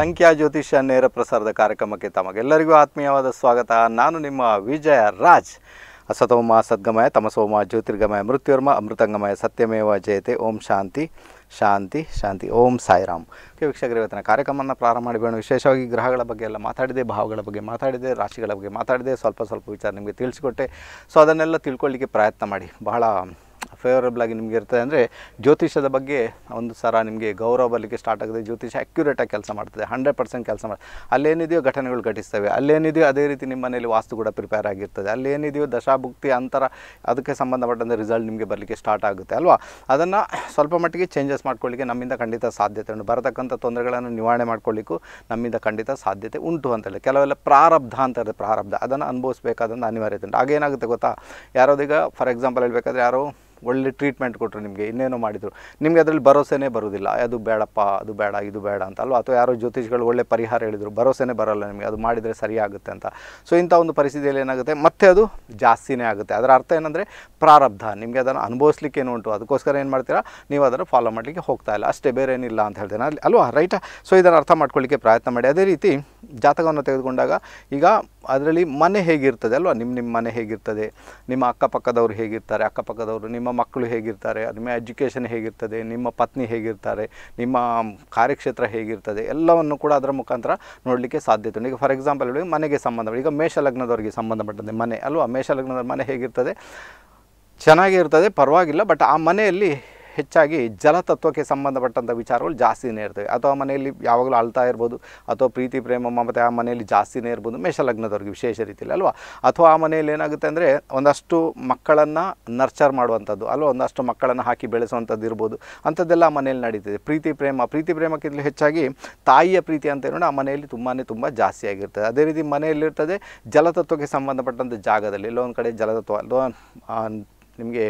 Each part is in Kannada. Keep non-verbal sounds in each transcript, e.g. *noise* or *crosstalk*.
ಸಂಖ್ಯಾ ಜ್ಯೋತಿಷ್ಯ ನೇರ ಪ್ರಸಾರದ ಕಾರ್ಯಕ್ರಮಕ್ಕೆ ತಮಗೆಲ್ಲರಿಗೂ ಆತ್ಮೀಯವಾದ ಸ್ವಾಗತ ನಾನು ನಿಮ್ಮ ವಿಜಯ ರಾಜ್ ಅಸತೋಮ ಸದ್ಗಮಯ ತಮಸೋಮ ಜ್ಯೋತಿರ್ಗಮಯ ಮೃತ್ಯುರ್ಮ ಅಮೃತಂಗಮಯ ಸತ್ಯಮೇವ ಜಯತೆ ಓಂ ಶಾಂತಿ ಶಾಂತಿ ಶಾಂತಿ ಓಂ ಸಾಯಿರಾಮ್ ಓಕೆ ವೀಕ್ಷಕರು ಇವತ್ತಿನ ಕಾರ್ಯಕ್ರಮವನ್ನು ಪ್ರಾರಂಭ ಮಾಡಿಬೇಡ ವಿಶೇಷವಾಗಿ ಗ್ರಹಗಳ ಬಗ್ಗೆ ಎಲ್ಲ ಮಾತಾಡಿದೆ ಭಾವಗಳ ಬಗ್ಗೆ ಮಾತಾಡಿದೆ ರಾಶಿಗಳ ಬಗ್ಗೆ ಮಾತಾಡಿದೆ ಸ್ವಲ್ಪ ಸ್ವಲ್ಪ ವಿಚಾರ ನಿಮಗೆ ತಿಳಿಸಿಕೊಟ್ಟೆ ಸೊ ಅದನ್ನೆಲ್ಲ ತಿಳ್ಕೊಳ್ಳಿಕ್ಕೆ ಪ್ರಯತ್ನ ಮಾಡಿ ಬಹಳ ಫೇವರಬಲ್ ಆಗಿ ನಿಮಗೆ ಇರ್ತದೆ ಅಂದರೆ ಜ್ಯೋತಿಷದ ಬಗ್ಗೆ ಒಂದು ಸರ ನಿಮಗೆ ಗೌರವ ಬರಲಿಕ್ಕೆ ಸ್ಟಾರ್ಟ್ ಆಗುತ್ತೆ ಜ್ಯೋತಿಷ ಅಕ್ಯುರೇಟಾಗಿ ಕೆಲಸ ಮಾಡ್ತದೆ ಹಂಡ್ರೆಡ್ ಪರ್ಸೆಂಟ್ ಕೆಲಸ ಮಾಡಿ ಅಲ್ಲೇನಿದೆಯೋ ಘಟನೆಗಳು ಘಟಿಸ್ತವೆ ಅಲ್ಲೇನಿದೆಯೋ ಅದೇ ರೀತಿ ನಿಮ್ಮ ಮನೆಯಲ್ಲಿ ವಾಸ್ತು ಕೂಡ ಪ್ರಿಪೇರ್ ಆಗಿರ್ತದೆ ಅಲ್ಲೇನಿದೆಯೋ ದಶಾಭುಕ್ತಿ ಅಂತರ ಅದಕ್ಕೆ ಸಂಬಂಧಪಟ್ಟಂಥ ರಿಸಲ್ಟ್ ನಿಮಗೆ ಬರಲಿಕ್ಕೆ ಸ್ಟಾರ್ಟ್ ಆಗುತ್ತೆ ಅಲ್ವಾ ಅದನ್ನು ಸ್ವಲ್ಪ ಮಟ್ಟಿಗೆ ಚೇಂಜಸ್ ಮಾಡ್ಕೊಳ್ಳಿಕ್ಕೆ ನಮ್ಮಿಂದ ಖಂಡಿತ ಸಾಧ್ಯತೆ ಉಂಟು ಬರತಕ್ಕಂಥ ತೊಂದರೆಗಳನ್ನು ನಿವಾರಣೆ ಮಾಡ್ಕೊಳ್ಳಿಕ್ಕೂ ನಮ್ಮಿಂದ ಖಂಡಿತ ಸಾಧ್ಯತೆ ಉಂಟು ಅಂತೇಳಿ ಕೆಲವೆಲ್ಲ ಪ್ರಾರಬ್ಧ ಅಂತ ಪ್ರಾರಬ್ಧ ಅದನ್ನು ಅನುಭವಿಸಬೇಕಾದಂಥ ಅನಿವಾರ್ಯತೆ ಉಂಟು ಆಗೇನಾಗುತ್ತೆ ಗೊತ್ತಾ ಯಾರೋದೀಗ ಫಾರ್ ಎಕ್ಸಾಂಪಲ್ ಹೇಳಬೇಕಾದ್ರೆ ಯಾರೋ ಒಳ್ಳೆ ಟ್ರೀಟ್ಮೆಂಟ್ ಕೊಟ್ಟರು ನಿಮಗೆ ಇನ್ನೇನೋ ಮಾಡಿದರು ನಿಮಗೆ ಅದರಲ್ಲಿ ಭರೋಸೆನೇ ಬರೋದಿಲ್ಲ ಅದು ಬೇಡಪ್ಪ ಅದು ಬೇಡ ಇದು ಬೇಡ ಅಂತ ಅಲ್ವಾ ಅಥವಾ ಯಾರೋ ಜ್ಯೋತಿಷ್ಗಳು ಒಳ್ಳೆ ಪರಿಹಾರ ಹೇಳಿದರು ಭರೋಸೆನೇ ಬರೋಲ್ಲ ನಿಮಗೆ ಅದು ಮಾಡಿದರೆ ಸರಿಯಾಗುತ್ತೆ ಅಂತ ಸೊ ಇಂಥ ಒಂದು ಪರಿಸ್ಥಿತಿಯಲ್ಲಿ ಏನಾಗುತ್ತೆ ಮತ್ತೆ ಅದು ಜಾಸ್ತಿನೇ ಆಗುತ್ತೆ ಅದರ ಅರ್ಥ ಏನಂದರೆ ಪ್ರಾರಬ್ಧ ನಿಮಗೆ ಅದನ್ನು ಅನುಭವಿಸ್ಲಿಕ್ಕೆ ಏನು ಉಂಟು ಅದಕ್ಕೋಸ್ಕರ ಏನು ಮಾಡ್ತೀರಾ ನೀವು ಅದನ್ನು ಫಾಲೋ ಮಾಡಲಿಕ್ಕೆ ಹೋಗ್ತಾ ಇಲ್ಲ ಅಷ್ಟೇ ಬೇರೆ ಏನಿಲ್ಲ ಅಂತ ಹೇಳ್ತೇನೆ ಅಲ್ಲಿ ಅಲ್ವಾ ರೈಟಾ ಸೊ ಇದನ್ನು ಅರ್ಥ ಮಾಡ್ಕೊಳ್ಳಿಕ್ಕೆ ಪ್ರಯತ್ನ ಮಾಡಿ ಅದೇ ರೀತಿ ಜಾತಕವನ್ನು ತೆಗೆದುಕೊಂಡಾಗ ಈಗ ಅದರಲ್ಲಿ ಮನೆ ಹೇಗಿರ್ತದೆ ಅಲ್ವಾ ನಿಮ್ಮ ನಿಮ್ಮ ಮನೆ ಹೇಗಿರ್ತದೆ ನಿಮ್ಮ ಅಕ್ಕಪಕ್ಕದವ್ರು ಹೇಗಿರ್ತಾರೆ ಅಕ್ಕಪಕ್ಕದವರು ನಿಮ್ಮ ಮಕ್ಕಳು ಹೇಗಿರ್ತಾರೆ ನಿಮ್ಮ ಎಜುಕೇಷನ್ ಹೇಗಿರ್ತದೆ ನಿಮ್ಮ ಪತ್ನಿ ಹೇಗಿರ್ತಾರೆ ನಿಮ್ಮ ಕಾರ್ಯಕ್ಷೇತ್ರ ಹೇಗಿರ್ತದೆ ಎಲ್ಲವನ್ನು ಕೂಡ ಅದರ ಮುಖಾಂತರ ನೋಡಲಿಕ್ಕೆ ಸಾಧ್ಯತೆ ಈಗ ಫಾರ್ ಎಕ್ಸಾಂಪಲ್ ಹೇಳಿ ಮನೆಗೆ ಸಂಬಂಧ ಈಗ ಮೇಷ ಲಗ್ನದವರಿಗೆ ಸಂಬಂಧಪಟ್ಟಂತೆ ಮನೆ ಅಲ್ವಾ ಮೇಷ ಲಗ್ನದ ಮನೆ ಹೇಗಿರ್ತದೆ ಚೆನ್ನಾಗಿರ್ತದೆ ಪರವಾಗಿಲ್ಲ ಬಟ್ ಆ ಮನೆಯಲ್ಲಿ ಹೆಚ್ಚಾಗಿ ಜಲತತ್ವಕ್ಕೆ ಸಂಬಂಧಪಟ್ಟಂಥ ವಿಚಾರಗಳು ಜಾಸ್ತಿನೇ ಇರ್ತವೆ ಅಥವಾ ಮನೆಯಲ್ಲಿ ಯಾವಾಗಲೂ ಅಳ್ತಾ ಇರ್ಬೋದು ಅಥವಾ ಪ್ರೀತಿ ಪ್ರೇಮ ಮತ್ತು ಆ ಮನೆಯಲ್ಲಿ ಜಾಸ್ತಿನೇ ಇರ್ಬೋದು ಮೇಷಲಗ್ನದವ್ರಿಗೆ ವಿಶೇಷ ರೀತಿಯಲ್ಲಿ ಅಲ್ವಾ ಅಥವಾ ಆ ಮನೆಯಲ್ಲಿ ಏನಾಗುತ್ತೆ ಅಂದರೆ ಒಂದಷ್ಟು ಮಕ್ಕಳನ್ನು ನರ್ಚರ್ ಮಾಡುವಂಥದ್ದು ಅಲ್ವಾ ಒಂದಷ್ಟು ಮಕ್ಕಳನ್ನು ಹಾಕಿ ಬೆಳೆಸುವಂಥದ್ದು ಇರ್ಬೋದು ಅಂಥದ್ದೆಲ್ಲ ಆ ಮನೆಯಲ್ಲಿ ನಡೀತದೆ ಪ್ರೀತಿ ಪ್ರೇಮ ಪ್ರೀತಿ ಪ್ರೇಮಕ್ಕಿಂತಲೂ ಹೆಚ್ಚಾಗಿ ತಾಯಿಯ ಪ್ರೀತಿ ಅಂತ ಹೇಳೋಣ ಆ ಮನೆಯಲ್ಲಿ ತುಂಬಾ ತುಂಬ ಜಾಸ್ತಿ ಆಗಿರ್ತದೆ ಅದೇ ರೀತಿ ಮನೆಯಲ್ಲಿರ್ತದೆ ಜಲತತ್ವಕ್ಕೆ ಸಂಬಂಧಪಟ್ಟಂಥ ಜಾಗದಲ್ಲಿ ಎಲ್ಲೋ ಒಂದು ಕಡೆ ಜಲತತ್ವ ನಿಮಗೆ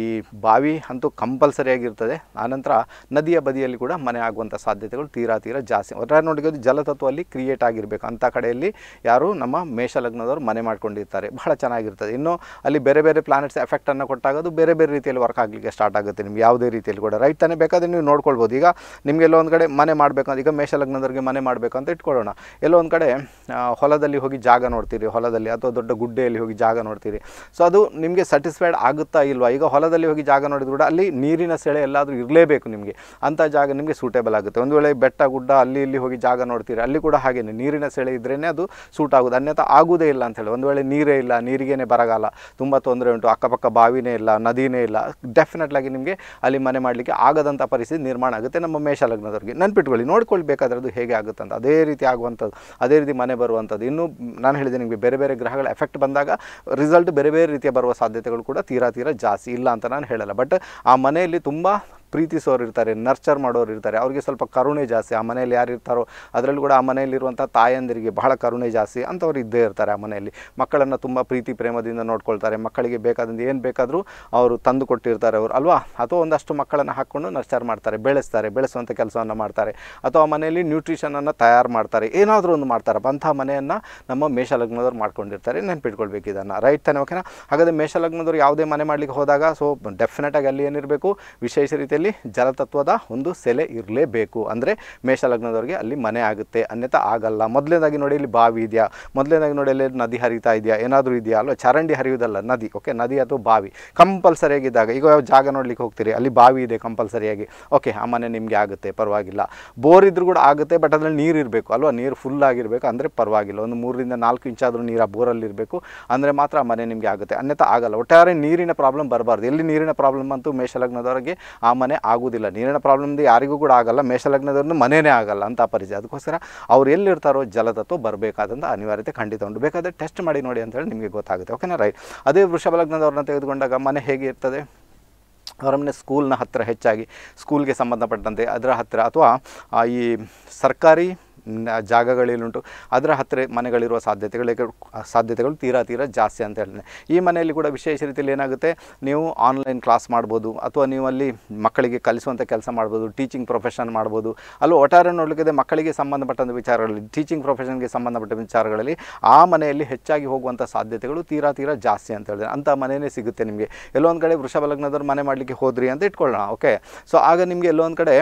ಈ ಬಾವಿ ಅಂತೂ ಕಂಪಲ್ಸರಿಯಾಗಿರ್ತದೆ ಆನಂತರ ನದಿಯ ಬದಿಯಲ್ಲಿ ಕೂಡ ಮನೆ ಆಗುವಂಥ ಸಾಧ್ಯತೆಗಳು ತೀರಾ ತೀರ ಜಾಸ್ತಿ ಒಟ್ಟಾರೆ ನೋಡಿಕೊಂಡು ಜಲತತ್ವ ಅಲ್ಲಿ ಕ್ರಿಯೇಟ್ ಆಗಿರಬೇಕು ಅಂಥ ಕಡೆಯಲ್ಲಿ ಯಾರು ನಮ್ಮ ಮೇಷಲಗ್ನದವರು ಮನೆ ಮಾಡ್ಕೊಂಡಿರ್ತಾರೆ ಬಹಳ ಚೆನ್ನಾಗಿರ್ತದೆ ಇನ್ನು ಅಲ್ಲಿ ಬೇರೆ ಬೇರೆ ಪ್ಲಾನೆಟ್ಸ್ ಎಫೆಕ್ಟನ್ನು ಕೊಟ್ಟಾಗ ಅದು ಬೇರೆ ಬೇರೆ ರೀತಿಯಲ್ಲಿ ವರ್ಕ್ ಆಗಲಿಕ್ಕೆ ಸ್ಟಾರ್ಟ್ ಆಗುತ್ತೆ ನಿಮ್ಗೆ ಯಾವುದೇ ರೀತಿಯಲ್ಲಿ ಕೂಡ ರೈಟ್ ತಾನೇ ಬೇಕಾದ್ರೆ ನೀವು ನೋಡ್ಕೊಳ್ಬೋದು ಈಗ ನಿಮಗೆ ಎಲ್ಲೋ ಒಂದು ಕಡೆ ಮನೆ ಮಾಡಬೇಕಂತ ಈಗ ಮೇಷಲಗ್ನದವ್ರಿಗೆ ಮನೆ ಮಾಡಬೇಕು ಅಂತ ಇಟ್ಕೊಳ್ಳೋಣ ಎಲ್ಲೋ ಒಂದು ಕಡೆ ಹೊಲದಲ್ಲಿ ಹೋಗಿ ಜಾಗ ನೋಡ್ತೀರಿ ಹೊಲದಲ್ಲಿ ಅಥವಾ ದೊಡ್ಡ ಗುಡ್ಡೆಯಲ್ಲಿ ಹೋಗಿ ಜಾಗ ನೋಡ್ತೀರಿ ಸೊ ಅದು ನಿಮಗೆ ಸ್ಯಾಟಿಸ್ಫೈಡ್ ಆಗ ಆಗುತ್ತಾ ಇಲ್ವಾ ಈಗ ಹೊಲದಲ್ಲಿ ಹೋಗಿ ಜಾಗ ನೋಡಿದ್ರು ಕೂಡ ಅಲ್ಲಿ ನೀರಿನ ಸೆಳೆ ಎಲ್ಲಾದರೂ ಇರಲೇಬೇಕು ನಿಮಗೆ ಅಂಥ ಜಾಗ ನಿಮಗೆ ಸೂಟೇಬಲ್ ಆಗುತ್ತೆ ಒಂದು ವೇಳೆ ಬೆಟ್ಟ ಗುಡ್ಡ ಅಲ್ಲಿ ಇಲ್ಲಿ ಹೋಗಿ ಜಾಗ ನೋಡ್ತೀರಿ ಅಲ್ಲಿ ಕೂಡ ಹಾಗೇನೆ ನೀರಿನ ಸೆಳೆ ಇದ್ರೇ ಅದು ಸೂಟ್ ಆಗೋದು ಅನ್ಯಥ ಆಗೋದೇ ಇಲ್ಲ ಹೇಳಿ ಒಂದು ವೇಳೆ ನೀರೇ ಇಲ್ಲ ನೀರಿಗೇನೆ ಬರಗಾಲ ತುಂಬ ತೊಂದರೆ ಉಂಟು ಅಕ್ಕಪಕ್ಕ ಬಾವಿನೇ ಇಲ್ಲ ನದಿನೇ ಇಲ್ಲ ಡೆಫಿನೆಟ್ಲಾಗಿ ನಿಮಗೆ ಅಲ್ಲಿ ಮನೆ ಮಾಡಲಿಕ್ಕೆ ಆಗದಂಥ ಪರಿಸ್ಥಿತಿ ನಿರ್ಮಾಣ ಆಗುತ್ತೆ ನಮ್ಮ ಮೇಷಲಗ್ನದವ್ರಿಗೆ ನೆನ್ಪಿಟ್ಕೊಳ್ಳಿ ನೋಡ್ಕೊಳ್ಬೇಕಾದ್ರೆ ಅದು ಹೇಗೆ ಆಗುತ್ತೆ ಅಂತ ಅದೇ ರೀತಿ ಆಗುವಂಥದ್ದು ಅದೇ ರೀತಿ ಮನೆ ಬರುವಂಥದ್ದು ಇನ್ನೂ ನಾನು ಹೇಳಿದೆ ನಿಮಗೆ ಬೇರೆ ಬೇರೆ ಗ್ರಹಗಳ ಎಫೆಕ್ಟ್ ಬಂದಾಗ ರಿಸಲ್ಟ್ ಬೇರೆ ಬೇರೆ ರೀತಿಯ ಬರುವ ಸಾಧ್ಯತೆಗಳು ಕೂಡ ತೀರಾ ತೀರಾ ಜಾಸ್ತಿ ಇಲ್ಲ ಅಂತ ನಾನು ಹೇಳಲ್ಲ ಬಟ್ ಆ ಮನೆಯಲ್ಲಿ ತುಂಬ ಪ್ರೀತಿಸೋರು ಇರ್ತಾರೆ ನರ್ಚರ್ ಮಾಡೋರು ಇರ್ತಾರೆ ಅವ್ರಿಗೆ ಸ್ವಲ್ಪ ಕರುಣೆ ಜಾಸ್ತಿ ಆ ಮನೆಯಲ್ಲಿ ಯಾರು ಇರ್ತಾರೋ ಅದರಲ್ಲೂ ಕೂಡ ಆ ಮನೆಯಲ್ಲಿರುವಂಥ ತಾಯಂದಿರಿಗೆ ಬಹಳ ಕರುಣೆ ಜಾಸ್ತಿ ಅಂಥವ್ರು ಇದ್ದೇ ಇರ್ತಾರೆ ಆ ಮನೆಯಲ್ಲಿ ಮಕ್ಕಳನ್ನು ತುಂಬ ಪ್ರೀತಿ ಪ್ರೇಮದಿಂದ ನೋಡ್ಕೊಳ್ತಾರೆ ಮಕ್ಕಳಿಗೆ ಬೇಕಾದಂಥ ಏನು ಬೇಕಾದರೂ ಅವರು ತಂದು ಕೊಟ್ಟಿರ್ತಾರೆ ಅವರು ಅಲ್ವಾ ಅಥವಾ ಒಂದಷ್ಟು ಮಕ್ಕಳನ್ನು ಹಾಕ್ಕೊಂಡು ನರ್ಚರ್ ಮಾಡ್ತಾರೆ ಬೆಳೆಸ್ತಾರೆ ಬೆಳೆಸುವಂಥ ಕೆಲಸವನ್ನು ಮಾಡ್ತಾರೆ ಅಥವಾ ಮನೆಯಲ್ಲಿ ನ್ಯೂಟ್ರಿಷನನ್ನು ತಯಾರು ಮಾಡ್ತಾರೆ ಏನಾದರೂ ಒಂದು ಮಾಡ್ತಾರೆ ಅಂಥ ಮನೆಯನ್ನು ನಮ್ಮ ಮೇಷಲಗ್ನದವ್ರು ಮಾಡ್ಕೊಂಡಿರ್ತಾರೆ ನೆನ್ಪಿಟ್ಕೊಳ್ಬೇಕು ಇದನ್ನು ರೈಟ್ ತಾನೆ ಓಕೆನಾ ಹಾಗಾದರೆ ಮೇಷಲಗ್ನದವ್ರು ಯಾವುದೇ ಮನೆ ಮಾಡಲಿಕ್ಕೆ ಹೋದಾಗ ಸೊ ಡೆಫಿನೆಟಾಗಿ ಅಲ್ಲಿ ಏನಿರಬೇಕು ವಿಶೇಷ ರೀತಿಯಲ್ಲಿ ಮನೆಯಲ್ಲಿ ಜಲತತ್ವದ ಒಂದು ಸೆಲೆ ಇರಲೇಬೇಕು ಅಂದರೆ ಲಗ್ನದವರಿಗೆ ಅಲ್ಲಿ ಮನೆ ಆಗುತ್ತೆ ಅನ್ಯತಾ ಆಗಲ್ಲ ಮೊದಲನೇದಾಗಿ ನೋಡಿ ಇಲ್ಲಿ ಬಾವಿ ಇದೆಯಾ ಮೊದಲನೇದಾಗಿ ನೋಡಿ ಅಲ್ಲಿ ನದಿ ಹರಿತಾ ಇದೆಯಾ ಏನಾದರೂ ಇದೆಯಾ ಅಲ್ವಾ ಚರಂಡಿ ಹರಿಯುವುದಲ್ಲ ನದಿ ಓಕೆ ನದಿ ಅಥವಾ ಬಾವಿ ಕಂಪಲ್ಸರಿಯಾಗಿದ್ದಾಗ ಈಗ ಯಾವ ಜಾಗ ನೋಡ್ಲಿಕ್ಕೆ ಹೋಗ್ತೀರಿ ಅಲ್ಲಿ ಬಾವಿ ಇದೆ ಕಂಪಲ್ಸರಿಯಾಗಿ ಓಕೆ ಆ ಮನೆ ನಿಮಗೆ ಆಗುತ್ತೆ ಪರವಾಗಿಲ್ಲ ಬೋರ್ ಇದ್ರೂ ಕೂಡ ಆಗುತ್ತೆ ಬಟ್ ಅದರಲ್ಲಿ ನೀರು ಇರಬೇಕು ಅಲ್ವಾ ನೀರು ಫುಲ್ ಆಗಿರಬೇಕು ಅಂದರೆ ಪರವಾಗಿಲ್ಲ ಒಂದು ಮೂರರಿಂದ ನಾಲ್ಕು ಇಂಚಾದರೂ ನೀರು ಆ ಬೋರಲ್ಲಿರಬೇಕು ಅಂದರೆ ಮಾತ್ರ ಆ ಮನೆ ನಿಮಗೆ ಆಗುತ್ತೆ ಅನ್ಯಥಾ ಆಗಲ್ಲ ಒಟ್ಟಾರೆ ನೀರಿನ ಪ್ರಾಬ್ಲಮ್ ಬರಬಾರ್ದು ಎಲ್ಲಿ ನೀರಿನ ಪ್ರಾಬ್ಲಮ್ ಅಂತೂ ಮೇಷಲಗ್ನದವರಿಗೆ ಆ ಮನೆ ಮನೆ ಆಗೋದಿಲ್ಲ ನೀರಿನ ಪ್ರಾಬ್ಲಮ್ದು ಯಾರಿಗೂ ಕೂಡ ಆಗಲ್ಲ ಮೇಷಲಗ್ನದವ್ರನ್ನ ಮನೆಯೇ ಆಗಲ್ಲ ಅಂತ ಪರಿಚಯ ಅದಕ್ಕೋಸ್ಕರ ಅವ್ರು ಎಲ್ಲಿರ್ತಾರೋ ಜಲತತ್ವ ಬರಬೇಕಾದಂಥ ಅನಿವಾರ್ಯತೆ ಖಂಡಿತ ಉಂಟು ಬೇಕಾದರೆ ಟೆಸ್ಟ್ ಮಾಡಿ ನೋಡಿ ಅಂತೇಳಿ ನಿಮಗೆ ಗೊತ್ತಾಗುತ್ತೆ ಓಕೆನಾ ರೈಟ್ ಅದೇ ವೃಷಭಲಗ್ನದವ್ರನ್ನ ತೆಗೆದುಕೊಂಡಾಗ ಮನೆ ಹೇಗೆ ಇರ್ತದೆ ಅವರ ಮನೆ ಸ್ಕೂಲ್ನ ಹತ್ತಿರ ಹೆಚ್ಚಾಗಿ ಸ್ಕೂಲ್ಗೆ ಸಂಬಂಧಪಟ್ಟಂತೆ ಅದರ ಹತ್ತಿರ ಅಥವಾ ಈ ಸರ್ಕಾರಿ ಉಂಟು ಅದರ ಹತ್ತಿರ ಮನೆಗಳಿರುವ ಸಾಧ್ಯತೆಗಳೇ ಸಾಧ್ಯತೆಗಳು ತೀರಾ ತೀರಾ ಜಾಸ್ತಿ ಅಂತ ಹೇಳ್ತೇನೆ ಈ ಮನೆಯಲ್ಲಿ ಕೂಡ ವಿಶೇಷ ರೀತಿಯಲ್ಲಿ ಏನಾಗುತ್ತೆ ನೀವು ಆನ್ಲೈನ್ ಕ್ಲಾಸ್ ಮಾಡ್ಬೋದು ಅಥವಾ ನೀವು ಅಲ್ಲಿ ಮಕ್ಕಳಿಗೆ ಕಲಿಸುವಂಥ ಕೆಲಸ ಮಾಡ್ಬೋದು ಟೀಚಿಂಗ್ ಪ್ರೊಫೆಷನ್ ಮಾಡ್ಬೋದು ಅಲ್ಲಿ ಒಟ್ಟಾರೆ ನೋಡಲಿಕ್ಕೆ ಮಕ್ಕಳಿಗೆ ಸಂಬಂಧಪಟ್ಟಂಥ ವಿಚಾರಗಳಲ್ಲಿ ಟೀಚಿಂಗ್ ಪ್ರೊಫೆಷನ್ಗೆ ಸಂಬಂಧಪಟ್ಟ ವಿಚಾರಗಳಲ್ಲಿ ಆ ಮನೆಯಲ್ಲಿ ಹೆಚ್ಚಾಗಿ ಹೋಗುವಂಥ ಸಾಧ್ಯತೆಗಳು ತೀರಾ ತೀರಾ ಜಾಸ್ತಿ ಅಂತ ಹೇಳಿದ್ರೆ ಅಂಥ ಮನೆಯೇ ಸಿಗುತ್ತೆ ನಿಮಗೆ ಎಲ್ಲೊಂದು ಕಡೆ ವೃಷಭ ಮನೆ ಮಾಡಲಿಕ್ಕೆ ಹೋದ್ರಿ ಅಂತ ಇಟ್ಕೊಳ್ಳೋಣ ಓಕೆ ಸೊ ಆಗ ನಿಮಗೆ ಎಲ್ಲೊಂದು ಕಡೆ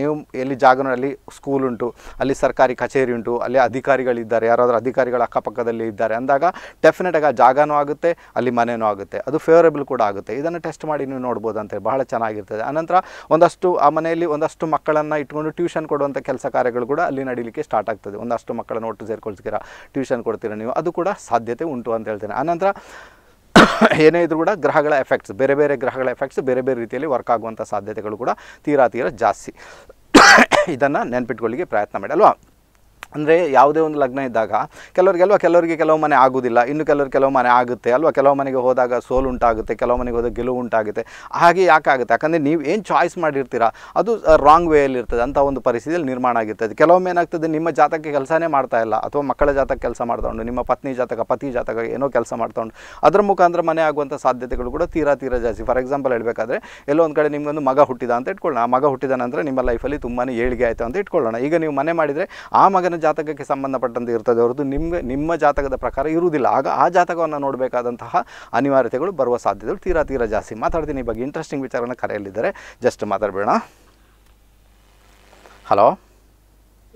ನೀವು ಎಲ್ಲಿ ಜಾಗನಲ್ಲಿ ಸ್ಕೂಲ್ ಉಂಟು ಉಂಟು ಅಲ್ಲಿ ಸರ್ಕಾರಿ ಕಚೇರಿ ಉಂಟು ಅಲ್ಲಿ ಅಧಿಕಾರಿಗಳಿದ್ದಾರೆ ಯಾರಾದರೂ ಅಧಿಕಾರಿಗಳ ಅಕ್ಕಪಕ್ಕದಲ್ಲಿ ಇದ್ದಾರೆ ಅಂದಾಗ ಡೆಫಿನೆಟಾಗಿ ಆ ಜಾಗನೂ ಆಗುತ್ತೆ ಅಲ್ಲಿ ಮನೆಯೂ ಆಗುತ್ತೆ ಅದು ಫೇವರೇಬಲ್ ಕೂಡ ಆಗುತ್ತೆ ಇದನ್ನು ಟೆಸ್ಟ್ ಮಾಡಿ ನೀವು ನೋಡ್ಬೋದು ಅಂತೇಳಿ ಬಹಳ ಚೆನ್ನಾಗಿರ್ತದೆ ಆನಂತರ ಒಂದಷ್ಟು ಆ ಮನೆಯಲ್ಲಿ ಒಂದಷ್ಟು ಮಕ್ಕಳನ್ನು ಇಟ್ಕೊಂಡು ಟ್ಯೂಷನ್ ಕೊಡುವಂಥ ಕೆಲಸ ಕಾರ್ಯಗಳು ಕೂಡ ಅಲ್ಲಿ ನಡೀಲಿಕ್ಕೆ ಸ್ಟಾರ್ಟ್ ಆಗ್ತದೆ ಒಂದಷ್ಟು ಮಕ್ಕಳನ್ನು ಒಟ್ಟು ಸೇರ್ಕೊಳ್ತೀರಾ ಟ್ಯೂಷನ್ ಕೊಡ್ತೀರಾ ನೀವು ಅದು ಕೂಡ ಸಾಧ್ಯತೆ ಉಂಟು ಅಂತ ಹೇಳ್ತೇನೆ ಆನಂತರ *coughs* ಏನೇ ಇದ್ರೂ ಕೂಡ ಗ್ರಹಗಳ ಎಫೆಕ್ಟ್ಸ್ ಬೇರೆ ಬೇರೆ ಗ್ರಹಗಳ ಎಫೆಕ್ಟ್ಸ್ ಬೇರೆ ಬೇರೆ ರೀತಿಯಲ್ಲಿ ವರ್ಕ್ ಆಗುವಂಥ ಸಾಧ್ಯತೆಗಳು ಕೂಡ ತೀರಾ ತೀರ ಜಾಸ್ತಿ *coughs* ಇದನ್ನು ನೆನ್ಪಿಟ್ಕೊಳ್ಳಿಕ್ಕೆ ಪ್ರಯತ್ನ ಮಾಡಿ ಅಲ್ವಾ ಅಂದರೆ ಯಾವುದೇ ಒಂದು ಲಗ್ನ ಇದ್ದಾಗ ಕೆಲವರಿಗೆಲ್ವ ಕೆಲವರಿಗೆ ಕೆಲವು ಮನೆ ಆಗೋದಿಲ್ಲ ಇನ್ನು ಕೆಲವರು ಕೆಲವು ಮನೆ ಆಗುತ್ತೆ ಅಲ್ವಾ ಕೆಲವು ಮನೆಗೆ ಹೋದಾಗ ಸೋಲು ಉಂಟಾಗುತ್ತೆ ಕೆಲವು ಮನೆಗೆ ಹೋದಾಗ ಗೆಲುವು ಉಂಟಾಗುತ್ತೆ ಹಾಗೆ ಆಗುತ್ತೆ ಯಾಕಂದರೆ ನೀವು ಏನು ಚಾಯ್ಸ್ ಮಾಡಿರ್ತೀರ ಅದು ರಾಂಗ್ ವೇಯಲ್ಲಿ ಇರ್ತದೆ ಅಂತ ಒಂದು ಪರಿಸ್ಥಿತಿಯಲ್ಲಿ ನಿರ್ಮಾಣ ಆಗಿರ್ತದೆ ಕೆಲವೊಮ್ಮೆ ಏನಾಗ್ತದೆ ನಿಮ್ಮ ಜಾತಕಕ್ಕೆ ಕೆಲಸನೇ ಮಾಡ್ತಾ ಇಲ್ಲ ಅಥವಾ ಮಕ್ಕಳ ಜಾತಕ ಕೆಲಸ ಮಾಡ್ತಾ ನಿಮ್ಮ ಪತ್ನಿ ಜಾತಕ ಪತಿ ಜಾತಕ ಏನೋ ಕೆಲಸ ಮಾಡ್ತಾ ಉಂಟು ಅದರ ಮುಖಾಂತರ ಮನೆ ಆಗುವಂಥ ಸಾಧ್ಯತೆಗಳು ಕೂಡ ತೀರಾ ತೀರ ಜಾಸ್ತಿ ಫಾರ್ ಎಕ್ಸಾಂಪಲ್ ಹೇಳಬೇಕಾದ್ರೆ ಎಲ್ಲೋ ಒಂದು ಕಡೆ ನಿಮಗೊಂದು ಮಗ ಹುಟ್ಟಿದ ಅಂತ ಇಟ್ಕೊಳ್ಳೋಣ ಆ ಮಗ ಹುಟ್ಟಿದ ನಂತರ ನಿಮ್ಮ ಲೈಫಲ್ಲಿ ತುಂಬಾ ಏಳಿಗೆ ಆಯಿತು ಅಂತ ಇಟ್ಕೊಳ್ಳೋಣ ಈಗ ನೀವು ಮನೆ ಮಾಡಿದರೆ ಆ ಮಗನ ಜಾತಕಕ್ಕೆ ಸಂಬಂಧಪಟ್ಟಂತೆ ಇರ್ತದೆ ಹೊರತು ನಿಮಗೆ ನಿಮ್ಮ ಜಾತಕದ ಪ್ರಕಾರ ಇರುವುದಿಲ್ಲ ಆಗ ಆ ಜಾತಕವನ್ನು ನೋಡಬೇಕಾದಂತಹ ಅನಿವಾರ್ಯತೆಗಳು ಬರುವ ಸಾಧ್ಯತೆಗಳು ತೀರಾ ತೀರಾ ಜಾಸ್ತಿ ಮಾತಾಡ್ತೀನಿ ಈ ಬಗ್ಗೆ ಇಂಟ್ರೆಸ್ಟಿಂಗ್ ವಿಚಾರನ ಕರೆಯಲ್ಲಿದ್ದರೆ ಜಸ್ಟ್ ಮಾತಾಡಬೇಡ ಹಲೋ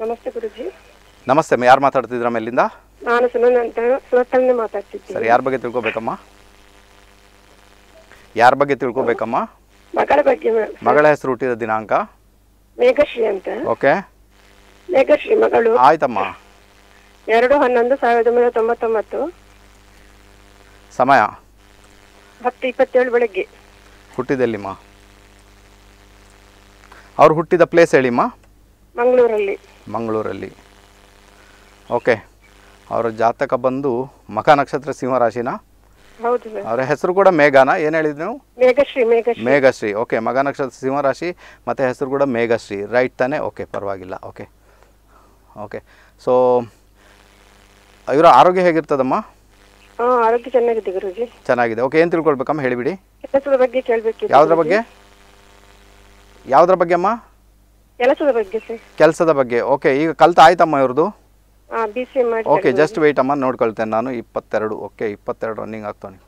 ನಮಸ್ತೆ ಗುರುಜಿ ನಮಸ್ತೆ ಯಾರು ಮಾತಾಡ್ತಿದ್ರ ಮೇಲಿಂದ ನಾನು ಸುನಂದ ಅಂತ ಮಾತಾಡ್ತಿದ್ದೆ ಸರಿ ಯಾರ ಬಗ್ಗೆ ತಿಳ್ಕೊಬೇಕಮ್ಮ ಯಾರ ಬಗ್ಗೆ ತಿಳ್ಕೊಬೇಕಮ್ಮ ಮಗಳ ಬಗ್ಗೆ ಮಗಳ ಹೆಸರು ಹುಟ್ಟಿದ ದಿನಾಂಕ ಮೇಘಶ್ರೀ ಅಂತ ಓಕೆ ಲೇಖಶ್ರೀ ಮಗಳು ಆಯ್ತಮ್ಮ ಎರಡು ಹನ್ನೊಂದು ಸಾವಿರದ ಒಂಬೈನೂರ ತೊಂಬತ್ತೊಂಬತ್ತು ಸಮಯ ಹತ್ತು ಇಪ್ಪತ್ತೇಳು ಬೆಳಗ್ಗೆ ಹುಟ್ಟಿದೆಲ್ಲಿಮ್ಮ ಅವ್ರು ಹುಟ್ಟಿದ ಪ್ಲೇಸ್ ಹೇಳಿಮ್ಮ ಮಂಗಳೂರಲ್ಲಿ ಮಂಗಳೂರಲ್ಲಿ ಓಕೆ ಅವರ ಜಾತಕ ಬಂದು ಮಖ ನಕ್ಷತ್ರ ಸಿಂಹರಾಶಿನ ಹೌದು ಸರ್ ಅವರ ಹೆಸರು ಕೂಡ ಮೇಘನಾ ಏನು ಹೇಳಿದ್ ನೀವು ಮೇಘಶ್ರೀ ಮೇಘಶ್ರೀ ಮೇಘಶ್ರೀ ಓಕೆ ಮಗ ನಕ್ಷತ್ರ ಸಿಂಹರಾಶಿ ಮತ್ತೆ ಹೆಸರು ಕೂಡ ಮೇಘಶ್ರೀ ರೈಟ್ ತಾನೆ ಓಕೆ ಪರವಾಗಿಲ್ಲ ಓಕೆ ಓಕೆ ಸೊ ಇವರ ಆರೋಗ್ಯ ಹೇಗಿರ್ತದಮ್ಮ ಆರೋಗ್ಯ ಚೆನ್ನಾಗಿದೆ ಗುರುಜಿ ಚೆನ್ನಾಗಿದೆ ಓಕೆ ಏನು ತಿಳ್ಕೊಳ್ಬೇಕಮ್ಮ ಹೇಳಿಬಿಡಿ ಕೆಲಸದ ಬಗ್ಗೆ ಕೇಳಬೇಕು ಯಾವುದ್ರ ಬಗ್ಗೆ ಯಾವುದ್ರ ಬಗ್ಗೆ ಅಮ್ಮ ಕೆಲಸದ ಬಗ್ಗೆ ಸರ್ ಕೆಲಸದ ಬಗ್ಗೆ ಓಕೆ ಈಗ ಕಲ್ತ ಆಯ್ತಮ್ಮ ಇವ್ರದ್ದು ಓಕೆ ಜಸ್ಟ್ ವೆಯ್ಟ್ ಅಮ್ಮ ನೋಡ್ಕೊಳ್ತೇನೆ ನಾನು ಇಪ್ಪತ್ತೆರಡು ಓಕೆ ಇಪ್ಪತ್ತೆರಡು ರನ್ನಿಂಗ್ ಆಗ್ತಾನೆ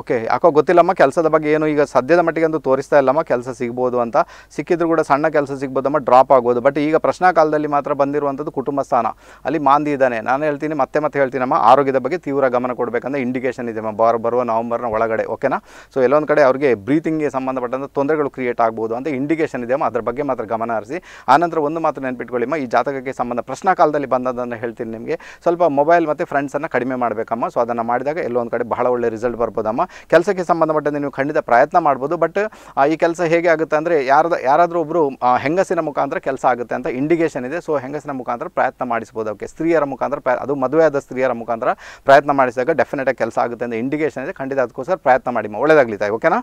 ಓಕೆ ಯಾಕೋ ಗೊತ್ತಿಲ್ಲಮ್ಮ ಕೆಲಸದ ಬಗ್ಗೆ ಏನು ಈಗ ಸದ್ಯದ ಮಟ್ಟಿಗೆ ಅಂತೂ ತೋರಿಸ್ತಾ ಇಲ್ಲಮ್ಮ ಕೆಲಸ ಸಿಗ್ಬೋದು ಅಂತ ಸಿಕ್ಕಿದ್ರು ಕೂಡ ಸಣ್ಣ ಕೆಲಸ ಸಿಗ್ಬೋದಮ್ಮ ಡ್ರಾಪ್ ಆಗ್ಬೋದು ಬಟ್ ಈಗ ಪ್ರಶ್ನಾ ಕಾಲದಲ್ಲಿ ಮಾತ್ರ ಬಂದಿರುವಂಥದ್ದು ಕುಟುಂಬ ಸ್ಥಾನ ಅಲ್ಲಿ ಮಾಂದಿ ಇದ್ದಾನೆ ನಾನು ಹೇಳ್ತೀನಿ ಮತ್ತೆ ಮತ್ತೆ ಹೇಳ್ತೀನಮ್ಮ ಆರೋಗ್ಯದ ಬಗ್ಗೆ ತೀವ್ರ ಗಮನ ಕೊಡಬೇಕಂತ ಇಂಡಿಕೇಷನ್ ಇದೆ ಬಾರ್ ಬರುವ ನವಂಬರ್ನ ಒಳಗಡೆ ಓಕೆನಾ ಸೊ ಎಲ್ಲೊಂದು ಕಡೆ ಅವರಿಗೆ ಬ್ರೀತಿಂಗ್ಗೆ ಸಂಬಂಧಪಟ್ಟಂಥ ತೊಂದರೆಗಳು ಕ್ರಿಯೇಟ್ ಆಗ್ಬೋದು ಅಂತ ಇಂಡಿಕೇಷನ್ ಇದೆಯಮ್ಮ ಅದ್ರ ಬಗ್ಗೆ ಮಾತ್ರ ಗಮನ ಹರಿಸಿ ಆನಂತರ ಒಂದು ಮಾತ್ರ ನೆನ್ಪಿಟ್ಕೊಳ್ಳಿಮ್ಮ ಈ ಜಾತಕಕ್ಕೆ ಸಂಬಂಧ ಪ್ರಶ್ನಾ ಕಾಲದಲ್ಲಿ ಬಂದದನ್ನು ಹೇಳ್ತೀನಿ ನಿಮಗೆ ಸ್ವಲ್ಪ ಮೊಬೈಲ್ ಮತ್ತು ಫ್ರೆಂಡ್ಸನ್ನು ಕಡಿಮೆ ಮಾಡಬೇಕಮ್ಮ ಸೊ ಅದನ್ನು ಮಾಡಿದಾಗ ಎಲ್ಲೊಂದು ಕಡೆ ಬಹಳ ಒಳ್ಳೆ ರಿಸಲ್ಟ್ ಬರ್ಬೋದಮ್ಮ ಕೆಲಸಕ್ಕೆ ಸಂಬಂಧಪಟ್ಟಂತೆ ನೀವು ಖಂಡಿತ ಪ್ರಯತ್ನ ಮಾಡ್ಬೋದು ಬಟ್ ಈ ಕೆಲಸ ಹೇಗೆ ಆಗುತ್ತೆ ಅಂದರೆ ಯಾರದ ಯಾರಾದರೂ ಒಬ್ಬರು ಹೆಂಗಸಿನ ಮುಖಾಂತರ ಕೆಲಸ ಆಗುತ್ತೆ ಅಂತ ಇಂಡಿಕೇಶನ್ ಇದೆ ಸೊ ಹೆಂಗಸಿನ ಮುಖಾಂತರ ಪ್ರಯತ್ನ ಮಾಡಿಸ್ಬೋದು ಅವಕ್ಕೆ ಸ್ತ್ರೀಯರ ಮುಖಾಂತರ ಅದು ಅದು ಮದುವೆಯಾದ ಸ್ತ್ರೀಯರ ಮುಖಾಂತರ ಪ್ರಯತ್ನ ಮಾಡಿಸಿದಾಗ ಆಗಿ ಕೆಲಸ ಆಗುತ್ತೆ ಅಂತ ಇಂಡಿಗೇಷನ್ ಇದೆ ಖಂಡಿತ ಅದಕ್ಕೋಸ್ಕರ ಪ್ರಯತ್ನ ಮಾಡಿ ಒಳ್ಳೆದಾಗ್ಲಿ ತಾಯಿ ಓಕೆನಾ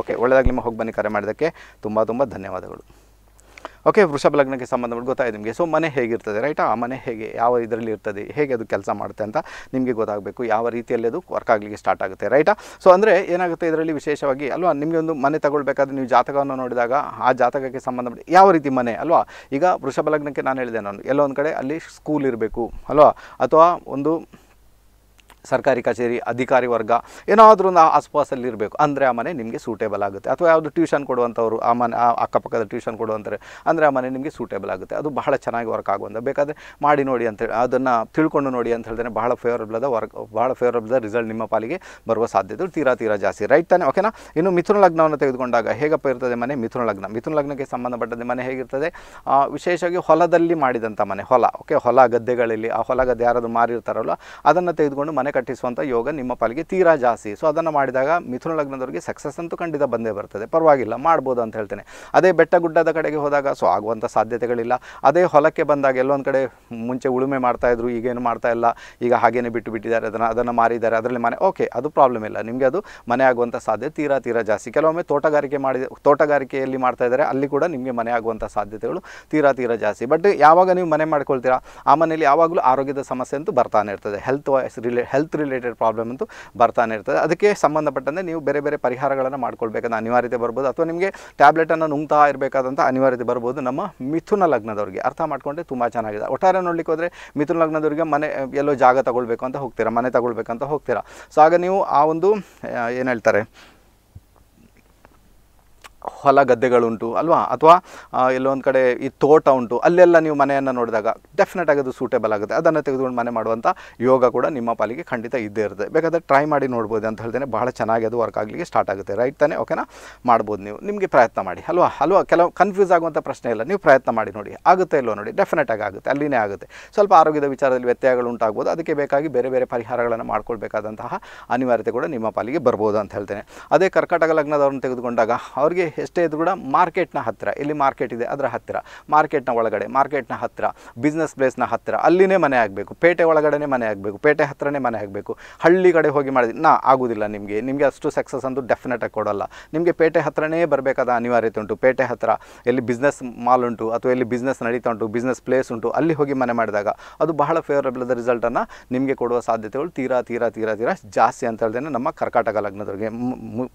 ಓಕೆ ಒಳ್ಳೆದಾಗ್ಲಿ ಹೋಗಿ ಬನ್ನಿ ಕರೆ ಮಾಡಿದ್ದಕ್ಕೆ ತುಂಬ ತುಂಬ ಧನ್ಯವಾದಗಳು ಓಕೆ ವೃಷಭ ಲಗ್ನಕ್ಕೆ ಸಂಬಂಧಪಟ್ಟು ಗೊತ್ತಾಯಿತು ನಿಮಗೆ ಸೊ ಮನೆ ಹೇಗಿರ್ತದೆ ರೈಟ್ ಆ ಮನೆ ಹೇಗೆ ಯಾವ ಇದರಲ್ಲಿ ಇರ್ತದೆ ಹೇಗೆ ಅದು ಕೆಲಸ ಮಾಡುತ್ತೆ ಅಂತ ನಿಮಗೆ ಗೊತ್ತಾಗಬೇಕು ಯಾವ ರೀತಿಯಲ್ಲಿ ಅದು ವರ್ಕ್ ಆಗಲಿಕ್ಕೆ ಸ್ಟಾರ್ಟ್ ಆಗುತ್ತೆ ರೈಟಾ ಸೊ ಅಂದರೆ ಏನಾಗುತ್ತೆ ಇದರಲ್ಲಿ ವಿಶೇಷವಾಗಿ ಅಲ್ವಾ ನಿಮಗೆ ಒಂದು ಮನೆ ತಗೊಳ್ಬೇಕಾದ್ರೆ ನೀವು ಜಾತಕವನ್ನು ನೋಡಿದಾಗ ಆ ಜಾತಕಕ್ಕೆ ಸಂಬಂಧಪಟ್ಟು ಯಾವ ರೀತಿ ಮನೆ ಅಲ್ವಾ ಈಗ ವೃಷಭ ಲಗ್ನಕ್ಕೆ ನಾನು ಹೇಳಿದೆ ನಾನು ಎಲ್ಲೋ ಒಂದು ಕಡೆ ಅಲ್ಲಿ ಸ್ಕೂಲ್ ಇರಬೇಕು ಅಲ್ವಾ ಅಥವಾ ಒಂದು ಸರ್ಕಾರಿ ಕಚೇರಿ ಅಧಿಕಾರಿ ವರ್ಗ ಏನಾದರೂ ಒಂದು ಇರಬೇಕು ಅಂದರೆ ಆ ಮನೆ ನಿಮಗೆ ಸೂಟೇಬಲ್ ಆಗುತ್ತೆ ಅಥವಾ ಯಾವುದು ಟ್ಯೂಷನ್ ಕೊಡುವಂಥವ್ರು ಆ ಮನೆ ಆ ಅಕ್ಕಪಕ್ಕದ ಟ್ಯೂಷನ್ ಕೊಡುವಂಥರೆ ಅಂದರೆ ಆ ಮನೆ ನಿಮಗೆ ಸೂಟೇಬಲ್ ಆಗುತ್ತೆ ಅದು ಬಹಳ ಚೆನ್ನಾಗಿ ವರ್ಕ್ ಆಗುವಂಥ ಬೇಕಾದರೆ ಮಾಡಿ ನೋಡಿ ಅಂತೇಳಿ ಅದನ್ನು ತಿಳ್ಕೊಂಡು ನೋಡಿ ಅಂತ ಹೇಳಿದ್ರೆ ಬಹಳ ಫೇವರಬಲ್ ಅದ ವರ್ಕ್ ಬಹಳ ಫೇವರಬಲ್ ರಿಸಲ್ಟ್ ನಿಮ್ಮ ಪಾಲಿಗೆ ಬರುವ ಸಾಧ್ಯತೆ ತೀರಾ ತೀರಾ ಜಾಸ್ತಿ ರೈಟ್ ತಾನೆ ಓಕೆನಾ ಇನ್ನು ಮಿಥುನ ಲಗ್ನವನ್ನು ತೆಗೆದುಕೊಂಡಾಗ ಹೇಗಪ್ಪ ಇರ್ತದೆ ಮನೆ ಮಿಥುನ ಲಗ್ನ ಮಿಥುನ ಲಗ್ನಕ್ಕೆ ಸಂಬಂಧಪಟ್ಟಂತೆ ಮನೆ ಹೇಗಿರ್ತದೆ ವಿಶೇಷವಾಗಿ ಹೊಲದಲ್ಲಿ ಮಾಡಿದಂಥ ಮನೆ ಹೊಲ ಓಕೆ ಹೊಲ ಗದ್ದೆಗಳಲ್ಲಿ ಆ ಹೊಲ ಗದ್ದೆ ಯಾರಾದರೂ ಮಾರಿರ್ತಾರಲ್ಲ ಅದನ್ನು ತೆಗೆದುಕೊಂಡು ಮನೆ ಕಟ್ಟಿಸುವಂತ ಕಟ್ಟಿಸುವಂಥ ಯೋಗ ನಿಮ್ಮ ಪಾಲಿಗೆ ತೀರಾ ಜಾಸ್ತಿ ಸೊ ಅದನ್ನು ಮಾಡಿದಾಗ ಮಿಥುನ ಲಗ್ನದವರಿಗೆ ಸಕ್ಸಸ್ ಅಂತೂ ಖಂಡಿತ ಬಂದೇ ಬರ್ತದೆ ಪರವಾಗಿಲ್ಲ ಮಾಡ್ಬೋದು ಅಂತ ಹೇಳ್ತೇನೆ ಅದೇ ಬೆಟ್ಟ ಗುಡ್ಡದ ಕಡೆಗೆ ಹೋದಾಗ ಸೊ ಆಗುವಂಥ ಸಾಧ್ಯತೆಗಳಿಲ್ಲ ಅದೇ ಹೊಲಕ್ಕೆ ಬಂದಾಗ ಎಲ್ಲೊಂದು ಕಡೆ ಮುಂಚೆ ಉಳುಮೆ ಮಾಡ್ತಾ ಮಾಡ್ತಾಯಿದ್ರು ಈಗೇನು ಮಾಡ್ತಾ ಇಲ್ಲ ಈಗ ಹಾಗೇನೆ ಬಿಟ್ಟು ಬಿಟ್ಟಿದ್ದಾರೆ ಅದನ್ನು ಅದನ್ನು ಮಾರಿದ್ದಾರೆ ಅದರಲ್ಲಿ ಮನೆ ಓಕೆ ಅದು ಪ್ರಾಬ್ಲಮ್ ಇಲ್ಲ ನಿಮಗೆ ಅದು ಮನೆ ಆಗುವಂಥ ಸಾಧ್ಯತೆ ತೀರಾ ತೀರಾ ಜಾಸ್ತಿ ಕೆಲವೊಮ್ಮೆ ತೋಟಗಾರಿಕೆ ಮಾಡಿ ತೋಟಗಾರಿಕೆಯಲ್ಲಿ ಮಾಡ್ತಾ ಇದ್ದಾರೆ ಅಲ್ಲಿ ಕೂಡ ನಿಮಗೆ ಮನೆ ಆಗುವಂಥ ಸಾಧ್ಯತೆಗಳು ತೀರಾ ತೀರಾ ಜಾಸ್ತಿ ಬಟ್ ಯಾವಾಗ ನೀವು ಮನೆ ಮಾಡ್ಕೊಳ್ತೀರಾ ಆ ಮನೆಯಲ್ಲಿ ಯಾವಾಗಲೂ ಆರೋಗ್ಯದ ಸಮಸ್ಯೆ ಅಂತೂ ಬರ್ತಾನೆ ಇರ್ತದೆ ಹೆಲ್ತ್ ವೈಸ್ ರಿಲೇ ಹೆಲ್ತ್ ರಿಲೇಟೆಡ್ ಪ್ರಾಬ್ಲಮ್ ಅಂತೂ ಬರ್ತಾನೆ ಇರ್ತದೆ ಅದಕ್ಕೆ ಸಂಬಂಧಪಟ್ಟಂತೆ ನೀವು ಬೇರೆ ಬೇರೆ ಪರಿಹಾರಗಳನ್ನು ಮಾಡ್ಕೊಳ್ಬೇಕಾದ ಅನಿವಾರ್ಯತೆ ಬರ್ಬೋದು ಅಥವಾ ನಿಮಗೆ ಟ್ಯಾಬ್ಲೆಟನ್ನು ನುಂಗ್ತಾ ಇರಬೇಕಾದಂಥ ಅನಿವಾರ್ಯತೆ ಬರ್ಬೋದು ನಮ್ಮ ಮಿಥುನ ಲಗ್ನದವ್ರಿಗೆ ಅರ್ಥ ಮಾಡಿಕೊಂಡ್ರೆ ತುಂಬ ಚೆನ್ನಾಗಿದೆ ಒಟ್ಟಾರೆ ನೋಡ್ಲಿಕ್ಕೆ ಹೋದರೆ ಮಿಥುನ ಲಗ್ನದವ್ರಿಗೆ ಮನೆ ಎಲ್ಲೋ ಜಾಗ ತಗೊಳ್ಬೇಕು ಅಂತ ಹೋಗ್ತೀರಾ ಮನೆ ತಗೊಳ್ಬೇಕಂತ ಹೋಗ್ತೀರಾ ಸೊ ಆಗ ನೀವು ಆ ಒಂದು ಏನು ಹೇಳ್ತಾರೆ ಹೊಲ ಗದ್ದೆಗಳುಂಟು ಅಲ್ವಾ ಅಥವಾ ಎಲ್ಲೊಂದು ಕಡೆ ಈ ತೋಟ ಉಂಟು ಅಲ್ಲೆಲ್ಲ ನೀವು ಮನೆಯನ್ನು ನೋಡಿದಾಗ ಡೆಫಿನೆಟ್ ಆಗಿ ಅದು ಸೂಟೇಬಲ್ ಆಗುತ್ತೆ ಅದನ್ನು ತೆಗೆದುಕೊಂಡು ಮನೆ ಮಾಡುವಂಥ ಯೋಗ ಕೂಡ ನಿಮ್ಮ ಪಾಲಿಗೆ ಖಂಡಿತ ಇದ್ದೇ ಇರುತ್ತೆ ಬೇಕಾದರೆ ಟ್ರೈ ಮಾಡಿ ನೋಡ್ಬೋದು ಅಂತ ಹೇಳ್ತೇನೆ ಭಾಳ ಚೆನ್ನಾಗಿ ಅದು ವರ್ಕ್ ಆಗಲಿಕ್ಕೆ ಸ್ಟಾರ್ಟ್ ಆಗುತ್ತೆ ರೈಟ್ ತಾನೆ ಓಕೆನಾ ಮಾಡ್ಬೋದು ನೀವು ನಿಮಗೆ ಪ್ರಯತ್ನ ಮಾಡಿ ಅಲ್ವಾ ಅಲ್ವಾ ಕೆಲವು ಕನ್ಫ್ಯೂಸ್ ಆಗುವಂಥ ಪ್ರಶ್ನೆ ಇಲ್ಲ ನೀವು ಪ್ರಯತ್ನ ಮಾಡಿ ನೋಡಿ ಆಗುತ್ತೆ ಇಲ್ಲೋ ನೋಡಿ ಡೆಫಿನೆಟ್ ಆಗಿ ಆಗುತ್ತೆ ಅಲ್ಲಿನೇ ಆಗುತ್ತೆ ಸ್ವಲ್ಪ ಆರೋಗ್ಯದ ವಿಚಾರದಲ್ಲಿ ವ್ಯತ್ಯಯಗಳು ಉಂಟಾಗ್ಬೋದು ಅದಕ್ಕೆ ಬೇಕಾಗಿ ಬೇರೆ ಬೇರೆ ಪರಿಹಾರಗಳನ್ನು ಮಾಡ್ಕೊಳ್ಬೇಕಾದಂತಹ ಅನಿವಾರ್ಯತೆ ಕೂಡ ನಿಮ್ಮ ಪಾಲಿಗೆ ಬರ್ಬೋದು ಅಂತ ಹೇಳ್ತೇನೆ ಅದೇ ಕರ್ಕಾಟಕ ಲಗ್ನದವ್ರನ್ನ ತೆಗೆದುಕೊಂಡಾಗ ಅವರಿಗೆ ಎಷ್ಟೇ ಇದ್ರೂ ಕೂಡ ಮಾರ್ಕೆಟ್ನ ಹತ್ತಿರ ಇಲ್ಲಿ ಮಾರ್ಕೆಟ್ ಇದೆ ಅದರ ಹತ್ತಿರ ಮಾರ್ಕೆಟ್ನ ಒಳಗಡೆ ಮಾರ್ಕೆಟ್ನ ಹತ್ತಿರ ಬಿಸ್ನೆಸ್ ಪ್ಲೇಸ್ನ ಹತ್ತಿರ ಅಲ್ಲಿನೇ ಮನೆ ಆಗಬೇಕು ಪೇಟೆ ಒಳಗಡೆ ಮನೆ ಆಗಬೇಕು ಪೇಟೆ ಹತ್ತಿರನೇ ಮನೆ ಆಗಬೇಕು ಹಳ್ಳಿ ಕಡೆ ಹೋಗಿ ಮಾಡಿದ್ರೆ ನಾ ಆಗೋದಿಲ್ಲ ನಿಮಗೆ ನಿಮಗೆ ಅಷ್ಟು ಸಕ್ಸಸ್ ಅಂತೂ ಡೆಫಿನೆಟಾಗಿ ಕೊಡೋಲ್ಲ ನಿಮಗೆ ಪೇಟೆ ಹತ್ತಿರನೇ ಬರಬೇಕಾದ ಅನಿವಾರ್ಯತೆ ಉಂಟು ಪೇಟೆ ಹತ್ತಿರ ಎಲ್ಲಿ ಬಿಸ್ನೆಸ್ ಮಾಲ್ ಉಂಟು ಅಥವಾ ಎಲ್ಲಿ ಬಿಸ್ನೆಸ್ ನಡೀತಾ ಉಂಟು ಬಿಸ್ನೆಸ್ ಪ್ಲೇಸ್ ಉಂಟು ಅಲ್ಲಿ ಹೋಗಿ ಮನೆ ಮಾಡಿದಾಗ ಅದು ಬಹಳ ಫೇವರಬಲ್ ಆದ ರಿಸಲ್ಟನ್ನು ನಿಮಗೆ ಕೊಡುವ ಸಾಧ್ಯತೆಗಳು ತೀರಾ ತೀರಾ ತೀರಾ ತೀರಾ ಜಾಸ್ತಿ ಅಂತ ಹೇಳ್ದೇನೆ ನಮ್ಮ ಕರ್ಕಾಟಕ ಲಗ್ನದವ್ರಿಗೆ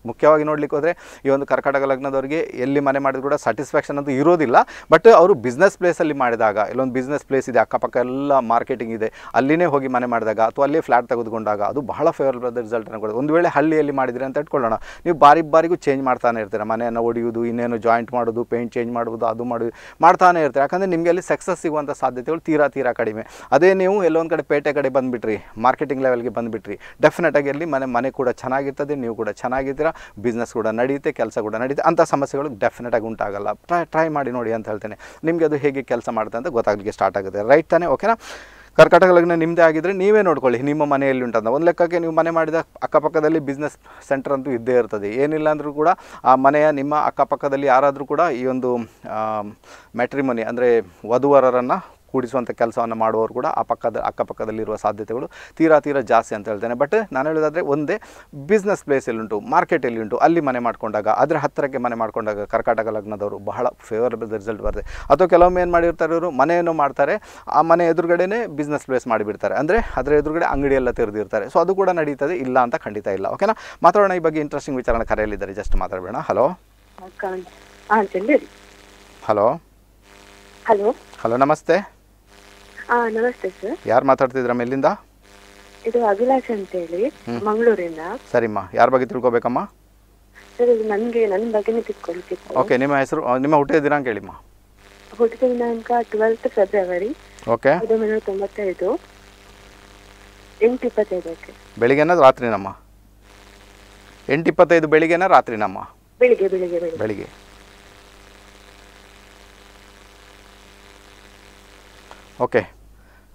ಮುಖ್ಯವಾಗಿ ನೋಡಲಿಕ್ಕೆ ಹೋದರೆ ಈ ಒಂದು ಕರ್ಕಾಟಕ ಲಗ್ನ ಅವರಿಗೆ ಎಲ್ಲಿ ಮನೆ ಮಾಡಿದ್ರು ಕೂಡ ಸ್ಯಾಟಿಸ್ಫ್ಯಾಕ್ಷನ್ ಅಂತೂ ಇರೋದಿಲ್ಲ ಬಟ್ ಅವರು ಬಿಸ್ನೆಸ್ ಪ್ಲೇಸಲ್ಲಿ ಮಾಡಿದಾಗ ಇಲ್ಲೊಂದು ಬಿಸ್ನೆಸ್ ಪ್ಲೇಸ್ ಇದೆ ಅಕ್ಕಪಕ್ಕ ಎಲ್ಲ ಮಾರ್ಕೆಟಿಂಗ್ ಇದೆ ಅಲ್ಲಿನೇ ಹೋಗಿ ಮನೆ ಮಾಡಿದಾಗ ಅಥವಾ ಅಲ್ಲೇ ಫ್ಲಾಟ್ ತೆಗೆದುಕೊಂಡಾಗ ಅದು ಬಹಳ ಫೇವರಬಲ್ ರಿಸಲ್ಟನ್ನು ಕೊಡೋದು ಒಂದು ವೇಳೆ ಹಳ್ಳಿಯಲ್ಲಿ ಮಾಡಿದ್ರೆ ಅಂತ ಇಟ್ಕೊಳ್ಳೋಣ ನೀವು ಬಾರಿ ಬಾರಿಗೂ ಚೇಂಜ್ ಮಾಡ್ತಾನೆ ಇರ್ತೀರ ಮನೆಯನ್ನು ಒಡೆಯುವುದು ಇನ್ನೇನು ಜಾಯಿಂಟ್ ಮಾಡೋದು ಪೇಂಟ್ ಚೇಂಜ್ ಮಾಡೋದು ಅದು ಮಾಡಿ ಮಾಡ್ತಾನೆ ಇರ್ತಾರೆ ಯಾಕಂದರೆ ನಿಮಗೆ ಅಲ್ಲಿ ಸಕ್ಸಸ್ ಸಿಗುವಂಥ ಸಾಧ್ಯತೆಗಳು ತೀರಾ ತೀರಾ ಕಡಿಮೆ ಅದೇ ನೀವು ಎಲ್ಲೊಂದು ಕಡೆ ಪೇಟೆ ಕಡೆ ಬಂದುಬಿಟ್ರಿ ಮಾರ್ಕೆಟಿಂಗ್ ಲೆವೆಲ್ಗೆ ಬಂದುಬಿಟ್ರಿ ಡೆಫಿನೆಟಾಗಿ ಅಲ್ಲಿ ಮನೆ ಮನೆ ಕೂಡ ಚೆನ್ನಾಗಿರ್ತದೆ ನೀವು ಕೂಡ ಚೆನ್ನಾಗಿರ್ತೀರ ಬಿಸ್ನೆಸ್ ಕೂಡ ನಡೆಯುತ್ತೆ ಕೆಲಸ ಕೂಡ ನಡೆಯುತ್ತೆ ಅಂತ ಅಂಥ ಸಮಸ್ಯೆಗಳು ಡೆಫಿನೆಟ್ ಆಗಿ ಉಂಟಾಗಲ್ಲ ಟ್ರೈ ಟ್ರೈ ಮಾಡಿ ನೋಡಿ ಅಂತ ಹೇಳ್ತೇನೆ ನಿಮಗೆ ಅದು ಹೇಗೆ ಕೆಲಸ ಮಾಡುತ್ತೆ ಅಂತ ಗೊತ್ತಾಗಲಿಕ್ಕೆ ಸ್ಟಾರ್ಟ್ ಆಗುತ್ತೆ ರೈಟ್ ತಾನೇ ಓಕೆನಾ ಕರ್ಕಾಟಕ ಲಗ್ನ ನಿಮ್ಮದೇ ಆಗಿದ್ದರೆ ನೀವೇ ನೋಡ್ಕೊಳ್ಳಿ ನಿಮ್ಮ ಮನೆಯಲ್ಲಿ ಉಂಟಂತ ಒಂದು ಲೆಕ್ಕಕ್ಕೆ ನೀವು ಮನೆ ಮಾಡಿದ ಅಕ್ಕಪಕ್ಕದಲ್ಲಿ ಬಿಸ್ನೆಸ್ ಸೆಂಟರ್ ಅಂತೂ ಇದ್ದೇ ಇರ್ತದೆ ಏನಿಲ್ಲ ಅಂದರೂ ಕೂಡ ಆ ಮನೆಯ ನಿಮ್ಮ ಅಕ್ಕಪಕ್ಕದಲ್ಲಿ ಯಾರಾದರೂ ಕೂಡ ಈ ಒಂದು ಮ್ಯಾಟ್ರಿಮನಿ ಅಂದರೆ ವಧುವರರನ್ನು ಕೂಡಿಸುವಂಥ ಕೆಲಸವನ್ನು ಮಾಡುವವರು ಕೂಡ ಆ ಪಕ್ಕದ ಅಕ್ಕಪಕ್ಕದಲ್ಲಿರುವ ಸಾಧ್ಯತೆಗಳು ತೀರಾ ತೀರಾ ಜಾಸ್ತಿ ಅಂತ ಹೇಳ್ತೇನೆ ಬಟ್ ನಾನು ಹೇಳೋದಾದರೆ ಒಂದೇ ಬಿಸ್ನೆಸ್ ಪ್ಲೇಸ್ ಉಂಟು ಮಾರ್ಕೆಟ್ ಉಂಟು ಅಲ್ಲಿ ಮನೆ ಮಾಡಿಕೊಂಡಾಗ ಅದರ ಹತ್ತಿರಕ್ಕೆ ಮನೆ ಮಾಡಿಕೊಂಡಾಗ ಕರ್ಕಾಟಕ ಲಗ್ನದವರು ಬಹಳ ಫೇವರಬಲ್ ರಿಸಲ್ಟ್ ಬರ್ತದೆ ಅಥವಾ ಕೆಲವೊಮ್ಮೆ ಏನು ಮಾಡಿರ್ತಾರೆ ಇವರು ಮನೆಯನ್ನು ಮಾಡ್ತಾರೆ ಆ ಮನೆ ಎದುರುಗಡೆನೇ ಬಿಸ್ನೆಸ್ ಪ್ಲೇಸ್ ಮಾಡಿಬಿಡ್ತಾರೆ ಅಂದರೆ ಅದರ ಎದುರುಗಡೆ ಅಂಗಡಿ ಎಲ್ಲ ತೆರೆದಿರ್ತಾರೆ ಸೊ ಅದು ಕೂಡ ನಡೀತದೆ ಇಲ್ಲ ಅಂತ ಖಂಡಿತ ಇಲ್ಲ ಓಕೆನಾ ಮಾತಾಡೋಣ ಈ ಬಗ್ಗೆ ಇಂಟ್ರೆಸ್ಟಿಂಗ್ ವಿಚಾರಣೆ ಕರೆಯಲಿದ್ದಾರೆ ಜಸ್ಟ್ ಮಾತಾಡಬೇಡ ಹಲೋ ಹಲೋ ಹಲೋ ಹಲೋ ನಮಸ್ತೆ ನಮಸ್ತೆ ಸರ್ ಯಾರು ಮಾತಾಡ್ತಿದ್ರಮ್ಮ ಎಲ್ಲಿಂದ ಇದು ಅಭಿಲಾಷ್ ಅಂತ ಹೇಳಿ ಮಂಗಳೂರಿಂದ ಸರಿಮ್ಮ ಯಾರ ಬಗ್ಗೆ ತಿಳ್ಕೊಬೇಕಮ್ಮ ಸರ್ ಇದು ನನಗೆ ನನ್ನ ಬಗ್ಗೆನೇ ತಿಳ್ಕೊಳ್ತಿತ್ತು ಓಕೆ ನಿಮ್ಮ ಹೆಸರು ನಿಮ್ಮ ಹುಟ್ಟಿದ ದಿನಾಂಕ ಹೇಳಿಮ್ಮ ಹುಟ್ಟಿದ ದಿನಾಂಕ ಟ್ವೆಲ್ತ್ ಫೆಬ್ರವರಿ ಓಕೆ ಹತ್ತೊಂಬತ್ತು ತೊಂಬತ್ತೈದು ಎಂಟು ಇಪ್ಪತ್ತೈದಕ್ಕೆ ಬೆಳಿಗ್ಗೆನ ರಾತ್ರಿನಮ್ಮ ಎಂಟು ಇಪ್ಪತ್ತೈದು ಬೆಳಿಗ್ಗೆನ ರಾತ್ರಿನಮ್ಮ ಬೆಳಿಗ್ಗೆ ಬೆಳಿಗ್ಗೆ ಬೆಳಿಗ್ಗೆ ಓಕೆ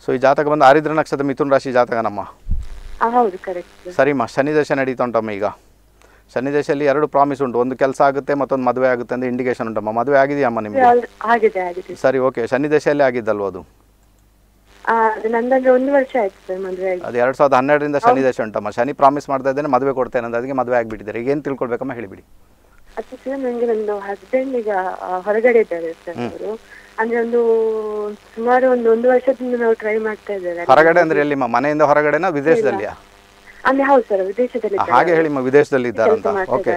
ಸೊ ಈ ಜಾತಕ ಬಂದು ಆರಿದ್ರ ನಕ್ಷತ್ರ ಮಿಥುನ್ ರಾಶಿ ಜಾತಕನಮ್ಮ ಸರಿಮ್ಮ ಶನಿ ದಶೆ ನಡೀತಾ ಉಂಟಮ್ಮ ಈಗ ಶನಿ ದಶೆಯಲ್ಲಿ ಎರಡು ಪ್ರಾಮಿಸ್ ಉಂಟು ಒಂದು ಕೆಲಸ ಆಗುತ್ತೆ ಮತ್ತೊಂದು ಮದುವೆ ಆಗುತ್ತೆ ಅಂತ ಇಂಡಿಕೇಶನ್ ಉಂಟಮ್ಮ ಮದುವೆ ಆಗಿದೆಯಮ್ಮ ನಿಮಗೆ ಸರಿ ಓಕೆ ಶನಿ ದಶೆಯಲ್ಲಿ ಆಗಿದ್ದಲ್ವ ಅದು ಅದು ಎರಡ್ ಸಾವಿರದ ಹನ್ನೆರಡರಿಂದ ಶನಿ ದಶೆ ಉಂಟಮ್ಮ ಶನಿ ಪ್ರಾಮಿಸ್ ಮಾಡ್ತಾ ಇದ್ದೇನೆ ಮದುವೆ ಕೊಡ್ತೇನೆ ಅಂತ ಅದಕ್ಕೆ ಮದುವೆ ಆಗಿಬಿಟ್ಟಿದ್ದಾರೆ ಈಗ ಏನು ತಿಳ್ಕೊಳ್ಬೇಕಮ್ಮ ಹೇಳಿಬಿಡಿ ಹೊರಗಡೆ ಇದ್ದಾರೆ ಅಂದ್ರೆ ಒಂದು ಸುಮಾರು ಒಂದು ಒಂದು ವರ್ಷದಿಂದ ನಾವು ಟ್ರೈ ಮಾಡ್ತಾ ಇದ್ದೇವೆ ಹೊರಗಡೆ ಅಂದ್ರೆ ಎಲ್ಲಿ ಮನೆಯಿಂದ ಹೊರಗಡೆನಾ ವಿದೇಶದಲ್ಲಿಯಾ ಅಂದ್ರೆ ಹೌದು ಸರ್ ವಿದೇಶದಲ್ಲಿ ಹಾಗೆ ಹೇಳಿಮ್ಮ ವಿದೇಶದಲ್ಲಿ ಇದ್ದಾರೆ ಅಂತ ಓಕೆ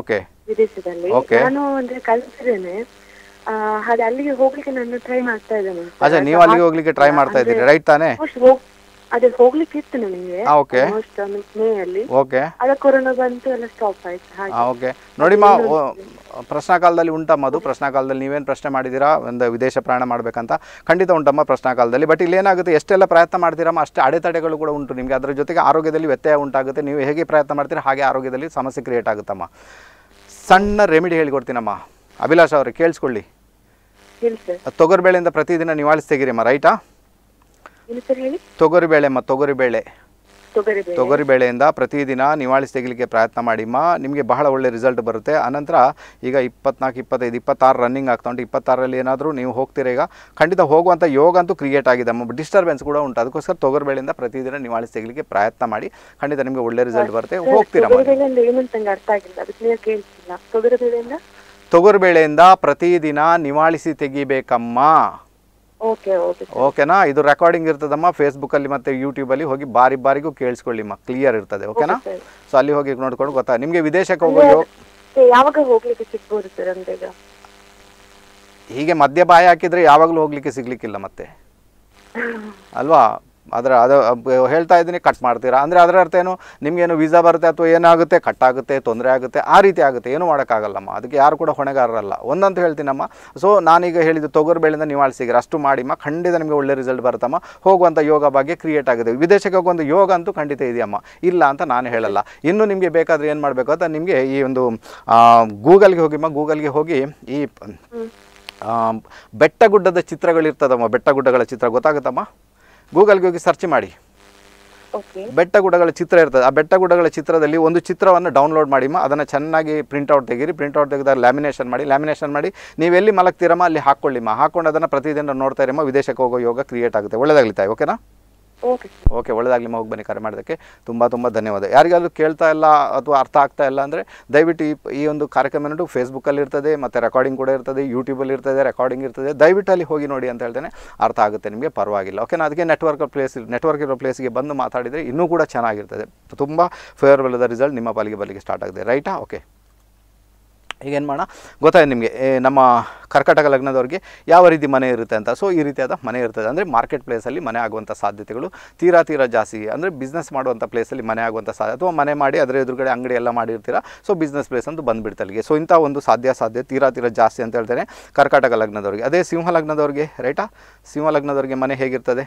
ಓಕೆ ವಿದೇಶದಲ್ಲಿ ನಾನು ಅಂದ್ರೆ ಕಲಿಸಿದ್ದೇನೆ ಅಲ್ಲಿಗೆ ಹೋಗ್ಲಿಕ್ಕೆ ನಾನು ಟ್ರೈ ಮಾಡ್ತಾ ಇದ್ದೇನೆ ಅಜ್ಜ ನೀವು ಅಲ್ಲಿಗೆ ಹೋಗ್ಲಿಕ್ಕೆ ಟ್ರೈ ಮಾಡ್ತಾ ಇದ್ದೀರಿ ರೈಟ್ ತಾನೇ ಅದೇ ಓಕೆ ಓಕೆ um, ಕೊರೋನಾ ಬಂತು ಸ್ಟಾಪ್ ಆಯ್ತು ಓಕೆ ಪ್ರಶ್ನಾ ಕಾಲದಲ್ಲಿ ಉಂಟಮ್ಮ ಅದು ಪ್ರಶ್ನಾ ಕಾಲದಲ್ಲಿ ನೀವೇನು ಪ್ರಶ್ನೆ ಮಾಡಿದೀರಾ ಒಂದು ವಿದೇಶ ಪ್ರಯಾಣ ಮಾಡಬೇಕಂತ ಖಂಡಿತ ಉಂಟಮ್ಮ ಪ್ರಶ್ನಾ ಕಾಲದಲ್ಲಿ ಬಟ್ ಇಲ್ಲಿ ಏನಾಗುತ್ತೆ ಎಷ್ಟೆಲ್ಲ ಪ್ರಯತ್ನ ಮಾಡ್ತೀರಮ್ಮ ಅಷ್ಟೇ ಅಡೆತಡೆಗಳು ಕೂಡ ಉಂಟು ನಿಮಗೆ ಅದರ ಜೊತೆಗೆ ಆರೋಗ್ಯದಲ್ಲಿ ವ್ಯತ್ಯಯ ಉಂಟಾಗುತ್ತೆ ನೀವು ಹೇಗೆ ಪ್ರಯತ್ನ ಮಾಡ್ತೀರಾ ಹಾಗೆ ಆರೋಗ್ಯದಲ್ಲಿ ಸಮಸ್ಯೆ ಕ್ರಿಯೇಟ್ ಆಗುತ್ತಮ್ಮ ಸಣ್ಣ ರೆಮಿಡಿ ಹೇಳಿಕೊಡ್ತೀನಮ್ಮ ಅಭಿಲಾಷ್ ಅವರೇ ಕೇಳಿಸ್ಕೊಳ್ಳಿ ತೊಗರ್ಬೇಳೆಯಿಂದ ಪ್ರತಿದಿನ ನಿವಾಳಿಸಿ ರೈಟಾ ಹೇಳಿ ತೊಗರಿಬೇಳೆ ಅಮ್ಮ ತೊಗರಿ ಬೇಳೆಯಿಂದ ಪ್ರತಿದಿನ ನಿವಾಳಿಸಿ ತೆಗಿಲಿಕ್ಕೆ ಪ್ರಯತ್ನ ಮಾಡಿಮ್ಮ ನಿಮಗೆ ಬಹಳ ಒಳ್ಳೆ ರಿಸಲ್ಟ್ ಬರುತ್ತೆ ಅನಂತರ ಈಗ ಇಪ್ಪತ್ನಾಲ್ಕು ಇಪ್ಪತ್ತೈದು ಇಪ್ಪತ್ತಾರು ರನ್ನಿಂಗ್ ಆಗ್ತಾ ಉಂಟು ಇಪ್ಪತ್ತಾರಲ್ಲಿ ಏನಾದರೂ ನೀವು ಹೋಗ್ತೀರ ಈಗ ಖಂಡಿತ ಹೋಗುವಂಥ ಯೋಗ ಅಂತೂ ಕ್ರಿಯೇಟ್ ಆಗಿದೆ ಅಮ್ಮ ಡಿಸ್ಟರ್ಬೆನ್ಸ್ ಕೂಡ ಉಂಟು ಅದಕ್ಕೋಸ್ಕರ ತೊಗರಿಬೇಳೆಯಿಂದ ಪ್ರತಿದಿನ ನಿವಾಳಿಸಿ ತೆಗಿಲಿಕ್ಕೆ ಪ್ರಯತ್ನ ಮಾಡಿ ಖಂಡಿತ ನಿಮಗೆ ಒಳ್ಳೆ ರಿಸಲ್ಟ್ ಬರುತ್ತೆ ಹೋಗ್ತೀರಮ್ಮ ತೊಗರಿಬೇಳೆಯಿಂದ ಪ್ರತಿದಿನ ನಿವಾಳಿಸಿ ತೆಗಿಬೇಕಮ್ಮ ಓಕೆನಾ ಇದು ರೆಕಾರ್ಡಿಂಗ್ ಇರ್ತದಮ್ಮ ಫೇಸ್ಬುಕ್ ಅಲ್ಲಿ ಮತ್ತೆ ಯೂಟ್ಯೂಬ್ ಅಲ್ಲಿ ಹೋಗಿ ಬಾರಿ ಬಾರಿಗೂ ಕೇಳಿಸ್ಕೊಳ್ಳಿಮ್ಮ ಕ್ಲಿಯರ್ ಇರ್ತದೆ ಓಕೆನಾ ಸೊ ಅಲ್ಲಿ ಹೋಗಿ ನೋಡ್ಕೊಂಡು ಗೊತ್ತಾ ನಿಮಗೆ ವಿದೇಶಕ್ಕೆ ಹೋಗೋದು ಯಾವಾಗ ಹೋಗ್ಲಿಕ್ಕೆ ಸರ್ ಹೀಗೆ ಮದ್ಯ ಬಾಯಿ ಹಾಕಿದ್ರೆ ಯಾವಾಗಲೂ ಹೋಗ್ಲಿಕ್ಕೆ ಸಿಗ್ಲಿಕ್ಕಿಲ್ಲ ಮತ್ತೆ *laughs* ಅಲ್ವಾ ಅದರ ಅದು ಹೇಳ್ತಾ ಇದ್ದೀನಿ ಕಟ್ ಮಾಡ್ತೀರಾ ಅಂದರೆ ಅದರ ಅರ್ಥ ಏನು ನಿಮಗೇನು ವೀಸಾ ಬರುತ್ತೆ ಅಥವಾ ಏನಾಗುತ್ತೆ ಕಟ್ ಆಗುತ್ತೆ ತೊಂದರೆ ಆಗುತ್ತೆ ಆ ರೀತಿ ಆಗುತ್ತೆ ಏನು ಮಾಡೋಕ್ಕಾಗಲ್ಲಮ್ಮ ಅದಕ್ಕೆ ಯಾರು ಕೂಡ ಹೊಣೆಗಾರರಲ್ಲ ಒಂದಂತ ಹೇಳ್ತೀನಮ್ಮ ಸೊ ನಾನೀಗ ಹೇಳಿದ್ದು ತೊಗರು ಬೆಳೆಯಿಂದ ನಿವಾಳಿ ಸಿಗಿರಿ ಅಷ್ಟು ಮಾಡಿಮ್ಮ ಖಂಡಿತ ನಿಮಗೆ ಒಳ್ಳೆ ರಿಸಲ್ಟ್ ಬರುತ್ತಮ್ಮ ಹೋಗುವಂಥ ಯೋಗ ಬಗ್ಗೆ ಕ್ರಿಯೇಟ್ ಆಗಿದೆ ವಿದೇಶಕ್ಕೆ ಹೋಗುವಂಥ ಯೋಗ ಅಂತೂ ಖಂಡಿತ ಇದೆಯಮ್ಮ ಇಲ್ಲ ಅಂತ ನಾನು ಹೇಳಲ್ಲ ಇನ್ನು ನಿಮಗೆ ಬೇಕಾದರೆ ಏನು ಮಾಡಬೇಕು ಅಂತ ನಿಮಗೆ ಈ ಒಂದು ಗೂಗಲ್ಗೆ ಹೋಗಿಮ್ಮ ಗೂಗಲ್ಗೆ ಹೋಗಿ ಈ ಬೆಟ್ಟ ಗುಡ್ಡದ ಚಿತ್ರಗಳಿರ್ತದಮ್ಮ ಬೆಟ್ಟ ಗುಡ್ಡಗಳ ಚಿತ್ರ ಗೊತ್ತಾಗುತ್ತಮ್ಮ ಗೂಗಲ್ಗೆ ಹೋಗಿ ಸರ್ಚ್ ಮಾಡಿ ಬೆಟ್ಟ ಗುಡ್ಡಗಳ ಚಿತ್ರ ಇರ್ತದೆ ಆ ಬೆಟ್ಟ ಗುಡ್ಡಗಳ ಚಿತ್ರದಲ್ಲಿ ಒಂದು ಚಿತ್ರವನ್ನು ಡೌನ್ಲೋಡ್ ಮಾಡಿ ಅದನ್ನು ಚೆನ್ನಾಗಿ ಪ್ರಿಂಟ್ಔಟ್ ತೆಗೀರಿ ಪ್ರಿಂಟ್ಔಟ್ ತೆಗೆದಾಗ ಲ್ಯಾಮಿನೇಷನ್ ಮಾಡಿ ಲ್ಯಾಮಿನೇಷನ್ ಮಾಡಿ ನೀವೆಲ್ಲಿ ಮಲಗ್ತೀರಮ್ಮ ಅಲ್ಲಿ ಹಾಕ್ಕೊಳ್ಳಿಮ್ಮ ಹಾಕೊಂಡು ಅದನ್ನು ಪ್ರತಿದಿನ ನೋಡ್ತಾ ಇರಮ್ಮ ವಿದೇಶಕ್ಕೆ ಹೋಗೋ ಯೋಗ ಕ್ರಿಯೇಟ್ ಆಗುತ್ತೆ ಒಳ್ಳೆದಾಗಲಿ ತಾಯಿ ಓಕೆನಾ ಓಕೆ ಓಕೆ ಮಗು ಬನ್ನಿ ಕರೆ ಮಾಡೋದಕ್ಕೆ ತುಂಬ ತುಂಬ ಧನ್ಯವಾದ ಯಾರಿಗಾದರೂ ಕೇಳ್ತಾ ಇಲ್ಲ ಅಥವಾ ಅರ್ಥ ಆಗ್ತಾ ಇಲ್ಲ ಅಂದರೆ ದಯವಿಟ್ಟು ಈ ಈ ಒಂದು ಕಾರ್ಯಕ್ರಮ ನೋಡು ಫೇಸ್ಬುಕ್ಕಲ್ಲಿ ಇರ್ತದೆ ಮತ್ತು ರೆಕಾರ್ಡಿಂಗ್ ಕೂಡ ಇರ್ತದೆ ಯೂಟ್ಯೂಬಲ್ಲಿ ಇರ್ತದೆ ರೆಕಾರ್ಡಿಂಗ್ ಇರ್ತದೆ ದಯವಿಟ್ಟು ಅಲ್ಲಿ ಹೋಗಿ ನೋಡಿ ಅಂತ ಹೇಳ್ತೇನೆ ಅರ್ಥ ಆಗುತ್ತೆ ನಿಮಗೆ ಪರವಾಗಿಲ್ಲ ಓಕೆನಾ ಅದಕ್ಕೆ ನೆಟ್ವರ್ಕ್ ಪ್ಲೇಸ್ ನೆಟ್ವರ್ಕ್ ಇರೋ ಪ್ಲೇಸ್ಗೆ ಬಂದು ಮಾತಾಡಿದರೆ ಇನ್ನೂ ಕೂಡ ಚೆನ್ನಾಗಿರ್ತದೆ ತುಂಬ ಫೇವರಬಲ್ ರಿಸಲ್ಟ್ ನಿಮ್ಮ ಪಾಲಿಗೆ ಬರಲಿಕ್ಕೆ ಸ್ಟಾರ್ಟ್ ಆಗಿದೆ ರೈಟಾ ಓಕೆ ಈಗೇನು ಮಾಡೋಣ ಗೊತ್ತಾಯ್ತು ನಿಮಗೆ ನಮ್ಮ ಕರ್ಕಟಕ ಲಗ್ನದವ್ರಿಗೆ ಯಾವ ರೀತಿ ಮನೆ ಇರುತ್ತೆ ಅಂತ ಸೊ ಈ ರೀತಿಯಾದ ಮನೆ ಇರ್ತದೆ ಅಂದರೆ ಮಾರ್ಕೆಟ್ ಪ್ಲೇಸಲ್ಲಿ ಮನೆ ಆಗುವಂಥ ಸಾಧ್ಯತೆಗಳು ತೀರಾ ತೀರಾ ಜಾಸ್ತಿ ಅಂದರೆ ಬಿಸ್ನೆಸ್ ಮಾಡುವಂಥ ಪ್ಲೇಸಲ್ಲಿ ಮನೆ ಆಗುವಂಥ ಸಾಧ್ಯ ಅಥವಾ ಮನೆ ಮಾಡಿ ಅದರ ಎದುರುಗಡೆ ಅಂಗಡಿ ಎಲ್ಲ ಮಾಡಿರ್ತೀರ ಸೊ ಬಿಸ್ನೆಸ್ ಪ್ಲೇಸ್ ಅಂತ ಬಂದುಬಿಡ್ತು ಸೊ ಇಂಥ ಒಂದು ಸಾಧ್ಯ ಸಾಧ್ಯ ತೀರಾ ತೀರ ಜಾಸ್ತಿ ಅಂತ ಹೇಳ್ತೇನೆ ಕರ್ಕಟಕ ಲಗ್ನದವ್ರಿಗೆ ಅದೇ ಸಿಂಹ ಲಗ್ನದವ್ರಿಗೆ ರೈಟಾ ಸಿಂಹ ಲಗ್ನದವ್ರಿಗೆ ಮನೆ ಹೇಗಿರ್ತದೆ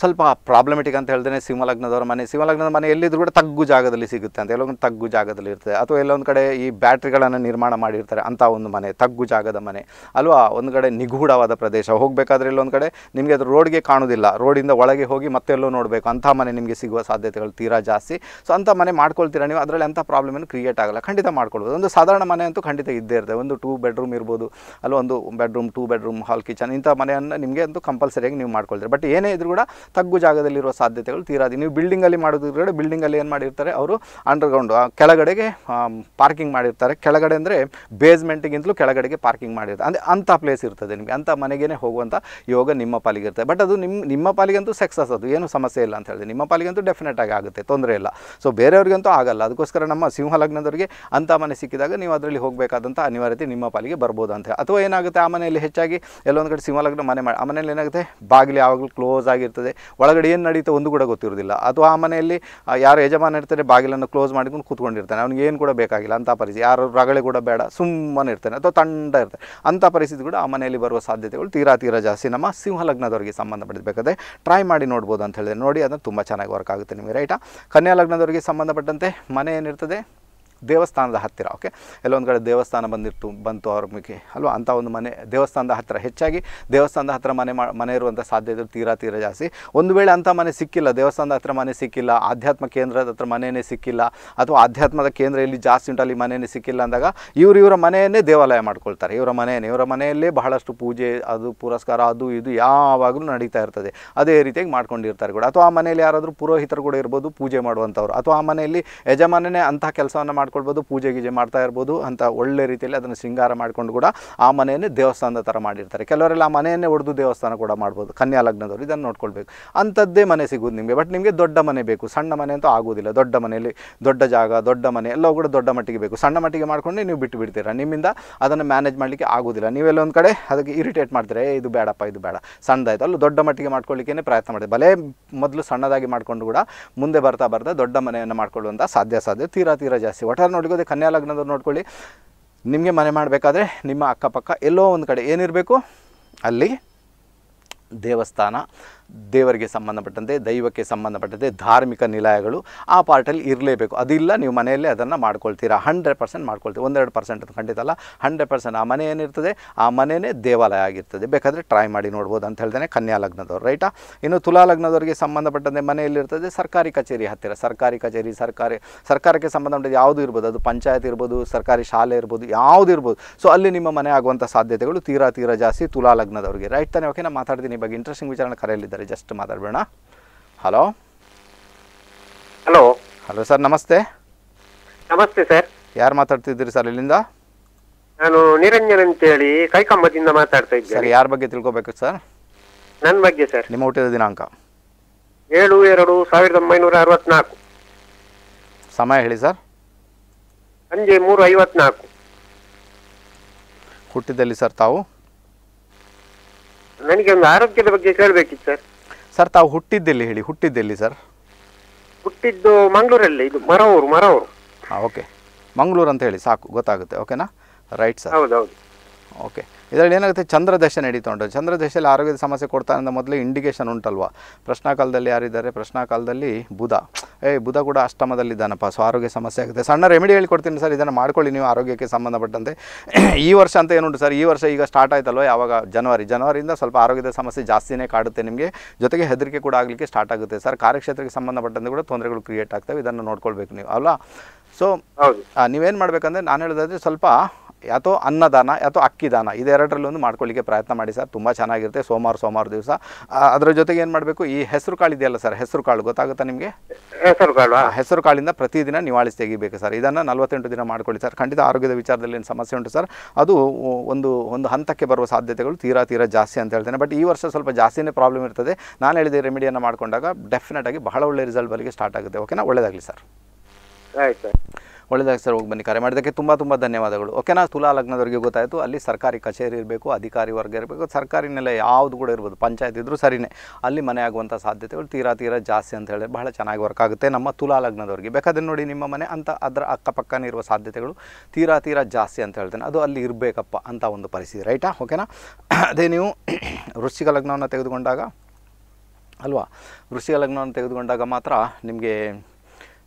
ಸ್ವಲ್ಪ ಪ್ರಾಬ್ಲಮೆಟಿಕ್ ಅಂತ ಹೇಳಿದ್ರೆ ಸಿಂಹಲಗ್ನದವರ ಮನೆ ಸಿಂಹಲಗ್ನದ ಮನೆ ಎಲ್ಲಿದ್ರು ಕೂಡ ತಗ್ಗು ಜಾಗದಲ್ಲಿ ಸಿಗುತ್ತೆ ಅಂತ ಎಲ್ಲೊಂದು ತಗ್ಗು ಜಾಗದಲ್ಲಿ ಇರ್ತದೆ ಅಥವಾ ಎಲ್ಲೊಂದು ಕಡೆ ಈ ಬ್ಯಾಟ್ರಿಗಳನ್ನು ನಿರ್ಮಾಣ ಮಾಡಿರ್ತಾರೆ ಅಂಥ ಒಂದು ಮನೆ ತಗ್ಗು ಜಾಗದ ಮನೆ ಅಲ್ವಾ ಒಂದು ಕಡೆ ನಿಗೂಢವಾದ ಪ್ರದೇಶ ಹೋಗಬೇಕಾದ್ರೆ ಇಲ್ಲೊಂದು ಕಡೆ ನಿಮಗೆ ಅದು ರೋಡ್ಗೆ ಕಾಣೋದಿಲ್ಲ ರೋಡಿಂದ ಒಳಗೆ ಹೋಗಿ ಮತ್ತೆಲ್ಲೋ ನೋಡಬೇಕು ಅಂಥ ಮನೆ ನಿಮಗೆ ಸಿಗುವ ಸಾಧ್ಯತೆಗಳು ತೀರಾ ಜಾಸ್ತಿ ಸೊ ಅಂಥ ಮನೆ ಮಾಡ್ಕೊಳ್ತೀರಾ ನೀವು ಅದರಲ್ಲಿ ಅಂಥ ಪ್ರಾಬ್ಲಮ್ ಕ್ರಿಯೇಟ್ ಆಗಲ್ಲ ಖಂಡಿತ ಮಾಡ್ಕೊಳ್ಬೋದು ಒಂದು ಸಾಧಾರಣ ಮನೆ ಅಂತೂ ಖಂಡಿತ ಇದ್ದೇ ಇರುತ್ತೆ ಒಂದು ಟೂ ಬೆಡ್ರೂಮ್ ಇರ್ಬೋದು ಅಲ್ಲ ಒಂದು bedroom two bedroom hall kitchen ಇಂಥ ಮನೆಯನ್ನು ನಿಮಗೆ ಅಂತೂ ಕಂಪಲ್ಸರಿಯಾಗಿ ನೀವು ಮಾಡ್ಕೊಳ್ತೀರಿ ಬಟ್ ಏನೇ ಇದ್ರೂ ಕೂಡ ತಗ್ಗು ಜಾಗದಲ್ಲಿರುವ ಸಾಧ್ಯತೆಗಳು ತೀರಾದಿ ನೀವು ಬಿಲ್ಡಿಂಗಲ್ಲಿ ಮಾಡೋದ್ರ ಬಿಲ್ಡಿಂಗಲ್ಲಿ ಏನು ಮಾಡಿರ್ತಾರೆ ಅವರು ಅಂಡರ್ಗ್ರೌಂಡ್ ಕೆಳಗಡೆಗೆ ಪಾರ್ಕಿಂಗ್ ಮಾಡಿರ್ತಾರೆ ಕೆಳಗಡೆ ಅಂದರೆ ಬೇಸ್ಮೆಂಟಿಗಿಂತಲೂ ಕೆಳಗಡೆಗೆ ಪಾರ್ಕಿಂಗ್ ಮಾಡಿರ್ತಾರೆ ಅಂದರೆ ಅಂಥ ಪ್ಲೇಸ್ ಇರ್ತದೆ ನಿಮಗೆ ಅಂಥ ಮನೆಗೇ ಹೋಗುವಂಥ ಯೋಗ ನಿಮ್ಮ ಪಾಲಿಗೆ ಬಟ್ ಅದು ನಿಮ್ಮ ನಿಮ್ಮ ಪಾಲಿಗಂತೂ ಸಕ್ಸಸ್ ಅದು ಏನು ಸಮಸ್ಯೆ ಇಲ್ಲ ಅಂತ ಹೇಳಿದೆ ನಿಮ್ಮ ಪಾಲಿಗಂತೂ ಡೆಫಿನೆಟ್ ಆಗಿ ಆಗುತ್ತೆ ತೊಂದರೆ ಇಲ್ಲ ಸೊ ಬೇರೆಯವ್ರಿಗಂತೂ ಆಗಲ್ಲ ಅದಕ್ಕೋಸ್ಕರ ನಮ್ಮ ಸಿಂಹ ಲಗ್ನದವರಿಗೆ ಅಂಥ ಮನೆ ಸಿಕ್ಕಿದಾಗ ನೀವು ಅದರಲ್ಲಿ ಹೋಗಬೇಕಾದಂಥ ಅನಿವಾರ್ಯತೆ ನಿಮ್ಮ ಪಾಲಿಗೆ ಬರ್ಬೋದು ಅಂತ ಅಥವಾ ಏನಾಗುತ್ತೆ ಆ ಮನೆಯಲ್ಲಿ ಹೆಚ್ಚಾಗಿ ಎಲ್ಲೊಂದು ಕಡೆ ಸಿಂಹ ಲಗ್ನ ಮನೆ ಮಾಡಿ ಆ ಮನೆಯಲ್ಲಿ ಏನಾಗುತ್ತೆ ಬಾಗಿಲು ಯಾವಾಗಲೂ ಕ್ಲೋಸ್ ಆಗಿರ್ತದೆ ಒಳಗಡೆ ಏನು ನಡೀತಾ ಒಂದು ಕೂಡ ಗೊತ್ತಿರೋದಿಲ್ಲ ಅಥವಾ ಆ ಮನೆಯಲ್ಲಿ ಯಾರು ಯಜಮಾನ ಇರ್ತಾರೆ ಬಾಗಿಲನ್ನು ಕ್ಲೋಸ್ ಮಾಡಿಕೊಂಡು ಕೂತ್ಕೊಂಡಿರ್ತಾನೆ ಅವ್ನಿಗೆ ಏನು ಕೂಡ ಬೇಕಾಗಿಲ್ಲ ಅಂಥ ಪರಿಸ್ಥಿತಿ ಯಾರು ರಗಳೆ ಕೂಡ ಬೇಡ ಸುಮ್ಮನೆ ಇರ್ತಾನೆ ಅಥವಾ ತಂಡ ಇರ್ತಾರೆ ಅಂಥ ಪರಿಸ್ಥಿತಿ ಕೂಡ ಆ ಮನೆಯಲ್ಲಿ ಬರುವ ಸಾಧ್ಯತೆಗಳು ತೀರಾ ತೀರಾ ಜಾಸ್ತಿ ನಮ್ಮ ಸಿಂಹ ಲಗ್ನದವರಿಗೆ ಸಂಬಂಧಪಡಿಸಬೇಕಾದ್ರೆ ಟ್ರೈ ಮಾಡಿ ನೋಡ್ಬೋದು ಅಂತ ಹೇಳಿದ್ರೆ ನೋಡಿ ಅದನ್ನು ತುಂಬ ಚೆನ್ನಾಗಿ ವರ್ಕ್ ಆಗುತ್ತೆ ನಿಮಗೆ ರೈಟಾ ಕನ್ಯಾ ಲಗ್ನದವರಿಗೆ ಸಂಬಂಧಪಟ್ಟಂತೆ ಮನೆ ಏನಿರ್ತದೆ ದೇವಸ್ಥಾನದ ಹತ್ತಿರ ಓಕೆ ಎಲ್ಲೊಂದು ಕಡೆ ದೇವಸ್ಥಾನ ಬಂದಿತ್ತು ಬಂತು ಅವ್ರ ಮಿಗೆ ಅಲ್ವಾ ಅಂಥ ಒಂದು ಮನೆ ದೇವಸ್ಥಾನದ ಹತ್ತಿರ ಹೆಚ್ಚಾಗಿ ದೇವಸ್ಥಾನದ ಹತ್ತಿರ ಮನೆ ಮನೆ ಇರುವಂಥ ಸಾಧ್ಯತೆ ತೀರಾ ತೀರ ಜಾಸ್ತಿ ಒಂದು ವೇಳೆ ಅಂಥ ಮನೆ ಸಿಕ್ಕಿಲ್ಲ ದೇವಸ್ಥಾನದ ಹತ್ತಿರ ಮನೆ ಸಿಕ್ಕಿಲ್ಲ ಆಧ್ಯಾತ್ಮ ಕೇಂದ್ರದ ಹತ್ರ ಮನೆಯೇ ಸಿಕ್ಕಿಲ್ಲ ಅಥವಾ ಆಧ್ಯಾತ್ಮದ ಕೇಂದ್ರ ಇಲ್ಲಿ ಜಾಸ್ತಿ ಉಂಟು ಅಲ್ಲಿ ಮನೆಯೇ ಸಿಕ್ಕಿಲ್ಲ ಅಂದಾಗ ಇವರು ಇವರ ಮನೆಯನ್ನೇ ದೇವಾಲಯ ಮಾಡ್ಕೊಳ್ತಾರೆ ಇವರ ಮನೆಯೇ ಇವರ ಮನೆಯಲ್ಲೇ ಬಹಳಷ್ಟು ಪೂಜೆ ಅದು ಪುರಸ್ಕಾರ ಅದು ಇದು ಯಾವಾಗಲೂ ನಡೀತಾ ಇರ್ತದೆ ಅದೇ ರೀತಿಯಾಗಿ ಮಾಡ್ಕೊಂಡಿರ್ತಾರೆ ಕೂಡ ಅಥವಾ ಆ ಮನೆಯಲ್ಲಿ ಯಾರಾದರೂ ಪುರೋಹಿತರು ಕೂಡ ಇರ್ಬೋದು ಪೂಜೆ ಮಾಡುವಂಥವ್ರು ಅಥವಾ ಆ ಮನೆಯಲ್ಲಿ ಯಜಮಾನನೇ ಅಂತಹ ಕೆಲಸವನ್ನು ಮಾಡ್ಕೊಂಡು ಮಾಡ್ಕೊಳ್ಬೋದು ಪೂಜೆ ಗೀಜೆ ಮಾಡ್ತಾ ಇರ್ಬೋದು ಅಂತ ಒಳ್ಳೆ ರೀತಿಯಲ್ಲಿ ಅದನ್ನು ಶೃಂಗಾರ ಮಾಡಿಕೊಂಡು ಕೂಡ ಆ ಮನೆಯನ್ನೇ ದೇವಸ್ಥಾನದ ಥರ ಮಾಡಿರ್ತಾರೆ ಕೆಲವರೆಲ್ಲ ಆ ಮನೆಯನ್ನೇ ಹೊಡೆದು ದೇವಸ್ಥಾನ ಕೂಡ ಮಾಡ್ಬೋದು ಕನ್ಯಾ ಲಗ್ನದವರು ಇದನ್ನು ನೋಡ್ಕೊಳ್ಬೇಕು ಅಂಥದ್ದೇ ಮನೆ ಸಿಗೋದು ನಿಮಗೆ ಬಟ್ ನಿಮಗೆ ದೊಡ್ಡ ಮನೆ ಬೇಕು ಸಣ್ಣ ಮನೆ ಅಂತೂ ಆಗೋದಿಲ್ಲ ದೊಡ್ಡ ಮನೆಯಲ್ಲಿ ದೊಡ್ಡ ಜಾಗ ದೊಡ್ಡ ಮನೆ ಎಲ್ಲವೂ ಕೂಡ ದೊಡ್ಡ ಮಟ್ಟಿಗೆ ಬೇಕು ಸಣ್ಣ ಮಟ್ಟಿಗೆ ಮಾಡ್ಕೊಂಡು ನೀವು ಬಿಟ್ಟು ಬಿಡ್ತೀರಾ ನಿಮ್ಮಿಂದ ಅದನ್ನು ಮ್ಯಾನೇಜ್ ಮಾಡಲಿಕ್ಕೆ ಆಗೋದಿಲ್ಲ ನೀವೆಲ್ಲೊಂದು ಕಡೆ ಅದಕ್ಕೆ ಇರಿಟೇಟ್ ಮಾಡ್ತೀರಾ ಇದು ಬೇಡಪ್ಪ ಇದು ಬೇಡ ಸಣ್ಣದಾಯಿತು ಅಲ್ಲೂ ದೊಡ್ಡ ಮಟ್ಟಿಗೆ ಮಾಡ್ಕೊಳ್ಳಿಕ್ಕೇ ಪ್ರಯತ್ನ ಮಾಡಿದೆ ಭಲೇ ಮೊದಲು ಸಣ್ಣದಾಗಿ ಮಾಡಿಕೊಂಡು ಕೂಡ ಮುಂದೆ ಬರ್ತಾ ಬರ್ತಾ ದೊಡ್ಡ ಮನೆಯನ್ನು ಮಾಡ್ಕೊಳ್ಳುವಂಥ ಸಾಧ್ಯ ಸಾಧ್ಯ ತೀರಾ ತೀರಾ ಜಾಸ್ತಿ ಒಟ್ಟು ಮಕರ ನೋಡ್ಕೊಳ್ಳಿ ಕನ್ಯಾ ಲಗ್ನದವ್ರು ನೋಡ್ಕೊಳ್ಳಿ ನಿಮಗೆ ಮನೆ ಮಾಡಬೇಕಾದ್ರೆ ನಿಮ್ಮ ಅಕ್ಕಪಕ್ಕ ಎಲ್ಲೋ ಒಂದು ಕಡೆ ಏನಿರಬೇಕು ಅಲ್ಲಿ ದೇವಸ್ಥಾನ ದೇವರಿಗೆ ಸಂಬಂಧಪಟ್ಟಂತೆ ದೈವಕ್ಕೆ ಸಂಬಂಧಪಟ್ಟಂತೆ ಧಾರ್ಮಿಕ ನಿಲಯಗಳು ಆ ಪಾರ್ಟಲ್ಲಿ ಇರಲೇಬೇಕು ಅದಿಲ್ಲ ನೀವು ಮನೆಯಲ್ಲೇ ಅದನ್ನು ಮಾಡ್ಕೊಳ್ತೀರಾ ಹಂಡ್ರೆಡ್ ಪರ್ಸೆಂಟ್ ಮಾಡ್ಕೊಳ್ತೀವಿ ಒಂದೆರಡು ಪರ್ಸೆಂಟ್ ಅಂತ ಖಂಡಿತ ಅಲ್ಲ ಹಂಡ್ರೆಡ್ ಪರ್ಸೆಂಟ್ ಆ ಮನೆ ಏನಿರ್ತದೆ ಆ ಮನೆಯೇ ದೇವಾಲಯ ಆಗಿರ್ತದೆ ಬೇಕಾದರೆ ಟ್ರೈ ಮಾಡಿ ನೋಡ್ಬೋದು ಅಂತ ಹೇಳ್ತಾನೆ ಕನ್ಯಾ ಲಗ್ನದವರು ರೈಟಾ ಇನ್ನು ತುಲಾ ಲಗ್ನದವರಿಗೆ ಸಂಬಂಧಪಟ್ಟಂತೆ ಮನೆಯಲ್ಲಿರ್ತದೆ ಸರ್ಕಾರಿ ಕಚೇರಿ ಹತ್ತಿರ ಸರ್ಕಾರಿ ಕಚೇರಿ ಸರ್ಕಾರಿ ಸರ್ಕಾರಕ್ಕೆ ಸಂಬಂಧಪಟ್ಟ ಯಾವುದು ಇರ್ಬೋದು ಅದು ಪಂಚಾಯತ್ ಇರ್ಬೋದು ಸರ್ಕಾರಿ ಶಾಲೆ ಇರ್ಬೋದು ಯಾವುದು ಇರ್ಬೋದು ಸೊ ಅಲ್ಲಿ ನಿಮ್ಮ ಮನೆ ಆಗುವಂಥ ಸಾಧ್ಯತೆಗಳು ತೀರಾ ತೀರಾ ಜಾಸ್ತಿ ತುಲಾ ಲಗ್ನದವರಿಗೆ ರೈಟ್ ತಾನೆ ಓಕೆ ನಾನು ಮಾತಾಡ್ತೀನಿ ಬಗ್ಗೆ ಇಂಟ್ರೆಸ್ಟಿಂಗ್ ವಿಚಾರಣೆ ಕರೆಯಲಿದ್ದಾರೆ ಸರಿ ಜಸ್ಟ್ ಮಾತಾಡಬೇಡ ಹಲೋ ಹಲೋ ಹಲೋ ಸರ್ ನಮಸ್ತೆ ನಮಸ್ತೆ ಸರ್ ಯಾರು ಮಾತಾಡ್ತಿದ್ದೀರಿ ಸರ್ ಇಲ್ಲಿಂದ ನಾನು ನಿರಂಜನ್ ಹೇಳಿ ಕೈಕಂಬದಿಂದ ಮಾತಾಡ್ತಾ ಸರ್ ಯಾರ್ ಯಾರ ಬಗ್ಗೆ ತಿಳ್ಕೊಬೇಕು ಸರ್ ನನ್ನ ಬಗ್ಗೆ ಸರ್ ನಿಮ್ಮ ಹುಟ್ಟಿದ ದಿನಾಂಕ ಏಳು ಎರಡು ಸಾವಿರದ ಒಂಬೈನೂರ ಅರವತ್ನಾಲ್ಕು ಸಮಯ ಹೇಳಿ ಸರ್ ಸಂಜೆ ಮೂರು ಐವತ್ನಾಲ್ಕು ಹುಟ್ಟಿದಲ್ಲಿ ಸರ್ ತಾವು ನನಗೆ ಒಂದು ಆರೋಗ್ಯದ ಬಗ್ಗೆ ಕೇಳಬೇಕಿತ್ತು ಸರ್ ಸರ್ ತಾವು ಹುಟ್ಟಿದ್ದೆಲ್ಲಿ ಹೇಳಿ ಹುಟ್ಟಿದ್ದೆಲ್ಲಿ ಸರ್ ಹುಟ್ಟಿದ್ದು ಮಂಗಳೂರಲ್ಲಿ ಇದು ಮರವೂರು ಮರವೂರು ಹಾಂ ಓಕೆ ಮಂಗಳೂರು ಅಂತ ಹೇಳಿ ಸಾಕು ಗೊತ್ತಾಗುತ್ತೆ ಓಕೆನಾ ರೈಟ್ ಸರ್ ಹೌದು ಹೌದು ಓಕೆ ಇದರಲ್ಲಿ ಏನಾಗುತ್ತೆ ಚಂದ್ರದಶೆ ನಡೀತಾ ಉಂಟು ಚಂದ್ರದಶೆಯಲ್ಲಿ ಆರೋಗ್ಯದ ಸಮಸ್ಯೆ ಕೊಡ್ತಾ ಅಂತ ಮೊದಲು ಇಂಡಿಕೇಷನ್ ಉಂಟಲ್ವ ಪ್ರಶ್ನಾಕಾಲದಲ್ಲಿ ಯಾರಿದ್ದಾರೆ ಪ್ರಶ್ನಾಕಾಲದಲ್ಲಿ ಬುಧ ಏಯ್ ಬುಧ ಕೂಡ ಅಷ್ಟಮದಲ್ಲಿದ್ದಾನಪ್ಪ ಸೊ ಆರೋಗ್ಯ ಸಮಸ್ಯೆ ಆಗುತ್ತೆ ಸಣ್ಣ ರೆಮಿಡಿ ಹೇಳ್ಕೊಡ್ತೀನಿ ಸರ್ ಇದನ್ನು ಮಾಡ್ಕೊಳ್ಳಿ ನೀವು ಆರೋಗ್ಯಕ್ಕೆ ಸಂಬಂಧಪಟ್ಟಂತೆ ಈ ವರ್ಷ ಅಂತ ಏನುಂಟು ಸರ್ ಈ ವರ್ಷ ಈಗ ಸ್ಟಾರ್ಟ್ ಆಯ್ತಲ್ವ ಯಾವಾಗ ಜನವರಿ ಜನವರಿಯಿಂದ ಸ್ವಲ್ಪ ಆರೋಗ್ಯದ ಸಮಸ್ಯೆ ಜಾಸ್ತಿನೇ ಕಾಡುತ್ತೆ ನಿಮಗೆ ಜೊತೆಗೆ ಹೆದರಿಕೆ ಕೂಡ ಆಗಲಿಕ್ಕೆ ಸ್ಟಾರ್ಟ್ ಆಗುತ್ತೆ ಸರ್ ಕಾರ್ಯಕ್ಷೇತ್ರಕ್ಕೆ ಸಂಬಂಧಪಟ್ಟಂತೆ ಕೂಡ ತೊಂದರೆಗಳು ಕ್ರಿಯೇಟ್ ಆಗ್ತವೆ ಇದನ್ನು ನೋಡ್ಕೊಳ್ಬೇಕು ನೀವು ಅಲ್ಲ ಸೊ ನೀವೇನು ಮಾಡಬೇಕಂದ್ರೆ ನಾನು ಹೇಳೋದಾದರೆ ಸ್ವಲ್ಪ ಅಥವಾ ಅನ್ನದಾನ ಅಥವಾ ಅಕ್ಕಿದಾನ ಇದೆರಡರಲ್ಲಿ ಒಂದು ಮಾಡ್ಕೊಳ್ಳಿಕ್ಕೆ ಪ್ರಯತ್ನ ಮಾಡಿ ಸರ್ ತುಂಬ ಚೆನ್ನಾಗಿರುತ್ತೆ ಸೋಮವಾರ ಸೋಮವಾರ ದಿವಸ ಅದರ ಜೊತೆಗೆ ಏನು ಮಾಡಬೇಕು ಈ ಹೆಸರು ಕಾಳು ಇದೆಯಲ್ಲ ಸರ್ ಹೆಸರು ಕಾಳು ಗೊತ್ತಾಗುತ್ತಾ ನಿಮಗೆ ಹೆಸರು ಕಾಳು ಹೆಸರು ಕಾಳಿಂದ ಪ್ರತಿದಿನ ನಿವಾಳಿಸಿ ತೆಗಿಬೇಕು ಸರ್ ಇದನ್ನು ನಲವತ್ತೆಂಟು ದಿನ ಮಾಡ್ಕೊಳ್ಳಿ ಸರ್ ಖಂಡಿತ ಆರೋಗ್ಯದ ವಿಚಾರದಲ್ಲಿ ಏನು ಸಮಸ್ಯೆ ಉಂಟು ಸರ್ ಅದು ಒಂದು ಒಂದು ಹಂತಕ್ಕೆ ಬರುವ ಸಾಧ್ಯತೆಗಳು ತೀರಾ ತೀರಾ ಜಾಸ್ತಿ ಅಂತ ಹೇಳ್ತೇನೆ ಬಟ್ ಈ ವರ್ಷ ಸ್ವಲ್ಪ ಜಾಸ್ತಿನೇ ಪ್ರಾಬ್ಲಮ್ ಇರ್ತದೆ ನಾನು ಹೇಳಿದ ರೆಮಿಡಿಯನ್ನು ಮಾಡಿಕೊಂಡಾಗ ಡೆಫಿನೆಟ್ ಆಗಿ ಬಹಳ ಒಳ್ಳೆ ರಿಸಲ್ಟ್ ಬರಲಿಕ್ಕೆ ಸ್ಟಾರ್ಟ್ ಆಗುತ್ತೆ ಓಕೆನಾ ಒಳ್ಳೇದಾಗಲಿ ಸರ್ ಆಯ್ತು ಒಳ್ಳೆಯದಾಗಿ ಸರ್ ಹೋಗಿ ಬನ್ನಿ ಕರೆ ಮಾಡಿದ್ದಕ್ಕೆ ತುಂಬ ತುಂಬ ಧನ್ಯವಾದಗಳು ಓಕೆನಾ ತುಲಾ ಲಗ್ನದವರಿಗೆ ಗೊತ್ತಾಯಿತು ಅಲ್ಲಿ ಸರ್ಕಾರಿ ಕಚೇರಿ ಇರಬೇಕು ಅಧಿಕಾರಿ ವರ್ಗ ಇರಬೇಕು ಸರ್ಕಾರಿ ನೆಲೆ ಯಾವುದು ಕೂಡ ಇರ್ಬೋದು ಪಂಚಾಯತ್ ಇದ್ದರೂ ಸರಿನೇ ಅಲ್ಲಿ ಮನೆ ಆಗುವಂಥ ಸಾಧ್ಯತೆಗಳು ತೀರಾ ತೀರಾ ಜಾಸ್ತಿ ಅಂತ ಹೇಳಿದ್ರೆ ಬಹಳ ಚೆನ್ನಾಗಿ ವರ್ಕ್ ಆಗುತ್ತೆ ನಮ್ಮ ತುಲಾ ಲಗ್ನದವರಿಗೆ ಬೇಕಾದ್ರೆ ನೋಡಿ ನಿಮ್ಮ ಮನೆ ಅಂತ ಅದರ ಅಕ್ಕಪಕ್ಕನೇ ಇರುವ ಸಾಧ್ಯತೆಗಳು ತೀರಾ ತೀರಾ ಜಾಸ್ತಿ ಅಂತ ಹೇಳ್ತೇನೆ ಅದು ಅಲ್ಲಿ ಇರಬೇಕಪ್ಪ ಅಂತ ಒಂದು ಪರಿಸ್ಥಿತಿ ರೈಟಾ ಓಕೆನಾ ಅದೇ ನೀವು ವೃಶ್ಚಿಕ ಲಗ್ನವನ್ನು ತೆಗೆದುಕೊಂಡಾಗ ಅಲ್ವಾ ವೃಶ್ಚಿಕ ಲಗ್ನವನ್ನು ತೆಗೆದುಕೊಂಡಾಗ ಮಾತ್ರ ನಿಮಗೆ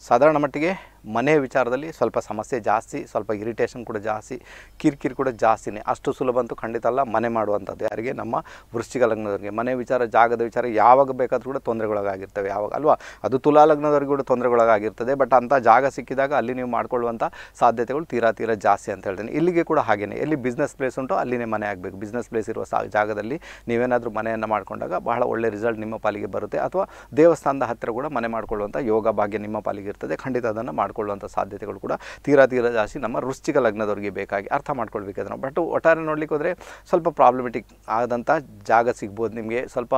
ಸಾಧಾರಣ ಮಟ್ಟಿಗೆ ಮನೆ ವಿಚಾರದಲ್ಲಿ ಸ್ವಲ್ಪ ಸಮಸ್ಯೆ ಜಾಸ್ತಿ ಸ್ವಲ್ಪ ಇರಿಟೇಷನ್ ಕೂಡ ಜಾಸ್ತಿ ಕಿರಿಕಿರಿ ಕೂಡ ಜಾಸ್ತಿನೇ ಅಷ್ಟು ಸುಲಭ ಅಂತೂ ಖಂಡಿತ ಅಲ್ಲ ಮನೆ ಮಾಡುವಂಥದ್ದು ಯಾರಿಗೆ ನಮ್ಮ ವೃಶ್ಚಿಕ ಲಗ್ನದವರಿಗೆ ಮನೆ ವಿಚಾರ ಜಾಗದ ವಿಚಾರ ಯಾವಾಗ ಬೇಕಾದರೂ ಕೂಡ ತೊಂದರೆಗೊಳಗಾಗಿರ್ತವೆ ಯಾವಾಗ ಅಲ್ವಾ ಅದು ತುಲಾ ಲಗ್ನದವ್ರಿಗೆ ಕೂಡ ತೊಂದರೆಗೊಳಗಾಗಿರ್ತದೆ ಬಟ್ ಅಂಥ ಜಾಗ ಸಿಕ್ಕಿದಾಗ ಅಲ್ಲಿ ನೀವು ಮಾಡ್ಕೊಳ್ಳುವಂಥ ಸಾಧ್ಯತೆಗಳು ತೀರಾ ತೀರಾ ಜಾಸ್ತಿ ಅಂತ ಹೇಳ್ತೀನಿ ಇಲ್ಲಿಗೆ ಕೂಡ ಹಾಗೆಯೇ ಎಲ್ಲಿ ಬಿಸ್ನೆಸ್ ಪ್ಲೇಸ್ ಉಂಟು ಅಲ್ಲಿನೇ ಮನೆ ಆಗಬೇಕು ಬಿಸ್ನೆಸ್ ಪ್ಲೇಸ್ ಇರುವ ಜಾಗದಲ್ಲಿ ನೀವೇನಾದರೂ ಮನೆಯನ್ನು ಮಾಡಿಕೊಂಡಾಗ ಬಹಳ ಒಳ್ಳೆ ರಿಸಲ್ಟ್ ನಿಮ್ಮ ಪಾಲಿಗೆ ಬರುತ್ತೆ ಅಥವಾ ದೇವಸ್ಥಾನದ ಹತ್ತಿರ ಕೂಡ ಮನೆ ಮಾಡಿಕೊಳ್ಳುವಂಥ ಯೋಗ ಭಾಗ್ಯ ನಿಮ್ಮ ಪಾಲಿಗೆ ಇರ್ತದೆ ಖಂಡಿತ ಅದನ್ನು ಮಾಡ್ಕೊಳ್ಳಿ ಮಾಡಿಕೊಳ್ಳುವಂಥ ಸಾಧ್ಯತೆಗಳು ಕೂಡ ತೀರಾ ತೀರಾ ಜಾಸ್ತಿ ನಮ್ಮ ರುಚಿಕ ಲಗ್ನದವರಿಗೆ ಬೇಕಾಗಿ ಅರ್ಥ ಮಾಡ್ಕೊಳ್ಬೇಕಾದ್ರೆ ಬಟ್ ಒಟ್ಟಾರೆ ನೋಡ್ಲಿಕ್ಕೆ ಹೋದರೆ ಸ್ವಲ್ಪ ಪ್ರಾಬ್ಲಮೆಟಿಕ್ ಆದಂಥ ಜಾಗ ಸಿಗ್ಬೋದು ನಿಮಗೆ ಸ್ವಲ್ಪ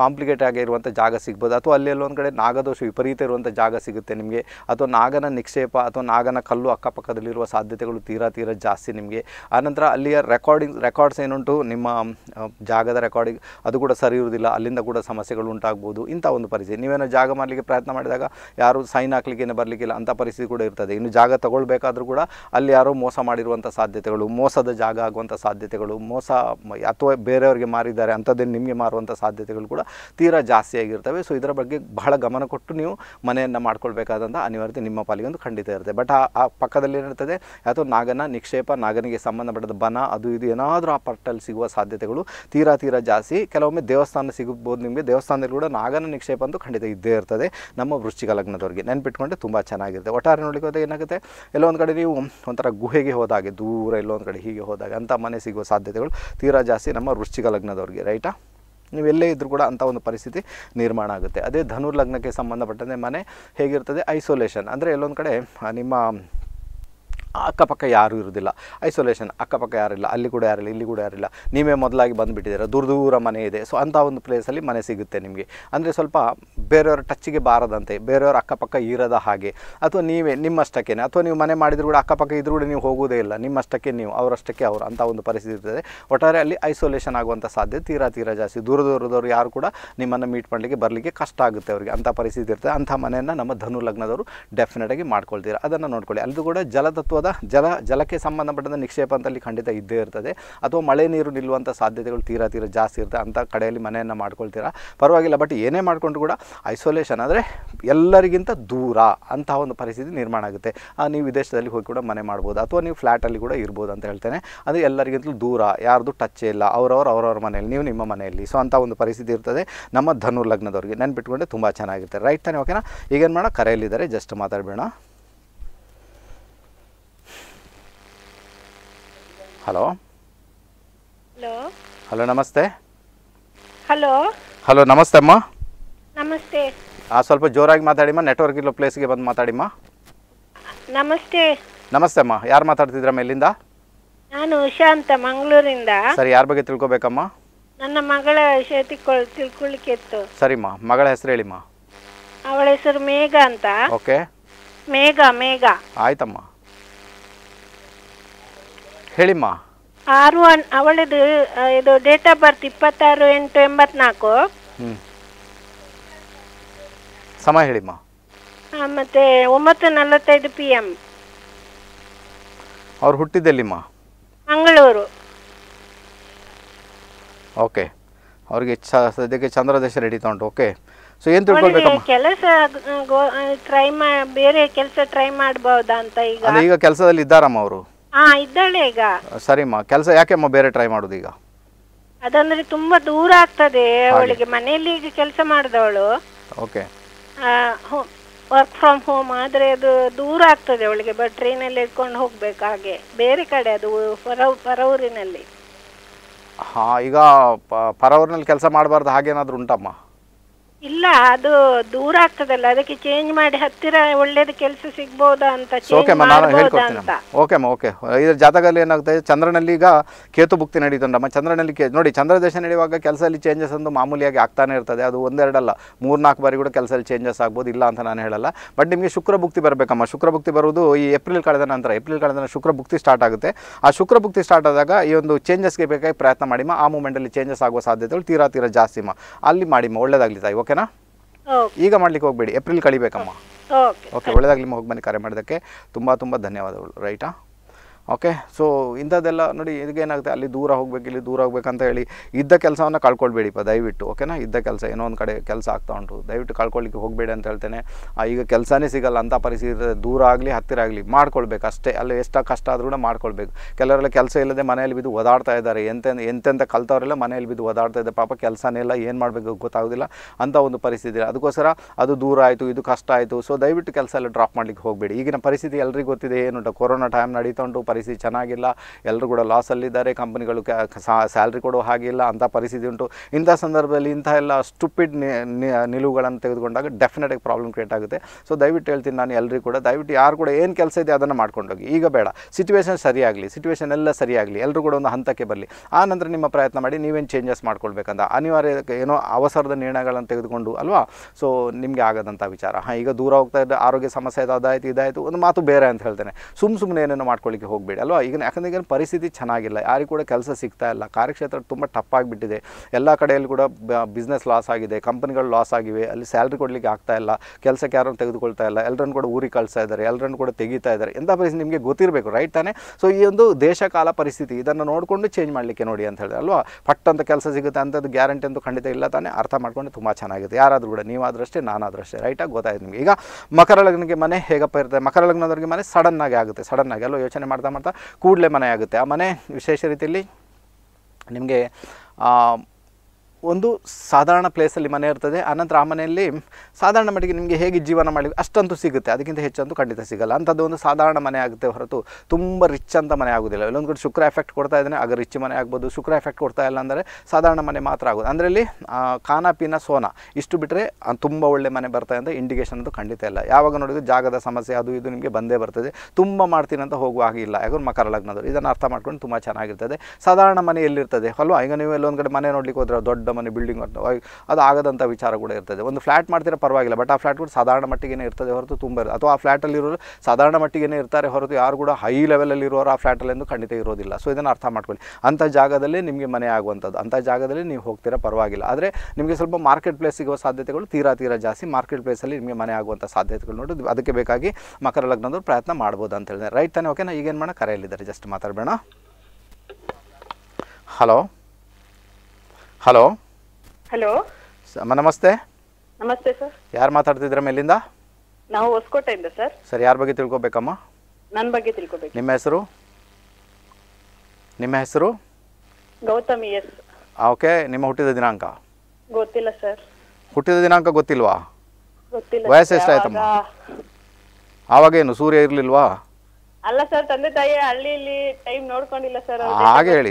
ಕಾಂಪ್ಲಿಕೇಟ್ ಆಗಿರುವಂಥ ಜಾಗ ಸಿಗ್ಬೋದು ಅಥವಾ ಅಲ್ಲಿ ಎಲ್ಲೊಂದು ಕಡೆ ನಾಗದೋಷ ವಿಪರೀತ ಇರುವಂಥ ಜಾಗ ಸಿಗುತ್ತೆ ನಿಮಗೆ ಅಥವಾ ನಾಗನ ನಿಕ್ಷೇಪ ಅಥವಾ ನಾಗನ ಕಲ್ಲು ಅಕ್ಕಪಕ್ಕದಲ್ಲಿರುವ ಸಾಧ್ಯತೆಗಳು ತೀರಾ ತೀರಾ ಜಾಸ್ತಿ ನಿಮಗೆ ಆನಂತರ ಅಲ್ಲಿಯ ರೆಕಾರ್ಡಿಂಗ್ ರೆಕಾರ್ಡ್ಸ್ ಏನುಂಟು ನಿಮ್ಮ ಜಾಗದ ರೆಕಾರ್ಡಿಂಗ್ ಅದು ಕೂಡ ಸರಿ ಇರುವುದಿಲ್ಲ ಅಲ್ಲಿಂದ ಕೂಡ ಸಮಸ್ಯೆಗಳು ಉಂಟಾಗ್ಬೋದು ಇಂಥ ಒಂದು ಪರಿಸ್ಥಿತಿ ನೀವೇನೋ ಜಾಗ ಮಾಡಲಿಕ್ಕೆ ಪ್ರಯತ್ನ ಮಾಡಿದಾಗ ಯಾರು ಸೈನ್ ಹಾಕ್ಲಿಕ್ಕೆ ಬರಲಿಕ್ಕಿಲ್ಲ ಅಂಥ ಪರಿಸ್ಥಿತಿ ಪರಿಸ್ಥಿತಿ ಕೂಡ ಇರ್ತದೆ ಇನ್ನು ಜಾಗ ತಗೊಳ್ಬೇಕಾದ್ರೂ ಕೂಡ ಅಲ್ಲಿ ಯಾರೋ ಮೋಸ ಮಾಡಿರುವಂಥ ಸಾಧ್ಯತೆಗಳು ಮೋಸದ ಜಾಗ ಆಗುವಂಥ ಸಾಧ್ಯತೆಗಳು ಮೋಸ ಅಥವಾ ಬೇರೆಯವರಿಗೆ ಮಾರಿದ್ದಾರೆ ಅಂಥದ್ದೇನು ನಿಮಗೆ ಮಾರುವಂಥ ಸಾಧ್ಯತೆಗಳು ಕೂಡ ತೀರಾ ಆಗಿರ್ತವೆ ಸೊ ಇದರ ಬಗ್ಗೆ ಬಹಳ ಗಮನ ಕೊಟ್ಟು ನೀವು ಮನೆಯನ್ನು ಮಾಡ್ಕೊಳ್ಬೇಕಾದಂಥ ಅನಿವಾರ್ಯತೆ ನಿಮ್ಮ ಪಾಲಿಗೆ ಒಂದು ಖಂಡಿತ ಇರುತ್ತೆ ಬಟ್ ಆ ಪಕ್ಕದಲ್ಲಿ ಏನಿರ್ತದೆ ಅಥವಾ ನಾಗನ ನಿಕ್ಷೇಪ ನಾಗನಿಗೆ ಸಂಬಂಧಪಟ್ಟ ಬನ ಅದು ಇದು ಏನಾದರೂ ಆ ಪಟ್ಟಲ್ಲಿ ಸಿಗುವ ಸಾಧ್ಯತೆಗಳು ತೀರಾ ತೀರಾ ಜಾಸ್ತಿ ಕೆಲವೊಮ್ಮೆ ದೇವಸ್ಥಾನ ಸಿಗಬಹುದು ನಿಮಗೆ ದೇವಸ್ಥಾನದಲ್ಲಿ ಕೂಡ ನಾಗನ ನಿಕ್ಷೇಪ ಅಂತೂ ಖಂಡಿತ ಇದ್ದೇ ಇರ್ತದೆ ನಮ್ಮ ವೃಶ್ಚಿಕ ಲಗ್ನದವ್ರಿಗೆ ನೆನ್ಪಿಟ್ಕೊಂಡ್ರೆ ತುಂಬ ಚೆನ್ನಾಗಿರುತ್ತೆ ಒಟ್ಟಾರೆ ನೋಡಲಿಕ್ಕೆ ಹೋದಾಗ ಏನಾಗುತ್ತೆ ಎಲ್ಲೊಂದು ಕಡೆ ನೀವು ಒಂಥರ ಗುಹೆಗೆ ಹೋದಾಗೆ ದೂರ ಎಲ್ಲೊಂದು ಕಡೆ ಹೀಗೆ ಹೋದಾಗ ಅಂಥ ಮನೆ ಸಿಗುವ ಸಾಧ್ಯತೆಗಳು ತೀರಾ ಜಾಸ್ತಿ ನಮ್ಮ ವೃಶ್ಚಿಕ ಲಗ್ನದವ್ರಿಗೆ ರೈಟಾ ನೀವು ಎಲ್ಲೇ ಇದ್ದರೂ ಕೂಡ ಅಂಥ ಒಂದು ಪರಿಸ್ಥಿತಿ ನಿರ್ಮಾಣ ಆಗುತ್ತೆ ಅದೇ ಧನುರ್ ಲಗ್ನಕ್ಕೆ ಸಂಬಂಧಪಟ್ಟಂತೆ ಮನೆ ಹೇಗಿರ್ತದೆ ಐಸೋಲೇಷನ್ ಅಂದರೆ ಎಲ್ಲೊಂದು ಕಡೆ ನಿಮ್ಮ ಅಕ್ಕಪಕ್ಕ ಯಾರೂ ಇರೋದಿಲ್ಲ ಐಸೋಲೇಷನ್ ಅಕ್ಕಪಕ್ಕ ಯಾರಿಲ್ಲ ಅಲ್ಲಿ ಕೂಡ ಯಾರಿಲ್ಲ ಇಲ್ಲಿ ಕೂಡ ಯಾರಿಲ್ಲ ನೀವೇ ಮೊದಲಾಗಿ ಬಂದುಬಿಟ್ಟಿದ್ದೀರ ದೂರ ದೂರ ಮನೆ ಇದೆ ಸೊ ಅಂಥ ಒಂದು ಪ್ಲೇಸಲ್ಲಿ ಮನೆ ಸಿಗುತ್ತೆ ನಿಮಗೆ ಅಂದರೆ ಸ್ವಲ್ಪ ಬೇರೆಯವ್ರ ಟಚ್ಗೆ ಬಾರದಂತೆ ಬೇರೆಯವ್ರ ಅಕ್ಕಪಕ್ಕ ಇರದ ಹಾಗೆ ಅಥವಾ ನೀವೇ ನಿಮ್ಮಷ್ಟಕ್ಕೆ ಅಥವಾ ನೀವು ಮನೆ ಮಾಡಿದ್ರು ಕೂಡ ಅಕ್ಕಪಕ್ಕ ಇದ್ರೂ ಕೂಡ ನೀವು ಹೋಗೋದೇ ಇಲ್ಲ ನಿಮ್ಮಷ್ಟಕ್ಕೆ ನೀವು ಅವರಷ್ಟಕ್ಕೆ ಅವರು ಅಂಥ ಒಂದು ಪರಿಸ್ಥಿತಿ ಇರ್ತದೆ ಒಟ್ಟಾರೆ ಅಲ್ಲಿ ಐಸೋಲೇಷನ್ ಆಗುವಂಥ ಸಾಧ್ಯತೆ ತೀರಾ ತೀರಾ ಜಾಸ್ತಿ ದೂರ ದೂರದವ್ರು ಯಾರು ಕೂಡ ನಿಮ್ಮನ್ನು ಮೀಟ್ ಮಾಡಲಿಕ್ಕೆ ಬರಲಿಕ್ಕೆ ಕಷ್ಟ ಆಗುತ್ತೆ ಅವರಿಗೆ ಅಂಥ ಪರಿಸ್ಥಿತಿ ಇರ್ತದೆ ಅಂಥ ಮನೆಯನ್ನು ನಮ್ಮ ಧನು ಲಗ್ನದವರು ಡೆಫಿನೆಟಾಗಿ ಮಾಡ್ಕೊಳ್ತೀರ ಅದನ್ನು ನೋಡ್ಕೊಳ್ಳಿ ಅಲ್ಲಿ ಕೂಡ ಜಲತತ್ವ ಅಥವಾ ಜಲ ಜಲಕ್ಕೆ ಸಂಬಂಧಪಟ್ಟಂಥ ನಿಕ್ಷೇಪ ಅಂತಲ್ಲಿ ಖಂಡಿತ ಇದ್ದೇ ಇರ್ತದೆ ಅಥವಾ ಮಳೆ ನೀರು ನಿಲ್ಲುವಂಥ ಸಾಧ್ಯತೆಗಳು ತೀರಾ ತೀರ ಜಾಸ್ತಿ ಇರುತ್ತೆ ಅಂಥ ಕಡೆಯಲ್ಲಿ ಮನೆಯನ್ನು ಮಾಡ್ಕೊಳ್ತೀರಾ ಪರವಾಗಿಲ್ಲ ಬಟ್ ಏನೇ ಮಾಡಿಕೊಂಡು ಕೂಡ ಐಸೋಲೇಷನ್ ಆದರೆ ಎಲ್ಲರಿಗಿಂತ ದೂರ ಅಂತಹ ಒಂದು ಪರಿಸ್ಥಿತಿ ನಿರ್ಮಾಣ ಆಗುತ್ತೆ ನೀವು ವಿದೇಶದಲ್ಲಿ ಹೋಗಿ ಕೂಡ ಮನೆ ಮಾಡ್ಬೋದು ಅಥವಾ ನೀವು ಫ್ಲ್ಯಾಟಲ್ಲಿ ಕೂಡ ಇರ್ಬೋದು ಅಂತ ಹೇಳ್ತೇನೆ ಅದು ಎಲ್ಲರಿಗಿಂತಲೂ ದೂರ ಯಾರ್ದು ಟಚ್ಚೇ ಇಲ್ಲ ಅವರವರು ಅವರವ್ರ ಮನೆಯಲ್ಲಿ ನೀವು ನಿಮ್ಮ ಮನೆಯಲ್ಲಿ ಸೊ ಅಂಥ ಒಂದು ಪರಿಸ್ಥಿತಿ ಇರ್ತದೆ ನಮ್ಮ ಧನುರ್ ಲಗ್ನದವ್ರಿಗೆ ನೆನ್ಪಿಟ್ಕೊಂಡೆ ತುಂಬ ಚೆನ್ನಾಗಿರ್ತಾರೆ ರೈಟ್ ತಾನೇ ಓಕೆನಾ ಈಗೇನು ಮಾಡೋ ಕರೆಯಲ್ಲಿದ್ದಾರೆ ಜಸ್ಟ್ ಮಾತಾಡಬೇಡ ಹಲೋ ಹಲೋ ಹಲೋ ನಮಸ್ತೆ ಹಲೋ ಹಲೋ ನಮಸ್ತೆ ಅಮ್ಮ ನಮಸ್ತೆ ಆ ಸ್ವಲ್ಪ ಜೋರಾಗಿ ಮಾತಾಡಿಮ್ಮ ನೆಟ್ವರ್ಕ್ ಇಲ್ಲೋ ಪ್ಲೇಸ್ಗೆ ಬಂದು ಮಾತಾಡಿಮ್ಮ ನಮಸ್ತೆ ನಮಸ್ತೆ ಅಮ್ಮ ಯಾರು ಮಾತಾಡ್ತಿದ್ರಮ್ಮ ಇಲ್ಲಿಂದ ನಾನು ಉಷಾ ಅಂತ ಮಂಗಳೂರಿಂದ ಸರಿ ಯಾರ ಬಗ್ಗೆ ತಿಳ್ಕೊಬೇಕಮ್ಮ ನನ್ನ ಮಗಳ ವಿಷಯ ತಿಳ್ಕೊಳ್ಳಿಕ್ಕೆ ಇತ್ತು ಸರಿಮ್ಮ ಮಗಳ ಹೆಸರು ಹೇಳಿಮ್ಮ ಅವಳ ಹೆಸರು ಮೇಘ ಅಂತ ಓಕೆ ಮೇಘ ಮೇಘ ಆಯ್ತಮ್ಮ ಹೇಳಿಮ್ಮ ಆರು ಒನ್ ಅವಳದು ಇದು ಡೇಟ್ ಆಫ್ ಬರ್ತ್ ಇಪ್ಪತ್ತಾರು ಎಂಟು ಎಂಬತ್ನಾಲ್ಕು ಸಮಯ ಹೇಳಿಮ್ಮ ಮತ್ತೆ ಒಂಬತ್ತು ನಲವತ್ತೈದು ಪಿ ಎಂ ಅವ್ರು ಹುಟ್ಟಿದ್ದೆಲ್ಲಿಮ್ಮ ಮಂಗಳೂರು ಓಕೆ ಅವ್ರಿಗೆ ಸದ್ಯಕ್ಕೆ ಚಂದ್ರದೇಶ ರೆಡಿ ತಗೊಂಡು ಓಕೆ ಸೊ ಏನು ತಿಳ್ಕೊಳ್ಬೇಕು ಕೆಲಸ ಟ್ರೈ ಬೇರೆ ಕೆಲಸ ಟ್ರೈ ಮಾಡಬಹುದಾ ಅಂತ ಈಗ ಈಗ ಕೆಲಸದಲ್ಲಿ ಇದ್ದಾರಮ್ಮ ಅವರು ಹಾ ಇದ್ದಾಳೆ ಈಗ ಸರಿಮ್ಮ ಕೆಲಸ ಯಾಕೆಮ್ಮ ಬೇರೆ ಟ್ರೈ ಮಾಡೋದು ಈಗ ಅದಂದ್ರೆ ತುಂಬಾ ದೂರ ಆಗ್ತದೆ ಅವಳಿಗೆ ಮನೆಯಲ್ಲಿ ಈಗ ಕೆಲಸ ಮಾಡಿದವಳು ಓಕೆ ವರ್ಕ್ ಫ್ರಮ್ ಹೋಮ್ ಆದ್ರೆ ಅದು ದೂರ ಆಗ್ತದೆ ಅವಳಿಗೆ ಬಟ್ ಟ್ರೈನಲ್ಲಿ ಇಟ್ಕೊಂಡು ಹೋಗ್ಬೇಕು ಹಾಗೆ ಬೇರೆ ಕಡೆ ಅದು ಪರ ಪರವೂರಿನಲ್ಲಿ ಹಾ ಈಗ ಪರವೂರಿನಲ್ಲಿ ಕೆಲಸ ಮಾಡಬಾರ್ದು ಹಾಗೇನಾದ್ರೂ ಉಂಟಮ್ಮ ಇಲ್ಲ ಅದು ದೂರ ಆಗ್ತದಲ್ಲ ಅದಕ್ಕೆ ಚೇಂಜ್ ಮಾಡಿ ಹತ್ತಿರ ಒಳ್ಳೇದು ಕೆಲಸ ಸಿಗ್ಬೋದಾ ಅಂತ ಓಕೆ ನಾನು ಹೇಳ್ಕೊಡ್ತೀನಿ ಓಕೆ ಅಮ್ಮ ಓಕೆ ಇದರ ಜಾತಕದಲ್ಲಿ ಏನಾಗ್ತದೆ ಚಂದ್ರನಲ್ಲಿ ಈಗ ಕೇತು ಭುಕ್ತಿ ನಡೀತುಂಟಮ್ಮ ಚಂದ್ರನಲ್ಲಿ ಕೇ ನೋಡಿ ಚಂದ್ರ ದೇಶ ನಡೆಯುವಾಗ ಕೆಲಸದಲ್ಲಿ ಚೇಂಜಸ್ ಒಂದು ಮಾಮೂಲಿಯಾಗಿ ಆಗ್ತಾನೆ ಇರ್ತದೆ ಅದು ಒಂದೆರಡಲ್ಲ ಮೂರ್ನಾಲ್ಕು ನಾಲ್ಕು ಬಾರಿ ಕೂಡ ಕೆಲಸದಲ್ಲಿ ಚೇಂಜಸ್ ಆಗ್ಬೋದು ಇಲ್ಲ ಅಂತ ನಾನು ಹೇಳಲ್ಲ ಬಟ್ ನಿಮಗೆ ಶುಕ್ರ ಭುಕ್ತಿ ಬರಬೇಕಮ್ಮ ಶುಕ್ರ ಭುಕ್ತಿ ಬರುವುದು ಈ ಏಪ್ರಿಲ್ ಕಳೆದ ನಂತರ ಏಪ್ರಿಲ್ ಕಳೆದ ಶುಕ್ರ ಭುಕ್ತಿ ಸ್ಟಾರ್ಟ್ ಆಗುತ್ತೆ ಆ ಶುಕ್ರ ಭುಕ್ತಿ ಸ್ಟಾರ್ಟ್ ಆದಾಗ ಈ ಒಂದು ಚೇಂಜಸ್ಗೆ ಬೇಕಾಗಿ ಪ್ರಯತ್ನ ಮಾಡಿಮ್ಮ ಆ ಮೂಮೆಂಟಲ್ಲಿ ಚೇಂಜಸ್ ಆಗುವ ಸಾಧ್ಯತೆಗಳು ತೀರಾ ತೀರಾ ಜಾಸ್ತಿಮ್ಮ ಅಲ್ಲಿ ಮಾಡಿಮ್ಮ ಒಳ್ಳೇದಾಗಲಿ ತಾಯಿ ಓಕೆನಾ ಈಗ ಮಾಡ್ಲಿಕ್ಕೆ ಹೋಗ್ಬೇಡಿ ಏಪ್ರಿಲ್ ಕಳಿಬೇಕಮ್ಮ ಓಕೆ ಒಳ್ಳೆದಾಗ್ಲಿ ಹೋಗಿ ಬನ್ನಿ ಕರೆ ಮಾಡೋದಕ್ಕೆ ತುಂಬ ತುಂಬ ಧನ್ಯವಾದಗಳು ರೈಟಾ ಓಕೆ ಸೊ ಇಂಥದ್ದೆಲ್ಲ ನೋಡಿ ಇದಕ್ಕೇನಾಗುತ್ತೆ ಅಲ್ಲಿ ದೂರ ಹೋಗ್ಬೇಕು ಇಲ್ಲಿ ದೂರ ಹೋಗ್ಬೇಕಂತ ಹೇಳಿ ಇದ್ದ ಕೆಲಸವನ್ನು ಕಳ್ಕೊಳ್ಬೇಡಿಪ್ಪ ದಯವಿಟ್ಟು ಓಕೆನಾ ಇದ್ದ ಕೆಲಸ ಏನೋ ಒಂದು ಕಡೆ ಕೆಲಸ ಆಗ್ತಾ ಉಂಟು ದಯವಿಟ್ಟು ಕಳ್ಕೊಳ್ಳಿಕ್ಕೆ ಹೋಗಬೇಡಿ ಅಂತ ಹೇಳ್ತೇನೆ ಈಗ ಕೆಲಸನೇ ಸಿಗಲ್ಲ ಅಂಥ ಪರಿಸ್ಥಿತಿ ದೂರ ಆಗಲಿ ಹತ್ತಿರ ಆಗಲಿ ಮಾಡ್ಕೊಳ್ಬೇಕು ಅಷ್ಟೇ ಅಲ್ಲಿ ಎಷ್ಟು ಕಷ್ಟ ಆದರೂ ಕೂಡ ಮಾಡ್ಕೊಳ್ಬೇಕು ಕೆಲವರೆಲ್ಲ ಕೆಲಸ ಇಲ್ಲದೆ ಮನೆಯಲ್ಲಿ ಬಿದ್ದು ಓದಾಡ್ತಾ ಇದ್ದಾರೆ ಎಂತೆಂದು ಎಂತೆಂಥ ಕಲ್ತವರೆಲ್ಲ ಮನೆಯಲ್ಲಿ ಬಿದ್ದು ಓದಾಡ್ತಾ ಇದ್ದಾರೆ ಪಾಪ ಕೆಲಸನೇ ಇಲ್ಲ ಏನು ಮಾಡಬೇಕು ಗೊತ್ತಾಗೋದಿಲ್ಲ ಅಂತ ಒಂದು ಪರಿಸ್ಥಿತಿ ಅದಕ್ಕೋಸ್ಕರ ಅದು ದೂರ ಆಯಿತು ಇದು ಕಷ್ಟ ಆಯಿತು ಸೊ ದಯವಿಟ್ಟು ಕೆಲಸ ಎಲ್ಲ ಡ್ರಾಪ್ ಮಾಡಲಿಕ್ಕೆ ಹೋಗಬೇಡಿ ಈಗಿನ ಪರಿಸ್ಥಿತಿ ಎಲ್ಲರಿಗೂ ಗೊತ್ತಿದೆ ಏನುಂಟು ಕೊರೋನಾ ಟೈಮ್ ನಡೀತಾ ಉಂಟು ಪರಿಸ್ಥಿತಿ ಚೆನ್ನಾಗಿಲ್ಲ ಎಲ್ಲರೂ ಕೂಡ ಲಾಸಲ್ಲಿದ್ದಾರೆ ಕಂಪ್ನಿಗಳು ಸ್ಯಾಲ್ರಿ ಕೊಡೋ ಹಾಗಿಲ್ಲ ಅಂಥ ಪರಿಸ್ಥಿತಿ ಉಂಟು ಇಂಥ ಸಂದರ್ಭದಲ್ಲಿ ಇಂಥ ಎಲ್ಲ ಸ್ಟುಪಿಡ್ ನಿಲುವುಗಳನ್ನು ತೆಗೆದುಕೊಂಡಾಗ ಡೆಫಿನೆಟಾಗಿ ಪ್ರಾಬ್ಲಮ್ ಕ್ರಿಯೇಟ್ ಆಗುತ್ತೆ ಸೊ ದಯವಿಟ್ಟು ಹೇಳ್ತೀನಿ ನಾನು ಎಲ್ಲರಿಗೂ ಕೂಡ ದಯವಿಟ್ಟು ಯಾರು ಕೂಡ ಏನು ಕೆಲಸ ಇದೆ ಅದನ್ನು ಮಾಡ್ಕೊಂಡೋಗಿ ಈಗ ಬೇಡ ಸಿಚುವೇಶನ್ ಸರಿಯಾಗಲಿ ಸಿಚುವೇಶನ್ ಎಲ್ಲ ಸರಿಯಾಗಲಿ ಎಲ್ಲರೂ ಕೂಡ ಒಂದು ಹಂತಕ್ಕೆ ಬರಲಿ ಆ ನಂತರ ನಿಮ್ಮ ಪ್ರಯತ್ನ ಮಾಡಿ ನೀವೇನು ಚೇಂಜಸ್ ಮಾಡ್ಕೊಳ್ಬೇಕಂತ ಅನಿವಾರ್ಯ ಏನೋ ಅವಸರದ ನಿರ್ಣಯಗಳನ್ನು ತೆಗೆದುಕೊಂಡು ಅಲ್ವಾ ಸೊ ನಿಮಗೆ ಆಗದಂಥ ವಿಚಾರ ಹಾಂ ಈಗ ದೂರ ಹೋಗ್ತಾ ಇದ್ದ ಆರೋಗ್ಯ ಸಮಸ್ಯೆ ಅದಾಯಿತು ಇದಾಯಿತು ಒಂದು ಮಾತು ಬೇರೆ ಅಂತ ಹೇಳ್ತೇನೆ ಸುಮ್ಮ ಸುಮ್ಮನೆ ಏನೇನೋ ಮಾಡ್ಕೊಳ್ಳಿಕ್ಕೆ ಹೋಗಿ ಹೋಗ್ಬೇಡಿ ಅಲ್ವಾ ಈಗ ಯಾಕಂದ್ರೆ ಈಗ ಪರಿಸ್ಥಿತಿ ಚೆನ್ನಾಗಿಲ್ಲ ಯಾರಿಗೂ ಕೂಡ ಕೆಲಸ ಸಿಗ್ತಾ ಇಲ್ಲ ಕಾರ್ಯಕ್ಷೇತ್ರ ತುಂಬ ಟಫ್ ಆಗಿಬಿಟ್ಟಿದೆ ಎಲ್ಲ ಕಡೆಯಲ್ಲಿ ಕೂಡ ಬಿಸ್ನೆಸ್ ಲಾಸ್ ಆಗಿದೆ ಕಂಪನಿಗಳು ಲಾಸ್ ಆಗಿವೆ ಅಲ್ಲಿ ಸ್ಯಾಲ್ರಿ ಕೊಡಲಿಕ್ಕೆ ಆಗ್ತಾ ಇಲ್ಲ ಕೆಲಸಕ್ಕೆ ಯಾರನ್ನು ತೆಗೆದುಕೊಳ್ತಾ ಇಲ್ಲ ಎಲ್ಲರನ್ನು ಕೂಡ ಊರಿಗೆ ಕಳಿಸ್ತಾ ಇದ್ದಾರೆ ಎಲ್ಲರನ್ನು ಕೂಡ ತೆಗಿತಾ ಇದ್ದಾರೆ ಎಂಥ ಪರಿಸ್ಥಿತಿ ನಿಮಗೆ ಗೊತ್ತಿರಬೇಕು ರೈಟ್ ತಾನೇ ಸೊ ಈ ಒಂದು ದೇಶ ಕಾಲ ಪರಿಸ್ಥಿತಿ ಇದನ್ನು ನೋಡಿಕೊಂಡು ಚೇಂಜ್ ಮಾಡಲಿಕ್ಕೆ ನೋಡಿ ಅಂತ ಹೇಳಿದ್ರೆ ಅಲ್ವಾ ಪಟ್ಟಂತ ಅಂತ ಕೆಲಸ ಸಿಗುತ್ತೆ ಅಂಥದ್ದು ಗ್ಯಾರಂಟಿ ಅಂತೂ ಖಂಡಿತ ಇಲ್ಲ ತಾನೇ ಅರ್ಥ ಮಾಡ್ಕೊಂಡು ತುಂಬ ಚೆನ್ನಾಗಿದೆ ಯಾರಾದರೂ ಕೂಡ ನೀವಾದ್ರಷ್ಟೇ ನಾನು ಆದ್ರಷ್ಟೇ ರೈಟ್ ರೈಟಾಗಿ ಗೊತ್ತಾಯ್ತು ನಿಮಗೆ ಈಗ ಮಕರ ಲಗ್ನಕ್ಕೆ ಮನೆ ಹೇಗಪ್ಪ ಇರುತ್ತೆ ಮಕರ ಲಗ್ನದವ್ರಿಗೆ ಮನೆ ಸಡನ್ನಾಗಿ ಆಗುತ್ತೆ ಸಡನ್ನಾಗಿ ಅಲ್ಲೋ ಯೋಚನೆ ಮಾಡ್ತಾ ಮಾಡ್ತಾ ಕೂಡಲೇ ಮನೆ ಆಗುತ್ತೆ ಆ ಮನೆ ವಿಶೇಷ ರೀತಿಯಲ್ಲಿ ನಿಮಗೆ ಒಂದು ಸಾಧಾರಣ ಪ್ಲೇಸಲ್ಲಿ ಮನೆ ಇರ್ತದೆ ಅನಂತರ ಆ ಮನೆಯಲ್ಲಿ ಸಾಧಾರಣ ಮಟ್ಟಿಗೆ ನಿಮಗೆ ಹೇಗೆ ಜೀವನ ಮಾಡಿ ಅಷ್ಟಂತೂ ಸಿಗುತ್ತೆ ಅದಕ್ಕಿಂತ ಹೆಚ್ಚಂತೂ ಖಂಡಿತ ಸಿಗಲ್ಲ ಅಂಥದ್ದು ಒಂದು ಸಾಧಾರಣ ಮನೆ ಆಗುತ್ತೆ ಹೊರತು ತುಂಬ ರಿಚ್ ಅಂತ ಮನೆ ಆಗೋದಿಲ್ಲ ಇಲ್ಲೊಂದು ಕಡೆ ಶುಕ್ರ ಎಫೆಕ್ಟ್ ಕೊಡ್ತಾ ಇದ್ದಾನೆ ಆಗ ರಿಚ್ ಮನೆ ಆಗ್ಬೋದು ಶುಕ್ರ ಎಫೆಕ್ಟ್ ಕೊಡ್ತಾ ಇಲ್ಲ ಅಂದರೆ ಸಾಧಾರಣ ಮನೆ ಮಾತ್ರ ಆಗೋದು ಅಂದರೆ ಖಾನ ಪೀನ ಸೋನಾ ಇಷ್ಟು ಬಿಟ್ಟರೆ ತುಂಬ ಒಳ್ಳೆ ಮನೆ ಬರ್ತಾ ಅಂತ ಇಂಡಿಕೇಷನ್ ಅಂತೂ ಖಂಡಿತ ಇಲ್ಲ ಯಾವಾಗ ನೋಡಿದ್ರು ಜಾಗದ ಸಮಸ್ಯೆ ಅದು ಇದು ನಿಮಗೆ ಬಂದೇ ಬರ್ತದೆ ತುಂಬ ಮಾಡ್ತೀನಿ ಅಂತ ಹೋಗುವ ಹಾಗಿಲ್ಲ ಯಾಕಂದ್ರೆ ಮಕರ ಲಗ್ನದವರು ಇದನ್ನು ಅರ್ಥ ಮಾಡ್ಕೊಂಡು ತುಂಬ ಚೆನ್ನಾಗಿರ್ತದೆ ಸಾಧಾರಣ ಮನೆ ಎಲ್ಲಿರ್ತದೆ ಅಲ್ವಾ ಈಗ ನೀವು ಎಲ್ಲೊಂದು ಕಡೆ ಮನೆ ನೋಡ್ಲಿಕ್ಕೆ ಹೋದ್ರೆ ದೊಡ್ಡ ದೊಡ್ಡ ಮನೆ ಬಿಲ್ಡಿಂಗ್ ಅದು ಆಗದಂಥ ವಿಚಾರ ಕೂಡ ಇರ್ತದೆ ಒಂದು ಫ್ಲಾಟ್ ಮಾಡ್ತೀರಾ ಪರವಾಗಿಲ್ಲ ಬಟ್ ಆ ಫ್ಲಾಟ್ ಕೂಡ ಸಾಧಾರಣ ಮಟ್ಟಿಗೆ ಇರ್ತದೆ ಹೊರತು ತುಂಬ ಇರುತ್ತೆ ಅಥವಾ ಆ ಫ್ಲ್ಯಾಟಲ್ಲಿರೋರು ಸಾಧಾರಣ ಮಟ್ಟಿಗೆ ಇರ್ತಾರೆ ಹೊರತು ಯಾರು ಕೂಡ ಹೈ ಇರೋರು ಆ ಎಂದು ಖಂಡಿತ ಇರೋದಿಲ್ಲ ಸೊ ಇದನ್ನು ಅರ್ಥ ಮಾಡ್ಕೊಳ್ಳಿ ಅಂಥ ಜಾಗದಲ್ಲಿ ನಿಮಗೆ ಮನೆ ಆಗುವಂಥದ್ದು ಅಂಥ ಜಾಗದಲ್ಲಿ ನೀವು ಹೋಗ್ತೀರ ಪರವಾಗಿಲ್ಲ ಆದರೆ ನಿಮಗೆ ಸ್ವಲ್ಪ ಮಾರ್ಕೆಟ್ ಪ್ಲೇಸ್ ಸಿಗುವ ಸಾಧ್ಯತೆಗಳು ತೀರಾ ತೀರಾ ಜಾಸ್ತಿ ಮಾರ್ಕೆಟ್ ಪ್ಲೇಸಲ್ಲಿ ನಿಮಗೆ ಮನೆ ಆಗುವಂಥ ಸಾಧ್ಯತೆಗಳು ನೋಡಿ ಅದಕ್ಕೆ ಬೇಕಾಗಿ ಮಕರ ಲಗ್ನದವ್ರು ಪ್ರಯತ್ನ ಮಾಡ್ಬೋದು ಅಂತ ಹೇಳಿದೆ ರೈಟ್ ತಾನೇ ಓಕೆನಾ ಈಗೇನು ಮಾಡೋಣ ಕರೆಯಲ್ಲಿದ್ದಾರೆ ಜಸ್ಟ್ ಮಾತಾಡಬೇಡ ಹಲೋ ಹಲೋ ಹಲೋ ನಮಸ್ತೆ ನಮಸ್ತೆ ಸರ್ ಯಾರು ಮಾತಾಡ್ತಿದ್ರಮ್ಮ ಎಲ್ಲಿಂದ ನಾವು ಹೊಸಕೋಟೆಯಿಂದ ಸರ್ ಸರ್ ಯಾರ ಬಗ್ಗೆ ತಿಳ್ಕೊಬೇಕಮ್ಮ ನನ್ನ ಬಗ್ಗೆ ತಿಳ್ಕೊಬೇಕು ನಿಮ್ಮ ಹೆಸರು ನಿಮ್ಮ ಹೆಸರು ಗೌತಮಿ ಎಸ್ ಓಕೆ ನಿಮ್ಮ ಹುಟ್ಟಿದ ದಿನಾಂಕ ಗೊತ್ತಿಲ್ಲ ಸರ್ ಹುಟ್ಟಿದ ದಿನಾಂಕ ಗೊತ್ತಿಲ್ವಾ ಗೊತ್ತಿಲ್ಲ ವಯಸ್ಸು ಎಷ್ಟಾಯ್ತಮ್ಮ ಆವಾಗೇನು ಸೂರ್ಯ ಇರಲಿಲ್ವಾ ಅಲ್ಲ ಸರ್ ತಂದೆ ತಾಯಿ ಹಳ್ಳಿ ಇಲ್ಲಿ ಟೈಮ್ ನೋಡ್ಕೊಂಡಿಲ್ಲ ಸರ್ ಹಾಗೆ ಹೇಳಿ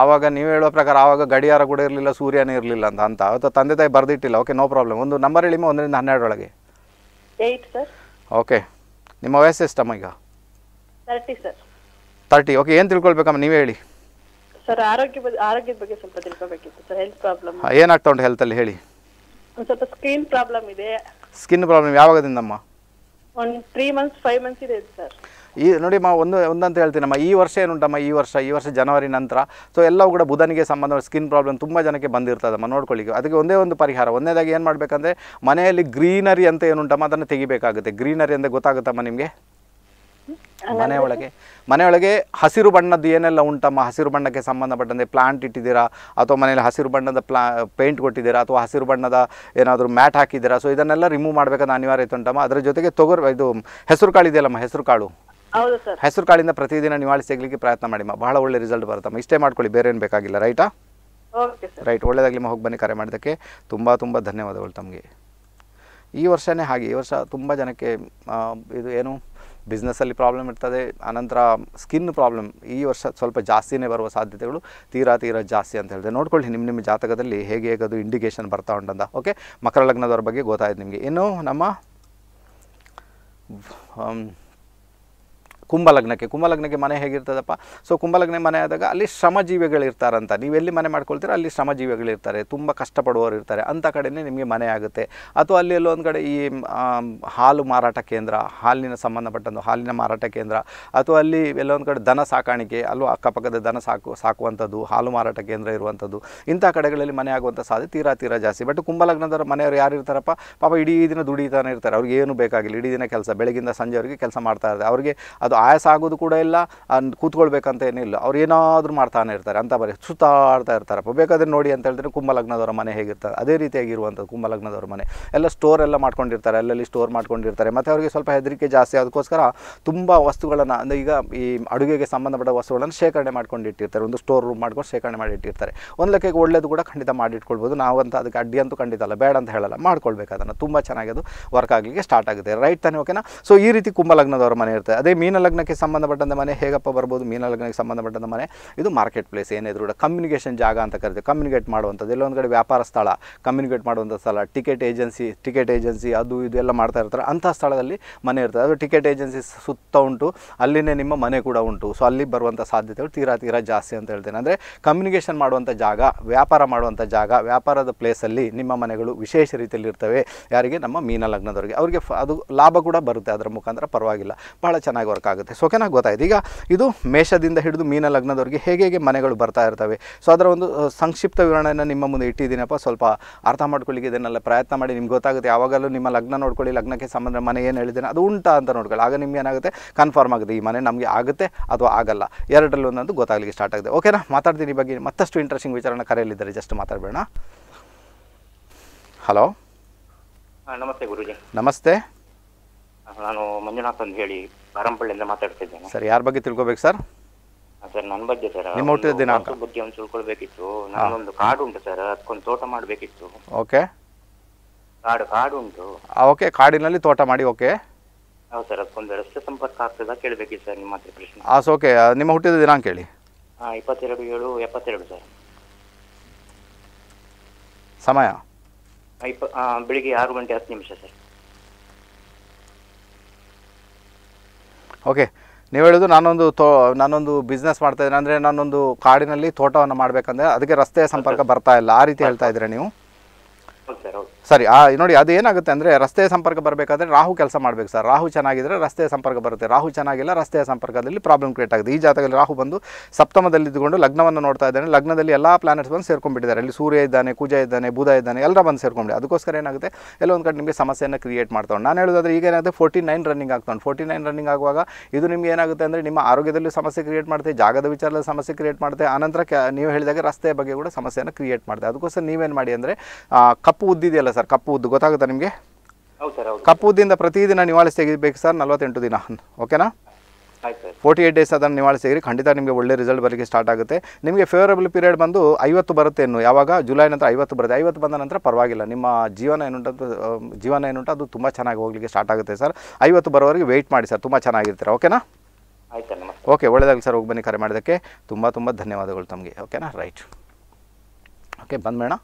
ಆವಾಗ ನೀವು ಹೇಳುವ ಪ್ರಕಾರ ಆವಾಗ ಗಡಿಯಾರ ಕೂಡ ಇರಲಿಲ್ಲ ಸೂರ್ಯನ ಇರಲಿಲ್ಲ ಅಂತ ಅಂತ ಅವತ್ತು ತಂದೆ ತಾಯಿ ಬರ್ದಿಟ್ಟಿಲ್ಲ ಓಕೆ ನೋ ಪ್ರಾಬ್ಲಮ್ ಒಂದು ನಂಬರ್ ಹೇಳಿಮ ಒಂದರಿಂದ ಹನ್ನೆರಡರೊಳಗೆ ಏಯ್ಟ್ ಸರ್ ಓಕೆ ನಿಮ್ಮ ವಯಸ್ಸು ಎಷ್ಟಮ್ಮ ಈಗ ತರ್ಟಿ ಸರ್ ತರ್ಟಿ ಓಕೆ ಏನು ತಿಳ್ಕೊಳ್ಬೇಕಮ್ಮ ನೀವೇ ಹೇಳಿ ಸರ್ ಆರೋಗ್ಯ ಬಗ್ಗೆ ಆರೋಗ್ಯದ ಬಗ್ಗೆ ಸ್ವಲ್ಪ ತಿಳ್ಕೊಬೇಕಿತ್ತು ಸರ್ ಹೆಲ್ತ್ ಪ್ರಾಬ್ಲಮ್ ಏನಾಗ್ತಾ ಉಂಟು ಹೆಲ್ತಲ್ಲಿ ಹೇಳಿ ಸ್ವಲ್ಪ ಸ್ಕಿನ್ ಪ್ರಾಬ್ಲಮ್ ಇದೆ ಸ್ಕಿನ್ ಪ್ರಾಬ್ಲಮ್ ಯಾವಾಗದಿಂದಮ್ಮ ಒಂದು ತ್ರೀ ಮಂತ್ಸ್ ಫೈವ್ ಮಂತ್ಸ್ ಇದೆ ಸರ್ ಈ ನೋಡಿ ಮಾ ಒಂದು ಒಂದಂತ ಹೇಳ್ತೀನಮ್ಮ ಈ ವರ್ಷ ಏನುಂಟಮ್ಮ ಈ ವರ್ಷ ಈ ವರ್ಷ ಜನವರಿ ನಂತರ ಸೊ ಎಲ್ಲವೂ ಕೂಡ ಬುಧನಿಗೆ ಸಂಬಂಧ ಸ್ಕಿನ್ ಪ್ರಾಬ್ಲಮ್ ತುಂಬ ಜನಕ್ಕೆ ಬಂದಿರ್ತದಮ್ಮ ನೋಡ್ಕೊಳ್ಳಿ ಅದಕ್ಕೆ ಒಂದೇ ಒಂದು ಪರಿಹಾರ ಒಂದೇದಾಗಿ ಏನು ಮಾಡಬೇಕಂದ್ರೆ ಮನೆಯಲ್ಲಿ ಗ್ರೀನರಿ ಅಂತ ಏನುಂಟಮ್ಮ ಅದನ್ನು ತೆಗಿಬೇಕಾಗುತ್ತೆ ಗ್ರೀನರಿ ಅಂತ ಗೊತ್ತಾಗುತ್ತಮ್ಮ ನಿಮಗೆ ಮನೆಯೊಳಗೆ ಮನೆಯೊಳಗೆ ಹಸಿರು ಬಣ್ಣದ್ದು ಏನೆಲ್ಲ ಉಂಟಮ್ಮ ಹಸಿರು ಬಣ್ಣಕ್ಕೆ ಸಂಬಂಧಪಟ್ಟಂತೆ ಪ್ಲಾಂಟ್ ಇಟ್ಟಿದ್ದೀರಾ ಅಥವಾ ಮನೆಯಲ್ಲಿ ಹಸಿರು ಬಣ್ಣದ ಪ್ಲಾ ಪೇಂಟ್ ಕೊಟ್ಟಿದ್ದೀರಾ ಅಥವಾ ಹಸಿರು ಬಣ್ಣದ ಏನಾದರೂ ಮ್ಯಾಟ್ ಹಾಕಿದ್ದೀರಾ ಸೊ ಇದನ್ನೆಲ್ಲ ರಿಮೂವ್ ಮಾಡಬೇಕಾದ ಅನಿವಾರ್ಯತೆ ಉಂಟಮ್ಮ ಅದರ ಜೊತೆಗೆ ತೊಗರು ಇದು ಹೆಸರು ಕಾಳು ಇದೆಯಲ್ಲಮ್ಮ ಹೆಸರು ಕಾಳು ಹೆಸರು ಕಾಳಿಂದ ಪ್ರತಿದಿನ ನಿವಾಳಿ ಸಿಗಲಿಕ್ಕೆ ಪ್ರಯತ್ನ ಮಾಡಿ ಬಹಳ ಒಳ್ಳೆ ರಿಸಲ್ಟ್ ಬರುತ್ತಮ್ಮ ಇಷ್ಟೇ ಮಾಡ್ಕೊಳ್ಳಿ ಬೇರೆ ಏನು ಬೇಕಾಗಿಲ್ಲ ರೈಟಾ ರೈಟ್ ಒಳ್ಳೇದಾಗ್ಲಿ ಹೋಗಿ ಬನ್ನಿ ಕರೆ ಮಾಡಿದ್ದಕ್ಕೆ ತುಂಬ ತುಂಬ ಧನ್ಯವಾದಗಳು ತಮಗೆ ಈ ವರ್ಷನೇ ಹಾಗೆ ಈ ವರ್ಷ ತುಂಬ ಜನಕ್ಕೆ ಇದು ಏನು ಬಿಸ್ನೆಸ್ಸಲ್ಲಿ ಪ್ರಾಬ್ಲಮ್ ಇರ್ತದೆ ಅನಂತರ ಸ್ಕಿನ್ ಪ್ರಾಬ್ಲಮ್ ಈ ವರ್ಷ ಸ್ವಲ್ಪ ಜಾಸ್ತಿನೇ ಬರುವ ಸಾಧ್ಯತೆಗಳು ತೀರಾ ತೀರಾ ಜಾಸ್ತಿ ಅಂತ ಹೇಳಿದೆ ನೋಡ್ಕೊಳ್ಳಿ ನಿಮ್ಮ ನಿಮ್ಮ ಜಾತಕದಲ್ಲಿ ಹೇಗೆ ಹೇಗೆ ಅದು ಇಂಡಿಕೇಶನ್ ಬರ್ತಾ ಉಂಟಂತ ಓಕೆ ಮಕರ ಲಗ್ನದವ್ರ ಬಗ್ಗೆ ಗೊತ್ತಾಯ್ತು ನಿಮಗೆ ಇನ್ನು ನಮ್ಮ ಕುಂಭಲಗ್ನಕ್ಕೆ ಕುಂಭಲಗ್ನಕ್ಕೆ ಮನೆ ಹೇಗಿರ್ತದಪ್ಪ ಸೊ ಕುಂಭಲಗ್ನ ಮನೆ ಆದಾಗ ಅಲ್ಲಿ ಶ್ರಮಜೀವಿಗಳಿರ್ತಾರಂತ ನೀವು ಎಲ್ಲಿ ಮನೆ ಮಾಡ್ಕೊಳ್ತೀರ ಅಲ್ಲಿ ಶ್ರಮಜೀವಿಗಳಿರ್ತಾರೆ ತುಂಬ ಕಷ್ಟಪಡುವವರು ಇರ್ತಾರೆ ಅಂಥ ಕಡೆಯೇ ನಿಮಗೆ ಮನೆ ಆಗುತ್ತೆ ಅಥವಾ ಅಲ್ಲಿ ಎಲ್ಲೊಂದು ಕಡೆ ಈ ಹಾಲು ಮಾರಾಟ ಕೇಂದ್ರ ಹಾಲಿನ ಸಂಬಂಧಪಟ್ಟಂತ ಹಾಲಿನ ಮಾರಾಟ ಕೇಂದ್ರ ಅಥವಾ ಅಲ್ಲಿ ಎಲ್ಲೊಂದು ಕಡೆ ದನ ಸಾಕಾಣಿಕೆ ಅಲ್ಲೂ ಅಕ್ಕಪಕ್ಕದ ದನ ಸಾಕು ಸಾಕುವಂಥದ್ದು ಹಾಲು ಮಾರಾಟ ಕೇಂದ್ರ ಇರುವಂಥದ್ದು ಇಂಥ ಕಡೆಗಳಲ್ಲಿ ಮನೆ ಆಗುವಂಥ ಸಾಧ್ಯ ತೀರಾ ತೀರಾ ಜಾಸ್ತಿ ಬಟ್ ಕುಂಭಲಗ್ನದವ್ರ ಮನೆಯವರು ಯಾರು ಇರ್ತಾರಪ್ಪ ಪಾಪ ಇಡೀ ದಿನ ದುಡಿತಾನೆ ಇರ್ತಾರೆ ಅವ್ರಿಗೆ ಏನು ಬೇಕಾಗಿಲ್ಲ ಇಡೀ ದಿನ ಕೆಲಸ ಬೆಳಗಿಂದ ಸಂಜೆವರೆಗೆ ಕೆಲಸ ಮಾಡ್ತಾ ಇರ್ತಾರೆ ಅವರಿಗೆ ಅದು ಅದು ಆಯಾಸ ಆಗೋದು ಕೂಡ ಇಲ್ಲ ಕೂತ್ಕೊಳ್ಬೇಕಂತ ಏನಿಲ್ಲ ಅವ್ರು ಏನಾದರೂ ಮಾಡ್ತಾನೆ ಇರ್ತಾರೆ ಅಂತ ಬರೀ ಸುತ್ತಾಡ್ತಾ ಇರ್ತಾರೆ ಬೇಕಾದ್ರೆ ನೋಡಿ ಅಂತ ಹೇಳಿದ್ರೆ ಕುಂಭಲಗ್ನದವರ ಮನೆ ಹೇಗಿರ್ತಾರೆ ಅದೇ ರೀತಿಯಾಗಿರುವಂಥದ್ದು ಕುಂಭಲಗ್ನದವ್ರ ಮನೆ ಎಲ್ಲ ಸ್ಟೋರ್ ಎಲ್ಲ ಮಾಡ್ಕೊಂಡಿರ್ತಾರೆ ಅಲ್ಲಲ್ಲಿ ಸ್ಟೋರ್ ಮಾಡ್ಕೊಂಡಿರ್ತಾರೆ ಮತ್ತು ಅವರಿಗೆ ಸ್ವಲ್ಪ ಹೆದರಿಕೆ ಜಾಸ್ತಿ ಅದಕ್ಕೋಸ್ಕರ ತುಂಬ ವಸ್ತುಗಳನ್ನು ಅಂದರೆ ಈಗ ಈ ಅಡುಗೆಗೆ ಸಂಬಂಧಪಟ್ಟ ವಸ್ತುಗಳನ್ನು ಶೇಖರಣೆ ಮಾಡ್ಕೊಂಡಿಟ್ಟಿರ್ತಾರೆ ಒಂದು ಸ್ಟೋರ್ ರೂಮ್ ಮಾಡ್ಕೊಂಡು ಶೇಖರಣೆ ಮಾಡಿಟ್ಟಿರ್ತಾರೆ ಒಂದು ಲೆಕ್ಕಕ್ಕೆ ಒಳ್ಳೇದು ಕೂಡ ಖಂಡಿತ ಮಾಡಿಟ್ಕೊಳ್ಬೋದು ನಾವಂತ ಅದಕ್ಕೆ ಅಡ್ಡಿ ಅಂತೂ ಖಂಡಿತ ಅಲ್ಲ ಬೇಡ ಅಂತ ಹೇಳಲ್ಲ ಮಾಡ್ಕೊಳ್ಬೇಕು ಅದನ್ನು ತುಂಬ ಚೆನ್ನಾಗಿ ಅದು ವರ್ಕ್ ಆಗಲಿಕ್ಕೆ ಸ್ಟಾರ್ಟ್ ಆಗುತ್ತೆ ರೈಟ್ ತಾನೇ ಓಕೆನಾ ಸೊ ಈ ರೀತಿ ಕುಂಭಲಗ್ನದವರ ಮನೆ ಇರ್ತದೆ ಅದೇ ಮೀನಲ್ಲಿ ಲಗ್ನಕ್ಕೆ ಸಂಬಂಧಪಟ್ಟಂಥ ಮನೆ ಹೇಗಪ್ಪ ಬರ್ಬೋದು ಮೀನ ಲಗ್ನಕ್ಕೆ ಸಂಬಂಧಪಟ್ಟಂಥ ಮನೆ ಇದು ಮಾರ್ಕೆಟ್ ಪ್ಲೇಸ್ ಏನಿದ್ರು ಕೂಡ ಕಮ್ಯುನಿಕೇಷನ್ ಜಾಗ ಅಂತ ಕರಿತೀವಿ ಕಮ್ಯುನಿಕೇಟ್ ಮಾಡುವಂಥದ್ದು ಎಲ್ಲೊಂದು ಕಡೆ ವ್ಯಾಪಾರ ಸ್ಥಳ ಕಮ್ಯುನಿಕೇಟ್ ಮಾಡುವಂಥ ಸ್ಥಳ ಟಿಕೆಟ್ ಏಜೆನ್ಸಿ ಟಿಕೆಟ್ ಏಜೆನ್ಸಿ ಅದು ಇದು ಎಲ್ಲ ಮಾಡ್ತಾ ಇರ್ತಾರೆ ಅಂಥ ಸ್ಥಳದಲ್ಲಿ ಮನೆ ಇರ್ತದೆ ಅದು ಟಿಕೆಟ್ ಏಜೆನ್ಸಿ ಸುತ್ತ ಉಂಟು ಅಲ್ಲಿನೇ ನಿಮ್ಮ ಮನೆ ಕೂಡ ಉಂಟು ಸೊ ಅಲ್ಲಿ ಬರುವಂಥ ಸಾಧ್ಯತೆಗಳು ತೀರಾ ತೀರಾ ಜಾಸ್ತಿ ಅಂತ ಹೇಳ್ತೇನೆ ಅಂದರೆ ಕಮ್ಯುನಿಕೇಷನ್ ಮಾಡುವಂಥ ಜಾಗ ವ್ಯಾಪಾರ ಮಾಡುವಂಥ ಜಾಗ ವ್ಯಾಪಾರದ ಪ್ಲೇಸಲ್ಲಿ ನಿಮ್ಮ ಮನೆಗಳು ವಿಶೇಷ ರೀತಿಯಲ್ಲಿ ಇರ್ತವೆ ಯಾರಿಗೆ ನಮ್ಮ ಮೀನ ಲಗ್ನದವರಿಗೆ ಅವರಿಗೆ ಅದು ಲಾಭ ಕೂಡ ಬರುತ್ತೆ ಅದರ ಮುಖಾಂತರ ಪರವಾಗಿಲ್ಲ ಬಹಳ ಚೆನ್ನಾಗಿ ವರ್ಕ್ ಆಗುತ್ತೆ ಆಗುತ್ತೆ ಸೊ ಓಕೆನಾಗ ಈಗ ಇದು ಮೇಷದಿಂದ ಹಿಡಿದು ಮೀನ ಲಗ್ನದವರಿಗೆ ಹೇಗೆ ಹೇಗೆ ಮನೆಗಳು ಬರ್ತಾ ಇರ್ತವೆ ಸೊ ಅದರ ಒಂದು ಸಂಕ್ಷಿಪ್ತ ವಿವರಣೆಯನ್ನು ನಿಮ್ಮ ಮುಂದೆ ಇಟ್ಟಿದ್ದೀನಪ್ಪ ಸ್ವಲ್ಪ ಅರ್ಥ ಮಾಡ್ಕೊಳ್ಳಿಕ್ಕೆ ಇದನ್ನೆಲ್ಲ ಪ್ರಯತ್ನ ಮಾಡಿ ನಿಮ್ಗೆ ಗೊತ್ತಾಗುತ್ತೆ ಯಾವಾಗಲೂ ನಿಮ್ಮ ಲಗ್ನ ನೋಡ್ಕೊಳ್ಳಿ ಲಗ್ನಕ್ಕೆ ಸಂಬಂಧ ಮನೆ ಏನು ಹೇಳಿದ್ದೇನೆ ಅದು ಉಂಟಾ ಅಂತ ನೋಡ್ಕೊಳ್ಳಿ ಆಗ ನಿಮ್ಗೆ ಏನಾಗುತ್ತೆ ಕನ್ಫರ್ಮ್ ಆಗುತ್ತೆ ಈ ಮನೆ ನಮಗೆ ಆಗುತ್ತೆ ಅಥವಾ ಆಗಲ್ಲ ಎರಡರಲ್ಲಿ ಒಂದೊಂದು ಗೊತ್ತಾಗಲಿಕ್ಕೆ ಸ್ಟಾರ್ಟ್ ಆಗಿದೆ ಓಕೆನಾ ಮಾತಾಡ್ತೀನಿ ಬಗ್ಗೆ ಮತ್ತಷ್ಟು ಇಂಟ್ರೆಸ್ಟಿಂಗ್ ವಿಚಾರನ ಕರೆಯಲಿದ್ದಾರೆ ಜಸ್ಟ್ ಮಾತಾಡಬೇಡ ಹಲೋ ನಮಸ್ತೆ ಗುರುಜಿ ನಮಸ್ತೆ ನಾನು ಮಂಜುನಾಥ್ ಅಂತ ಹೇಳಿ ಬಾರಂಪಳ್ಳಿಯಿಂದ ಮಾತಾಡ್ತಿದ್ದೇನೆ ಸರ್ ಯಾರ ಬಗ್ಗೆ ತಿಳ್ಕೊಬೇಕು ಸರ್ ಸರ್ ನನ್ನ ಬಗ್ಗೆ ಸರ್ ನಿಮ್ಮ ಹುಟ್ಟಿದ ದಿನಾಂಕ ಬಗ್ಗೆ ಒಂದು ತಿಳ್ಕೊಳ್ಬೇಕಿತ್ತು ಒಂದು ಕಾಡು ಉಂಟು ಸರ್ ಅದಕ್ಕೊಂದು ತೋಟ ಮಾಡಬೇಕಿತ್ತು ಓಕೆ ಕಾಡು ಕಾಡು ಉಂಟು ಓಕೆ ಕಾಡಿನಲ್ಲಿ ತೋಟ ಮಾಡಿ ಓಕೆ ಹೌದು ಸರ್ ಅದಕ್ಕೊಂದು ರಸ್ತೆ ಸಂಪರ್ಕ ಆಗ್ತದಾ ಕೇಳಬೇಕಿತ್ತು ಸರ್ ನಿಮ್ಮ ಹತ್ರ ಪ್ರಶ್ನೆ ಹಾಂ ಸೊ ಓಕೆ ನಿಮ್ಮ ಹುಟ್ಟಿದ ದಿನಾಂಕ ಹೇಳಿ ಹಾಂ ಇಪ್ಪತ್ತೆರಡು ಏಳು ಎಪ್ಪತ್ತೆರಡು ಸರ್ ಸಮಯ ಇಪ್ಪ ಬೆಳಿಗ್ಗೆ ಆರು ಗಂಟೆ ಹತ್ತು ನಿಮಿಷ ಸರ್ ಓಕೆ ನೀವು ಹೇಳೋದು ನಾನೊಂದು ತೋ ನಾನೊಂದು ಬಿಸ್ನೆಸ್ ಮಾಡ್ತಾ ಇದ್ದೀನಿ ಅಂದರೆ ನಾನೊಂದು ಕಾಡಿನಲ್ಲಿ ತೋಟವನ್ನು ಮಾಡಬೇಕಂದ್ರೆ ಅದಕ್ಕೆ ರಸ್ತೆಯ ಸಂಪರ್ಕ ಬರ್ತಾ ಇಲ್ಲ ಆ ರೀತಿ ಹೇಳ್ತಾ ಇದ್ದೀರಾ ನೀವು ಸರಿ ಆ ನೋಡಿ ಅದು ಏನಾಗುತ್ತೆ ಅಂದರೆ ರಸ್ತೆಯ ಸಂಪರ್ಕ ಬರಬೇಕಾದ್ರೆ ರಾಹು ಕೆಲಸ ಮಾಡಬೇಕು ಸರ್ ರಾಹು ಚೆನ್ನಾಗಿದ್ದರೆ ರಸ್ತೆಯ ಸಂಪರ್ಕ ಬರುತ್ತೆ ರಾಹು ಚೆನ್ನಾಗಿಲ್ಲ ರಸ್ತೆಯ ಸಂಪರ್ಕದಲ್ಲಿ ಪ್ರಾಬ್ಲಮ್ ಕ್ರಿಯೇಟ್ ಆಗುತ್ತೆ ಈ ಜಾತಕದಲ್ಲಿ ರಾಹು ಬಂದು ಸಪ್ತಮದಲ್ಲಿ ಇದ್ದುಕೊಂಡು ಲಗ್ನವನ್ನು ನೋಡ್ತಾ ಇದ್ದಾನೆ ಲಗ್ನದಲ್ಲಿ ಎಲ್ಲ ಪ್ಲಾನೆಟ್ಸ್ ಬಂದು ಸೇರ್ಕೊಂಡ್ಬಿಟ್ಟಿದ್ದಾರೆ ಅಲ್ಲಿ ಸೂರ್ಯ ಇದ್ದಾನೆ ಕುಜ ಇದ್ದಾನೆ ಬುಧ ಇದ್ದಾನೆ ಎಲ್ಲ ಬಂದು ಸೇರ್ಕೊಂಡ್ಬಿಡಿ ಅದಕ್ಕೋಸ್ಕರ ಏನಾಗುತ್ತೆ ಒಂದು ಕಡೆ ನಿಮಗೆ ಸಮಸ್ಯೆಯನ್ನು ಕ್ರಿಯೇಟ್ ಮಾಡ್ತಾವೆ ನಾನು ಹೇಳೋದಾದ್ರೆ ಈಗ ಏನಾಗುತ್ತೆ ಫೋರ್ಟಿ ನೈನ್ ರನ್ನಿಂಗ್ ಆಗ್ತಾವೆ ಫೋರ್ಟಿ ನೈನ್ ರನ್ನಿಂಗ್ ಆಗುವಾಗ ಇದು ನಿಮಗೆ ಏನಾಗುತ್ತೆ ಅಂದರೆ ನಿಮ್ಮ ಆರೋಗ್ಯದಲ್ಲಿ ಸಮಸ್ಯೆ ಕ್ರಿಯೇಟ್ ಮಾಡುತ್ತೆ ಜಾಗದ ವಿಚಾರದಲ್ಲಿ ಸಮಸ್ಯೆ ಕ್ರಿಯೇಟ್ ಮಾಡುತ್ತೆ ಆನಂತರ ನೀವು ಹೇಳಿದಾಗ ರಸ್ತೆಯ ಬಗ್ಗೆ ಕೂಡ ಸಮಸ್ಯೆಯನ್ನು ಕ್ರಿಯೇಟ್ ಮಾಡುತ್ತೆ ಅದಕ್ಕೋಸ್ಕರ ನೀವೇನು ಮಾಡಿ ಅಂದರೆ ಕಪ್ಪು ಉದ್ದಿದೆಯಲ್ಲ ಸರ್ ಕಪ್ಪು ಉದ್ದು ಗೊತ್ತಾಗುತ್ತಾ ನಿಮಗೆ ಕಪ್ಪು ಉದ್ದಿಂದ ಪ್ರತಿದಿನ ನಿವಾಳಿಸಿ ತೆಗಿಬೇಕು ಸರ್ ನಲ್ವತ್ತೆಂಟು ದಿನ ಓಕೆನಾ ಫೋರ್ಟಿ ಏಯ್ಟ್ ಡೇಸ್ ಅದನ್ನು ನಿವಾಳಿಸಿ ತೆಗಿರಿ ಖಂಡಿತ ನಿಮಗೆ ಒಳ್ಳೆ ರಿಸಲ್ಟ್ ಬರಲಿಕ್ಕೆ ಸ್ಟಾರ್ಟ್ ಆಗುತ್ತೆ ನಿಮಗೆ ಫೇವರಬಲ್ ಪೀರಿಯಡ್ ಬಂದು ಐವತ್ತು ಬರುತ್ತೆ ಇನ್ನು ಯಾವಾಗ ಜುಲೈ ನಂತರ ಐವತ್ತು ಬರುತ್ತೆ ಐವತ್ತು ಬಂದ ನಂತರ ಪರವಾಗಿಲ್ಲ ನಿಮ್ಮ ಜೀವನ ಏನುಂಟು ಜೀವನ ಏನುಂಟು ಅದು ತುಂಬ ಚೆನ್ನಾಗಿ ಹೋಗಲಿಕ್ಕೆ ಸ್ಟಾರ್ಟ್ ಆಗುತ್ತೆ ಸರ್ ಐವತ್ತು ಬರೋವರೆಗೆ ವೆಯ್ಟ್ ಮಾಡಿ ಸರ್ ತುಂಬ ಚೆನ್ನಾಗಿರ್ತೀರ ಓಕೆನಾ ಓಕೆ ಒಳ್ಳೆಯದಾಗಲಿ ಸರ್ ಹೋಗಿ ಬನ್ನಿ ಕರೆ ಮಾಡೋದಕ್ಕೆ ತುಂಬ ತುಂಬ ಧನ್ಯವಾದಗಳು ತಮಗೆ ಓಕೆನಾ ರೈಟ್ ಓಕೆ ಬಂದ ಮೇಡಮ್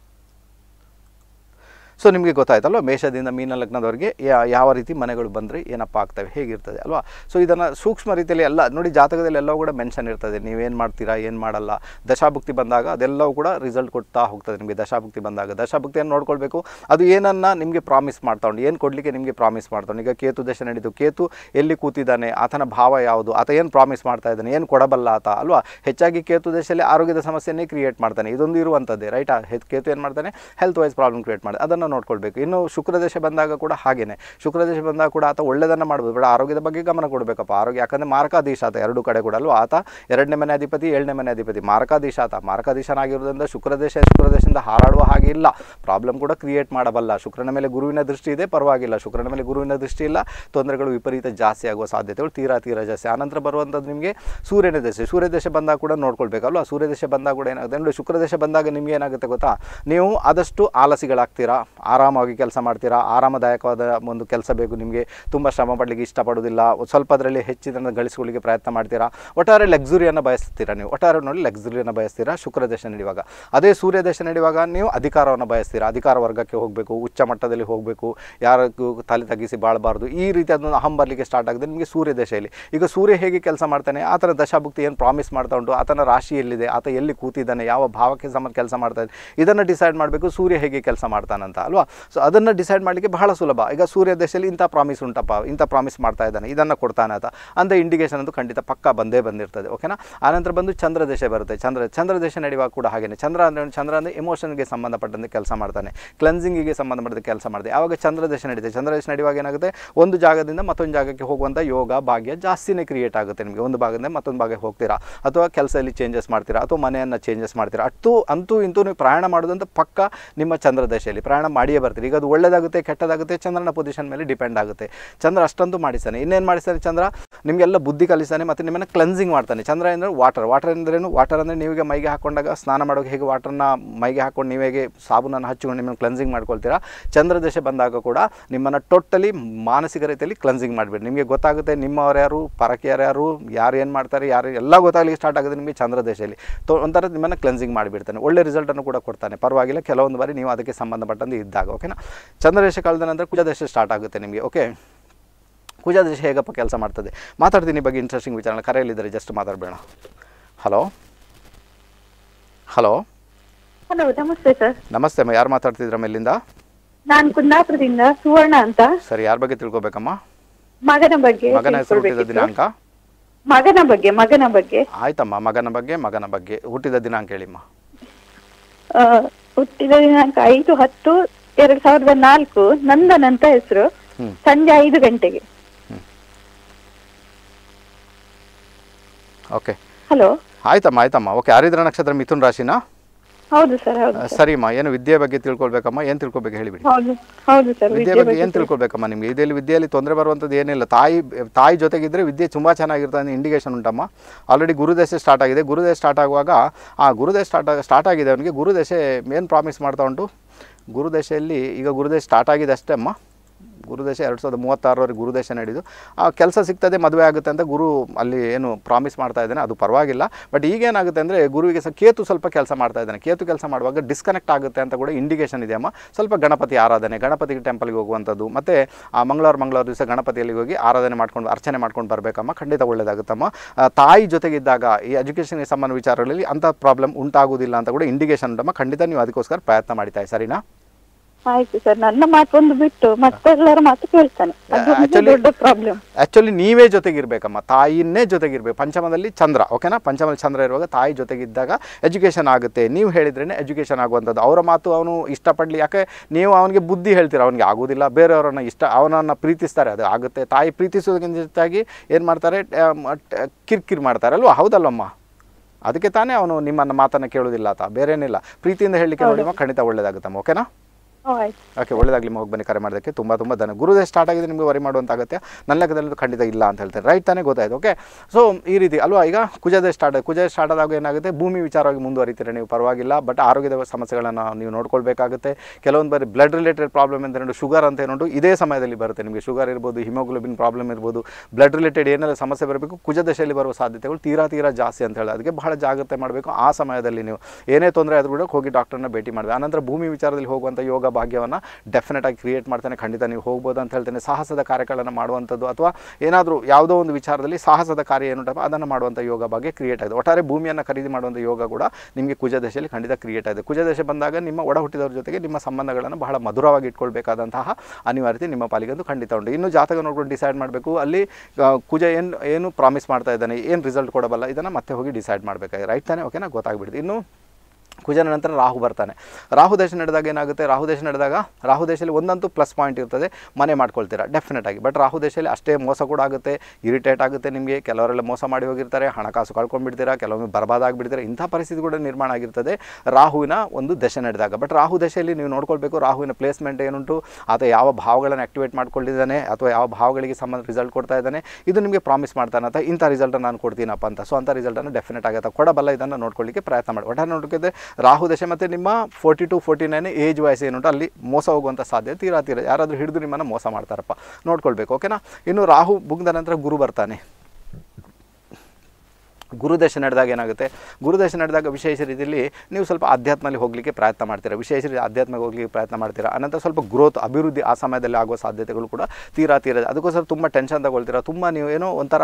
ಸೊ ನಿಮಗೆ ಗೊತ್ತಾಯ್ತಲ್ವ ಮೇಷದಿಂದ ಮೀನ ಲಗ್ನದವರಿಗೆ ಯಾವ ರೀತಿ ಮನೆಗಳು ಬಂದರೆ ಏನಪ್ಪ ಆಗ್ತವೆ ಹೇಗಿರ್ತದೆ ಅಲ್ವಾ ಸೊ ಇದನ್ನು ಸೂಕ್ಷ್ಮ ರೀತಿಯಲ್ಲಿ ಎಲ್ಲ ನೋಡಿ ಜಾತಕದಲ್ಲಿ ಎಲ್ಲವೂ ಕೂಡ ಮೆನ್ಷನ್ ಇರ್ತದೆ ನೀವೇನು ಮಾಡ್ತೀರಾ ಏನು ಮಾಡಲ್ಲ ದಶಾಭುಕ್ತಿ ಬಂದಾಗ ಅದೆಲ್ಲವೂ ಕೂಡ ರಿಸಲ್ಟ್ ಕೊಡ್ತಾ ಹೋಗ್ತದೆ ನಿಮಗೆ ದಶಾಭುಕ್ತಿ ಬಂದಾಗ ದಶಾಭುಕ್ತಿಯನ್ನು ನೋಡ್ಕೊಳ್ಬೇಕು ಅದು ಏನನ್ನು ನಿಮಗೆ ಪ್ರಾಮಿಸ್ ಮಾಡ್ತಾ ಉಂಟು ಏನು ಕೊಡಲಿಕ್ಕೆ ನಿಮಗೆ ಪ್ರಾಮಿಸ್ ಮಾಡ್ತಾ ಈಗ ಕೇತು ದಶ ನಡೀತು ಕೇತು ಎಲ್ಲಿ ಕೂತಿದ್ದಾನೆ ಆತನ ಭಾವ ಯಾವುದು ಆತ ಏನು ಪ್ರಾಮಿಸ್ ಮಾಡ್ತಾ ಇದ್ದಾನೆ ಏನು ಕೊಡಬಲ್ಲ ಆತ ಅಲ್ವಾ ಹೆಚ್ಚಾಗಿ ಕೇತು ದಶೆಯಲ್ಲಿ ಆರೋಗ್ಯದ ಸಮಸ್ಯೆಯೇ ಕ್ರಿಯೇಟ್ ಮಾಡ್ತಾನೆ ಇದೊಂದು ಇರುವಂಥದ್ದೇ ರೈಟ್ ಕೇತು ಏನು ಮಾಡ್ತಾನೆ ಹೆಲ್ತ್ ವೈಸ್ ಪ್ರಾಬ್ಲಮ್ ಕ್ರಿಯೇಟ್ ಮಾಡ್ತಾನೆ ಅದನ್ನು ನೋಡ್ಕೊಳ್ಬೇಕು ಇನ್ನು ಶುಕ್ರದೇಶ ಬಂದಾಗ ಕೂಡ ಹಾಗೇನೆ ಶುಕ್ರದೇಶ ಬಂದಾಗ ಕೂಡ ಆತ ಒಳ್ಳೆಯದನ್ನು ಮಾಡ್ಬೋದು ಬಟ್ ಆರೋಗ್ಯದ ಬಗ್ಗೆ ಗಮನ ಕೊಡಬೇಕಪ್ಪ ಆರೋಗ್ಯ ಯಾಕಂದರೆ ಮಾರಕಾಧೀಶ ಎರಡು ಕಡೆ ಕೂಡ ಅಲ್ವಾ ಆತ ಎರಡನೇ ಮನೆ ಅಧಿಪತಿ ಏಳನೇ ಮನೆ ಅಧಿಪತಿ ಮಾರಕಾಧೀಶ ಆತ ಮಾರಕಾಧೀಶನಾಗಿರೋದ್ರಿಂದ ಶುಕ್ರದೇಶ ಶುಕ್ರದೇಶ ಹಾರಾಡುವ ಹಾಗೆ ಇಲ್ಲ ಪ್ರಾಬ್ಲಮ್ ಕೂಡ ಕ್ರಿಯೇಟ್ ಮಾಡಬಲ್ಲ ಶುಕ್ರನ ಮೇಲೆ ಗುರುವಿನ ದೃಷ್ಟಿ ಇದೆ ಪರವಾಗಿಲ್ಲ ಶುಕ್ರನ ಮೇಲೆ ಗುರುವಿನ ದೃಷ್ಟಿ ಇಲ್ಲ ತೊಂದರೆಗಳು ವಿಪರೀತ ಜಾಸ್ತಿ ಆಗುವ ಸಾಧ್ಯತೆಗಳು ತೀರಾ ತೀರಾ ಜಾಸ್ತಿ ಆನಂತರ ಬರುವಂಥದ್ದು ನಿಮಗೆ ಸೂರ್ಯನ ದಶೆ ಸೂರ್ಯ ಬಂದಾಗ ಕೂಡ ನೋಡ್ಕೊಳ್ಬೇಕಲ್ವ ಸೂರ್ಯ ದಶೆ ಬಂದಾಗ ಕೂಡ ಏನಾಗುತ್ತೆ ಅಂದರೆ ಬಂದಾಗ ನಿಮಗೆ ಏನಾಗುತ್ತೆ ಗೊತ್ತಾ ನೀವು ಆದಷ್ಟು ಆಲಸಿಗಳಾಗ್ತೀರಾ ಆರಾಮಾಗಿ ಕೆಲಸ ಮಾಡ್ತೀರಾ ಆರಾಮದಾಯಕವಾದ ಒಂದು ಕೆಲಸ ಬೇಕು ನಿಮಗೆ ತುಂಬ ಶ್ರಮ ಪಡಲಿಕ್ಕೆ ಇಷ್ಟಪಡೋದಿಲ್ಲ ಸ್ವಲ್ಪ ಅದರಲ್ಲಿ ಹೆಚ್ಚಿನ ಗಳಿಸಿಕೊಳ್ಳಿಕ್ಕೆ ಪ್ರಯತ್ನ ಮಾಡ್ತೀರಾ ಒಟ್ಟಾರೆ ಲಕ್ಸುರಿಯನ್ನು ಬಯಸ್ತೀರಾ ನೀವು ಒಟ್ಟಾರೆ ನೋಡಿ ಲಕ್ಸುರಿಯನ್ನು ಬಯಸ್ತೀರಾ ಶುಕ್ರ ನಡೆಯುವಾಗ ಅದೇ ಸೂರ್ಯ ದಶೆ ಇವಾಗ ನೀವು ಅಧಿಕಾರವನ್ನು ಬಯಸ್ತೀರಾ ಅಧಿಕಾರ ವರ್ಗಕ್ಕೆ ಹೋಗಬೇಕು ಉಚ್ಚ ಮಟ್ಟದಲ್ಲಿ ಹೋಗಬೇಕು ಯಾರಿಗೂ ತಲೆ ತಗ್ಗಿಸಿ ಬಾಳಬಾರ್ದು ಈ ರೀತಿ ಅದನ್ನು ಅಹಂ ಬರಲಿಕ್ಕೆ ಸ್ಟಾರ್ಟ್ ಆಗಿದೆ ನಿಮಗೆ ಸೂರ್ಯ ದಶೆಯಲ್ಲಿ ಈಗ ಸೂರ್ಯ ಹೇಗೆ ಕೆಲಸ ಮಾಡ್ತಾನೆ ಆತನ ದಶಾಭುಕ್ತಿ ಏನು ಪ್ರಾಮಿಸ್ ಮಾಡ್ತಾ ಉಂಟು ಆತನ ರಾಶಿ ಎಲ್ಲಿದೆ ಆತ ಎಲ್ಲಿ ಕೂತಿದ್ದಾನೆ ಯಾವ ಭಾವಕ್ಕೆ ಸಂಬಂಧ ಕೆಲಸ ಮಾಡ್ತಾನೆ ಇದನ್ನು ಡಿಸೈಡ್ ಮಾಡಬೇಕು ಸೂರ್ಯ ಹೇಗೆ ಕೆಲಸ ಮಾಡ್ತಾನಂತ ಅಲ್ವಾ ಸೊ ಅದನ್ನು ಡಿಸೈಡ್ ಮಾಡಲಿಕ್ಕೆ ಬಹಳ ಸುಲಭ ಈಗ ಸೂರ್ಯ ದಶೆಯಲ್ಲಿ ಇಂಥ ಪ್ರಾಮಿಸ್ ಉಂಟಪ್ಪ ಇಂಥ ಪ್ರಾಮಿಸ್ ಮಾಡ್ತಾ ಇದ್ದಾನೆ ಇದನ್ನು ಕೊಡ್ತಾನೆ ಅಂತ ಅಂದರೆ ಇಂಡಿಕೇಶನ್ ಅದು ಖಂಡಿತ ಪಕ್ಕ ಬಂದೇ ಬಂದಿರ್ತದೆ ಓಕೆನಾ ಆನಂತರ ಬಂದು ಚಂದ್ರ ದೇಶ ಬರುತ್ತೆ ಚಂದ್ರ ಚಂದ್ರ ದೇಶ ನಡೆಯುವಾಗ ಕೂಡ ಹಾಗೆಯೇ ಚಂದ್ರ ಅಂದರೆ ಚಂದ್ರ ಅಂದರೆ ಪ್ರಮೋಷನ್ಗೆ ಸಂಬಂಧಪಟ್ಟಂತೆ ಕೆಲಸ ಮಾಡ್ತಾನೆ ಕ್ಲೆನ್ಸಿಂಗಿಗೆ ಸಂಬಂಧಪಟ್ಟಂತೆ ಕೆಲಸ ಮಾಡ್ತಾನೆ ಆವಾಗ ಚಂದ್ರದರ್ಶನ ನಡೀತದೆ ಚಂದ್ರದರ್ಶನ ನಡೆಯುವಾಗ ಏನಾಗುತ್ತೆ ಒಂದು ಜಾಗದಿಂದ ಮತ್ತೊಂದು ಜಾಗಕ್ಕೆ ಹೋಗುವಂಥ ಯೋಗ ಭಾಗ್ಯ ಜಾಸ್ತಿನೇ ಕ್ರಿಯೇಟ್ ಆಗುತ್ತೆ ನಿಮಗೆ ಒಂದು ಭಾಗದಿಂದ ಮತ್ತೊಂದು ಭಾಗಕ್ಕೆ ಹೋಗ್ತೀರಾ ಅಥವಾ ಕೆಲಸದಲ್ಲಿ ಚೇಂಜಸ್ ಮಾಡ್ತೀರಾ ಅಥವಾ ಮನೆಯನ್ನು ಚೇಂಜಸ್ ಮಾಡ್ತೀರಾ ಅಷ್ಟು ಅಂತೂ ಇಂತೂ ನೀವು ಪ್ರಯಾಣ ಮಾಡೋದಂತ ಪಕ್ಕ ನಿಮ್ಮ ಚಂದ್ರದಶೆಯಲ್ಲಿ ಪ್ರಯಾಣ ಮಾಡಿಯೇ ಬರ್ತೀರಿ ಈಗ ಅದು ಒಳ್ಳೆಯದಾಗುತ್ತೆ ಕೆಟ್ಟದಾಗುತ್ತೆ ಚಂದ್ರನ ಪೊಸಿಷನ್ ಮೇಲೆ ಡಿಪೆಂಡ್ ಆಗುತ್ತೆ ಚಂದ್ರ ಅಷ್ಟಂತೂ ಮಾಡಿಸ್ತಾನೆ ಇನ್ನೇನು ಮಾಡಿಸ್ತಾನೆ ಚಂದ್ರ ನಿಮಗೆಲ್ಲ ಬುದ್ಧಿ ಕಲಿಸ್ತಾನೆ ಮತ್ತು ನಿಮ್ಮನ್ನು ಕ್ಲೆನ್ಸಿಂಗ್ ಮಾಡ್ತಾನೆ ಚಂದ್ರ ಅಂದರೆ ವಾಟರ್ ವಾಟರ್ ಅಂದ್ರೇನು ವಾಟರ್ ಅಂದರೆ ನೀವೀಗ ಮೈಗೆ ಹಾಕೊಂಡಾಗ ಸ್ನಾನ ಮಾಡೋಕೆ ಹೇಗೆ ವಾಟರ್ನ ಮೈಗೆ ನೀರಿಗೆ ಹಾಕೊಂಡು ನೀವೇ ಸಾಬೂನನ್ನು ಹಚ್ಚಿಕೊಂಡು ನಿಮ್ಮನ್ನು ಕ್ಲೆನ್ಸಿಂಗ್ ಮಾಡ್ಕೊಳ್ತೀರಾ ಚಂದ್ರ ದಶೆ ಬಂದಾಗ ಕೂಡ ನಿಮ್ಮನ್ನು ಟೋಟಲಿ ಮಾನಸಿಕ ರೀತಿಯಲ್ಲಿ ಕ್ಲೆನ್ಸಿಂಗ್ ಮಾಡಿಬಿಡಿ ನಿಮಗೆ ಗೊತ್ತಾಗುತ್ತೆ ನಿಮ್ಮವರ್ಯಾರು ಯಾರು ಯಾರು ಯಾರು ಏನು ಮಾಡ್ತಾರೆ ಯಾರು ಎಲ್ಲ ಗೊತ್ತಾಗಲಿಕ್ಕೆ ಸ್ಟಾರ್ಟ್ ಆಗುತ್ತೆ ನಿಮಗೆ ಚಂದ್ರ ದಶೆಯಲ್ಲಿ ತೊ ಒಂಥರ ನಿಮ್ಮನ್ನು ಕ್ಲೆನ್ಸಿಂಗ್ ಮಾಡಿಬಿಡ್ತಾನೆ ಒಳ್ಳೆ ರಿಸಲ್ಟನ್ನು ಕೂಡ ಕೊಡ್ತಾನೆ ಪರವಾಗಿಲ್ಲ ಕೆಲವೊಂದು ಬಾರಿ ನೀವು ಅದಕ್ಕೆ ಸಂಬಂಧಪಟ್ಟಂತೆ ಇದ್ದಾಗ ಓಕೆನಾ ಚಂದ್ರದೇಶ ಕಾಲದ ನಂತರ ಕುಜದೇಶ ಸ್ಟಾರ್ಟ್ ಆಗುತ್ತೆ ನಿಮಗೆ ಓಕೆ ಕುಜದಶೆ ಹೇಗಪ್ಪ ಕೆಲಸ ಮಾಡ್ತದೆ ಮಾತಾಡ್ತೀನಿ ಬಗ್ಗೆ ಇಂಟ್ರೆಸ್ಟಿಂಗ್ ವಿಚಾರ ಕರೆಯಲ್ಲಿದ್ದರೆ ಜಸ್ಟ್ ಮಾತಾಡಬೇಡ ಹಲೋ ಹಲೋ ನಮಸ್ತೆ ಸರ್ ನಮಸ್ತೆ ಅಮ್ಮ ಯಾರು ಮಾತಾಡ್ತಿದ್ರ ಮೇಲಿಂದ ನಾನು ಕುಂದಾಪುರದಿಂದ ಸುವರ್ಣ ಅಂತ ಸರಿ ಯಾರ ಬಗ್ಗೆ ತಿಳ್ಕೊಬೇಕಮ್ಮ ಮಗನ ಬಗ್ಗೆ ಮಗನ ಹೆಸರು ಹುಟ್ಟಿದ ದಿನಾಂಕ ಮಗನ ಬಗ್ಗೆ ಮಗನ ಬಗ್ಗೆ ಆಯ್ತಮ್ಮ ಮಗನ ಬಗ್ಗೆ ಮಗನ ಬಗ್ಗೆ ಹುಟ್ಟಿದ ದಿನಾಂಕ ಹೇಳಿಮ್ಮ ಹುಟ್ಟಿದ ದಿನಾಂಕ ಐದು ಹತ್ತು ಎರಡ್ ಸಾವಿರದ ನಾಲ್ಕು ನಂದನ್ ಅಂತ ಹೆಸರು ಸಂಜೆ ಐದು ಗಂಟೆಗೆ ಓಕೆ ಹಲೋ ಆಯ್ತಮ್ಮ ಆಯ್ತಮ್ಮ ಓಕೆ ಆರಿದ್ರ ನಕ್ಷತ್ರ ಮಿಥುನ್ ರಾಶಿನಾ ಹೌದು ಸರ್ ಹೌದು ಏನು ವಿದ್ಯೆ ಬಗ್ಗೆ ತಿಳ್ಕೊಳ್ಬೇಕಮ್ಮ ಏನು ತಿಳ್ಕೊಬೇಕು ಹೇಳಿಬಿಡಿ ಹೌದು ವಿದ್ಯೆ ಬಗ್ಗೆ ಏನು ತಿಳ್ಕೊಬೇಕಮ್ಮ ನಿಮಗೆ ಇದರಲ್ಲಿ ವಿದ್ಯೆಯಲ್ಲಿ ತೊಂದರೆ ಬರುವಂತದ್ದು ಏನಿಲ್ಲ ತಾಯಿ ತಾಯಿ ಜೊತೆಗಿದ್ರೆ ವಿದ್ಯೆ ತುಂಬಾ ಚೆನ್ನಾಗಿರ್ತದೆ ಇಂಡಿಕೇಶನ್ ಉಂಟಮ್ಮ ಆಲ್ರೆಡಿ ಗುರುದಶೆ ಸ್ಟಾರ್ಟ್ ಆಗಿದೆ ಗುರುದೇಶ ಸ್ಟಾರ್ಟ್ ಆಗುವಾಗ ಆ ಗುರುದೇಶ ಸ್ಟಾರ್ಟ್ ಸ್ಟಾರ್ಟ್ ಆಗಿದೆ ಅವನಿಗೆ ಗುರುದಶೆ ಮೇನ್ ಪ್ರಾಮಿಸ್ ಮಾಡ್ತಾ ಉಂಟು ಗುರುದಶೆಯಲ್ಲಿ ಈಗ ಗುರುದೇಶ ಸ್ಟಾರ್ಟ್ ಆಗಿದೆ ಅಷ್ಟೇ ಅಮ್ಮ ಗುರುದೇಶ ಎರಡು ಸಾವಿರದ ಮೂವತ್ತಾರವರೆಗೆ ಗುರುದೇಶ ನಡೆದು ಆ ಕೆಲಸ ಸಿಗ್ತದೆ ಮದುವೆ ಆಗುತ್ತೆ ಅಂತ ಗುರು ಅಲ್ಲಿ ಏನು ಪ್ರಾಮಿಸ್ ಮಾಡ್ತಾ ಇದ್ದಾನೆ ಅದು ಪರವಾಗಿಲ್ಲ ಬಟ್ ಈಗೇನಾಗುತ್ತೆ ಅಂದರೆ ಗುರುವಿಗೆ ಸಹ ಕೇತು ಸ್ವಲ್ಪ ಕೆಲಸ ಮಾಡ್ತಾ ಇದ್ದಾನೆ ಕೇತು ಕೆಲಸ ಮಾಡುವಾಗ ಡಿಸ್ಕನೆಕ್ಟ್ ಆಗುತ್ತೆ ಅಂತ ಕೂಡ ಇಂಡಿಕೇಷನ್ ಇದೆಯಮ್ಮ ಸ್ವಲ್ಪ ಗಣಪತಿ ಆರಾಧನೆ ಗಣಪತಿ ಟೆಂಪಲ್ಗೆ ಹೋಗುವಂಥದ್ದು ಮತ್ತು ಮಂಗಳವಾರ ಮಂಗಳವಾರ ದಿವಸ ಗಣಪತಿಯಲ್ಲಿ ಹೋಗಿ ಆರಾಧನೆ ಮಾಡ್ಕೊಂಡು ಅರ್ಚನೆ ಮಾಡ್ಕೊಂಡು ಬರಬೇಕಮ್ಮ ಖಂಡಿತ ಒಳ್ಳೆಯದಾಗುತ್ತಮ್ಮ ತಾಯಿ ಜೊತೆಗಿದ್ದಾಗ ಈ ಎಜುಕೇಷನ್ಗೆ ಸಂಬಂಧ ವಿಚಾರಗಳಲ್ಲಿ ಅಂಥ ಪ್ರಾಬ್ಲಮ್ ಉಂಟಾಗುವುದಿಲ್ಲ ಅಂತ ಕೂಡ ಇಂಡಿಕೇಶನ್ ಉಂಟಮ್ಮ ಖಂಡಿತ ನೀವು ಅದಕ್ಕೋಸ್ಕರ ಪ್ರಯತ್ನ ಮಾಡ್ತಾ ಸರಿನಾ ಬಿಟ್ಟು ಆಕ್ಚುಲಿ ನೀವೇ ಜೊತೆಗಿರ್ಬೇಕಮ್ಮ ತಾಯಿಯನ್ನೇ ಜೊತೆಗಿರ್ಬೇಕು ಪಂಚಮದಲ್ಲಿ ಚಂದ್ರ ಓಕೆನಾ ಪಂಚಮದಲ್ಲಿ ಚಂದ್ರ ಇರುವಾಗ ತಾಯಿ ಜೊತೆಗಿದ್ದಾಗ ಎಜುಕೇಶನ್ ಆಗುತ್ತೆ ನೀವು ಹೇಳಿದ್ರೇನೆ ಎಜುಕೇಶನ್ ಆಗುವಂಥದ್ದು ಅವರ ಮಾತು ಅವನು ಇಷ್ಟಪಡಲಿ ಯಾಕೆ ನೀವು ಅವನಿಗೆ ಬುದ್ಧಿ ಹೇಳ್ತೀರ ಅವನಿಗೆ ಆಗೋದಿಲ್ಲ ಬೇರೆಯವರನ್ನ ಇಷ್ಟ ಅವನನ್ನ ಪ್ರೀತಿಸ್ತಾರೆ ಅದು ಆಗುತ್ತೆ ತಾಯಿ ಪ್ರೀತಿಸೋದಕ್ಕಿಂತ ಜೊತೆಯಾಗಿ ಏನು ಮಾಡ್ತಾರೆ ಕಿರ್ಕಿರ್ ಮಾಡ್ತಾರೆ ಅಲ್ವಾ ಹೌದಲ್ವಮ್ಮ ಅದಕ್ಕೆ ತಾನೇ ಅವನು ನಿಮ್ಮನ್ನು ಮಾತನ್ನ ಕೇಳೋದಿಲ್ಲ ಬೇರೆ ಬೇರೇನಿಲ್ಲ ಪ್ರೀತಿಯಿಂದ ಹೇಳಲಿಕ್ಕೆ ಅಮ್ಮ ಖಂಡಿತ ಒಳ್ಳೇದಾಗುತ್ತಮ್ಮ ಓಕೆನಾ ಓಕೆ ಒಳ್ಳೇದಾಗಲಿ ಹೋಗಿ ಬನ್ನಿ ಕರೆ ಮಾಡೋದಕ್ಕೆ ತುಂಬ ತುಂಬ ಧನ ಗುರುದೇ ಸ್ಟಾರ್ಟ್ ಆಗಿದೆ ನಿಮಗೆ ವರಿ ಮಾಡುವಂತಾಗುತ್ತೆ ನನ್ನ ಲೆಕ್ಕದಲ್ಲಿ ಖಂಡಿತ ಇಲ್ಲ ಅಂತ ಹೇಳ್ತಾರೆ ರೈಟ್ ತಾನೇ ಗೊತ್ತಾಯ್ತು ಓಕೆ ಸೊ ಈ ರೀತಿ ಅಲ್ವಾ ಈಗ ಕುಜದೇ ಸ್ಟಾರ್ಟ್ ಕುಜೆ ಸ್ಟಾರ್ಟ್ ಆದಾಗ ಏನಾಗುತ್ತೆ ಭೂಮಿ ವಿಚಾರವಾಗಿ ಮುಂದುವರಿತೀರ ನೀವು ಪರವಾಗಿಲ್ಲ ಬಟ್ ಆರೋಗ್ಯದ ಸಮಸ್ಯೆಗಳನ್ನು ನೀವು ನೋಡ್ಕೊಳ್ಬೇಕಾಗುತ್ತೆ ಕೆಲವೊಂದು ಬಾರಿ ಬ್ಲಡ್ ರಿಲೇಟೆಡ್ ಪ್ರಾಬ್ಲಮ್ ಅಂತ ನೋಡಿ ಶುಗರ್ ಅಂತ ಏನೋ ಇದೇ ಸಮಯದಲ್ಲಿ ಬರುತ್ತೆ ನಿಮಗೆ ಶುಗರ್ ಇರ್ಬೋದು ಹಿಮೋಗ್ಲೋಬಿನ್ ಪ್ರಾಬ್ಲಮ್ ಇರ್ಬೋದು ಬ್ಲಡ್ ರಿಲೇಟೆಡ್ ಏನೆಲ್ಲ ಸಮಸ್ಯೆ ಬರಬೇಕು ಕುಜದಶೆಯಲ್ಲಿ ಬರುವ ಸಾಧ್ಯತೆಗಳು ತೀರಾ ತೀರಾ ಜಾಸ್ತಿ ಅಂತ ಹೇಳಿ ಅದಕ್ಕೆ ಬಹಳ ಜಾಗ್ರತೆ ಮಾಡಬೇಕು ಆ ಸಮಯದಲ್ಲಿ ನೀವು ಏನೇ ತೊಂದರೆ ಆದರೂ ಕೂಡ ಹೋಗಿ ಡಾಕ್ಟರ್ನ ಭೇಟಿ ಮಾಡಿದೆ ಆನಂತರ ಭೂಮಿ ವಿಚಾರದಲ್ಲಿ ಹೋಗುವಂಥ ಯೋಗ ಭಾಗ್ಯವನ್ನು ಡೆಫಿನೆಟ್ ಆಗಿ ಕ್ರಿಯೇಟ್ ಮಾಡ್ತಾನೆ ಖಂಡಿತ ನೀವು ಹೋಗ್ಬೋದು ಅಂತ ಹೇಳ್ತೇನೆ ಸಾಹಸದ ಕಾರ್ಯಗಳನ್ನು ಮಾಡುವಂಥದ್ದು ಅಥವಾ ಏನಾದರೂ ಯಾವುದೋ ಒಂದು ವಿಚಾರದಲ್ಲಿ ಸಾಹಸದ ಕಾರ್ಯ ಏನುಂಟಪ್ಪ ಅದನ್ನು ಮಾಡುವಂಥ ಯೋಗ ಭಾಗ್ಯ ಕ್ರಿಯೇಟ್ ಆಗಿದೆ ಒಟ್ಟಾರೆ ಭೂಮಿಯನ್ನು ಖರೀದಿ ಮಾಡುವಂಥ ಯೋಗ ಕೂಡ ನಿಮಗೆ ಕುಜದಶೆಯಲ್ಲಿ ಖಂಡಿತ ಕ್ರಿಯೇಟ್ ಆಗಿದೆ ಕುಜದಶೆ ಬಂದಾಗ ನಿಮ್ಮ ಒಡ ಹುಟ್ಟಿದವ್ರ ಜೊತೆಗೆ ನಿಮ್ಮ ಸಂಬಂಧಗಳನ್ನು ಬಹಳ ಮಧುರವಾಗಿ ಇಟ್ಕೊಳ್ಬೇಕಾದಂತಹ ಅನಿವಾರ್ಯತೆ ನಿಮ್ಮ ಪಾಲಿಗಂದು ಖಂಡಿತ ಉಂಟು ಇನ್ನು ಜಾತಕ ನೋಡ್ಕೊಂಡು ಡಿಸೈಡ್ ಮಾಡಬೇಕು ಅಲ್ಲಿ ಕುಜ ಏನು ಏನು ಪ್ರಾಮಿಸ್ ಮಾಡ್ತಾ ಇದ್ದಾನೆ ಏನು ರಿಸಲ್ಟ್ ಕೊಡಬಲ್ಲ ಇದನ್ನು ಮತ್ತೆ ಹೋಗಿ ಡಿಸೈಡ್ ಮಾಡಬೇಕಾಗಿ ರೈಟ್ ತಾನೇ ಓಕೆನಾ ಗೊತ್ತಾಗ್ಬಿಡ್ತು ಇನ್ನು ಕುಜನ ನಂತರ ರಾಹು ಬರ್ತಾನೆ ರಾಹು ದೇಶ ನಡೆದಾಗ ಏನಾಗುತ್ತೆ ರಾಹು ದೇಶ ನಡೆದಾಗ ರಾಹು ದೇಶದಲ್ಲಿ ಒಂದಂತೂ ಪ್ಲಸ್ ಪಾಯಿಂಟ್ ಇರ್ತದೆ ಮನೆ ಮಾಡ್ಕೊಳ್ತೀರಾ ಡೆಫಿನೆಟ್ ಆಗಿ ಬಟ್ ರಾಹು ದೇಶದಲ್ಲಿ ಅಷ್ಟೇ ಮೋಸ ಕೂಡ ಆಗುತ್ತೆ ಇರಿಟೇಟ್ ಆಗುತ್ತೆ ನಿಮಗೆ ಕೆಲವರೆಲ್ಲ ಮೋಸ ಮಾಡಿ ಹೋಗಿರ್ತಾರೆ ಹಣಕಾಸು ಕಳ್ಕೊಂಡ್ಬಿಡ್ತೀರಾ ಕೆಲವೊಮ್ಮೆ ಬರಬಾದ ಆಗಿಬಿಡ್ತೀರಾ ಇಂಥ ಪರಿಸ್ಥಿತಿ ಕೂಡ ನಿರ್ಮಾಣ ಆಗಿರ್ತದೆ ರಾಹುವಿನ ಒಂದು ದಶ ನಡೆದಾಗ ಬಟ್ ರಾಹು ದಶೆಯಲ್ಲಿ ನೀವು ನೋಡ್ಕೊಳ್ಬೇಕು ರಾಹುವಿನ ಪ್ಲೇಸ್ಮೆಂಟ್ ಏನುಂಟು ಆತ ಯಾವ ಭಾವಗಳನ್ನು ಆಕ್ಟಿವೇಟ್ ಮಾಡ್ಕೊಂಡಿದ್ದಾನೆ ಅಥವಾ ಯಾವ ಭಾವಗಳಿಗೆ ಸಂಬಂಧ ರಿಸಲ್ಟ್ ಕೊಡ್ತಾ ಇದ್ದಾನೆ ಇದು ನಿಮಗೆ ಪ್ರಾಮಿಸ್ ಮಾಡ್ತಾನೆ ಅಥವಾ ಇಂಥ ರಿಸಲ್ಟನ್ನು ನಾನು ಕೊಡ್ತೀನಪ್ಪ ಅಂತ ಸೊ ಅಂಥ ರಿಸಲ್ಟನ್ನು ಡೆಫಿನೆಟ್ ಆಗುತ್ತೆ ಕೊಡಬಲ್ಲ ಇದನ್ನು ನೋಡ್ಕೊಳ್ಳಿಕ್ಕೆ ಪ್ರಯತ್ನ ಮಾಡಿ ಒಟ್ಟಾರೆ ನೋಡ್ಕೊಂಡಿದ್ದೆ ರಾಹು ದಶೆ ಮತ್ತು ನಿಮ್ಮ forty two forty nine age ವಯಸ್ಸು ಉಂಟು ಅಲ್ಲಿ ಮೋಸ ಹೋಗುವಂಥ ಸಾಧ್ಯತೆ ತೀರಾ ತೀರ ಯಾರಾದರೂ ಹಿಡಿದು ನಿಮ್ಮನ್ನು ಮೋಸ ಮಾಡ್ತಾರಪ್ಪ ನೋಡ್ಕೊಳ್ಬೇಕು ಓಕೆನಾ ಇನ್ನು ರಾಹು ಮುಗಿದ ನಂತರ ಗುರು ಬರ್ತಾನೆ ಗುರುದಶೆ ನಡೆದಾಗ ಏನಾಗುತ್ತೆ ಗುರುದಶೆ ನಡೆದಾಗ ವಿಶೇಷ ರೀತಿಯಲ್ಲಿ ನೀವು ಸ್ವಲ್ಪ ಅಧ್ಯಾತ್ಮದಲ್ಲಿ ಹೋಗಲಿಕ್ಕೆ ಪ್ರಯತ್ನ ಮಾಡ್ತೀರಾ ವಿಶೇಷ ರೀತಿ ಆಧ್ಯಾತ್ಮಕ್ಕೆ ಹೋಗಲಿಕ್ಕೆ ಪ್ರಯತ್ನ ಮಾಡ್ತೀರಾ ಅನಂತರ ಸ್ವಲ್ಪ ಗ್ರೋತ್ ಅಭಿವೃದ್ಧಿ ಆ ಸಮಯದಲ್ಲಿ ಆಗುವ ಸಾಧ್ಯತೆಗಳು ಕೂಡ ತೀರಾ ತೀರ ಅದಕ್ಕೋಸ್ಕರ ತುಂಬ ಟೆನ್ಷನ್ ತಗೊಳ್ತೀರಾ ತುಂಬ ನೀವು ಏನೋ ಒಂಥರ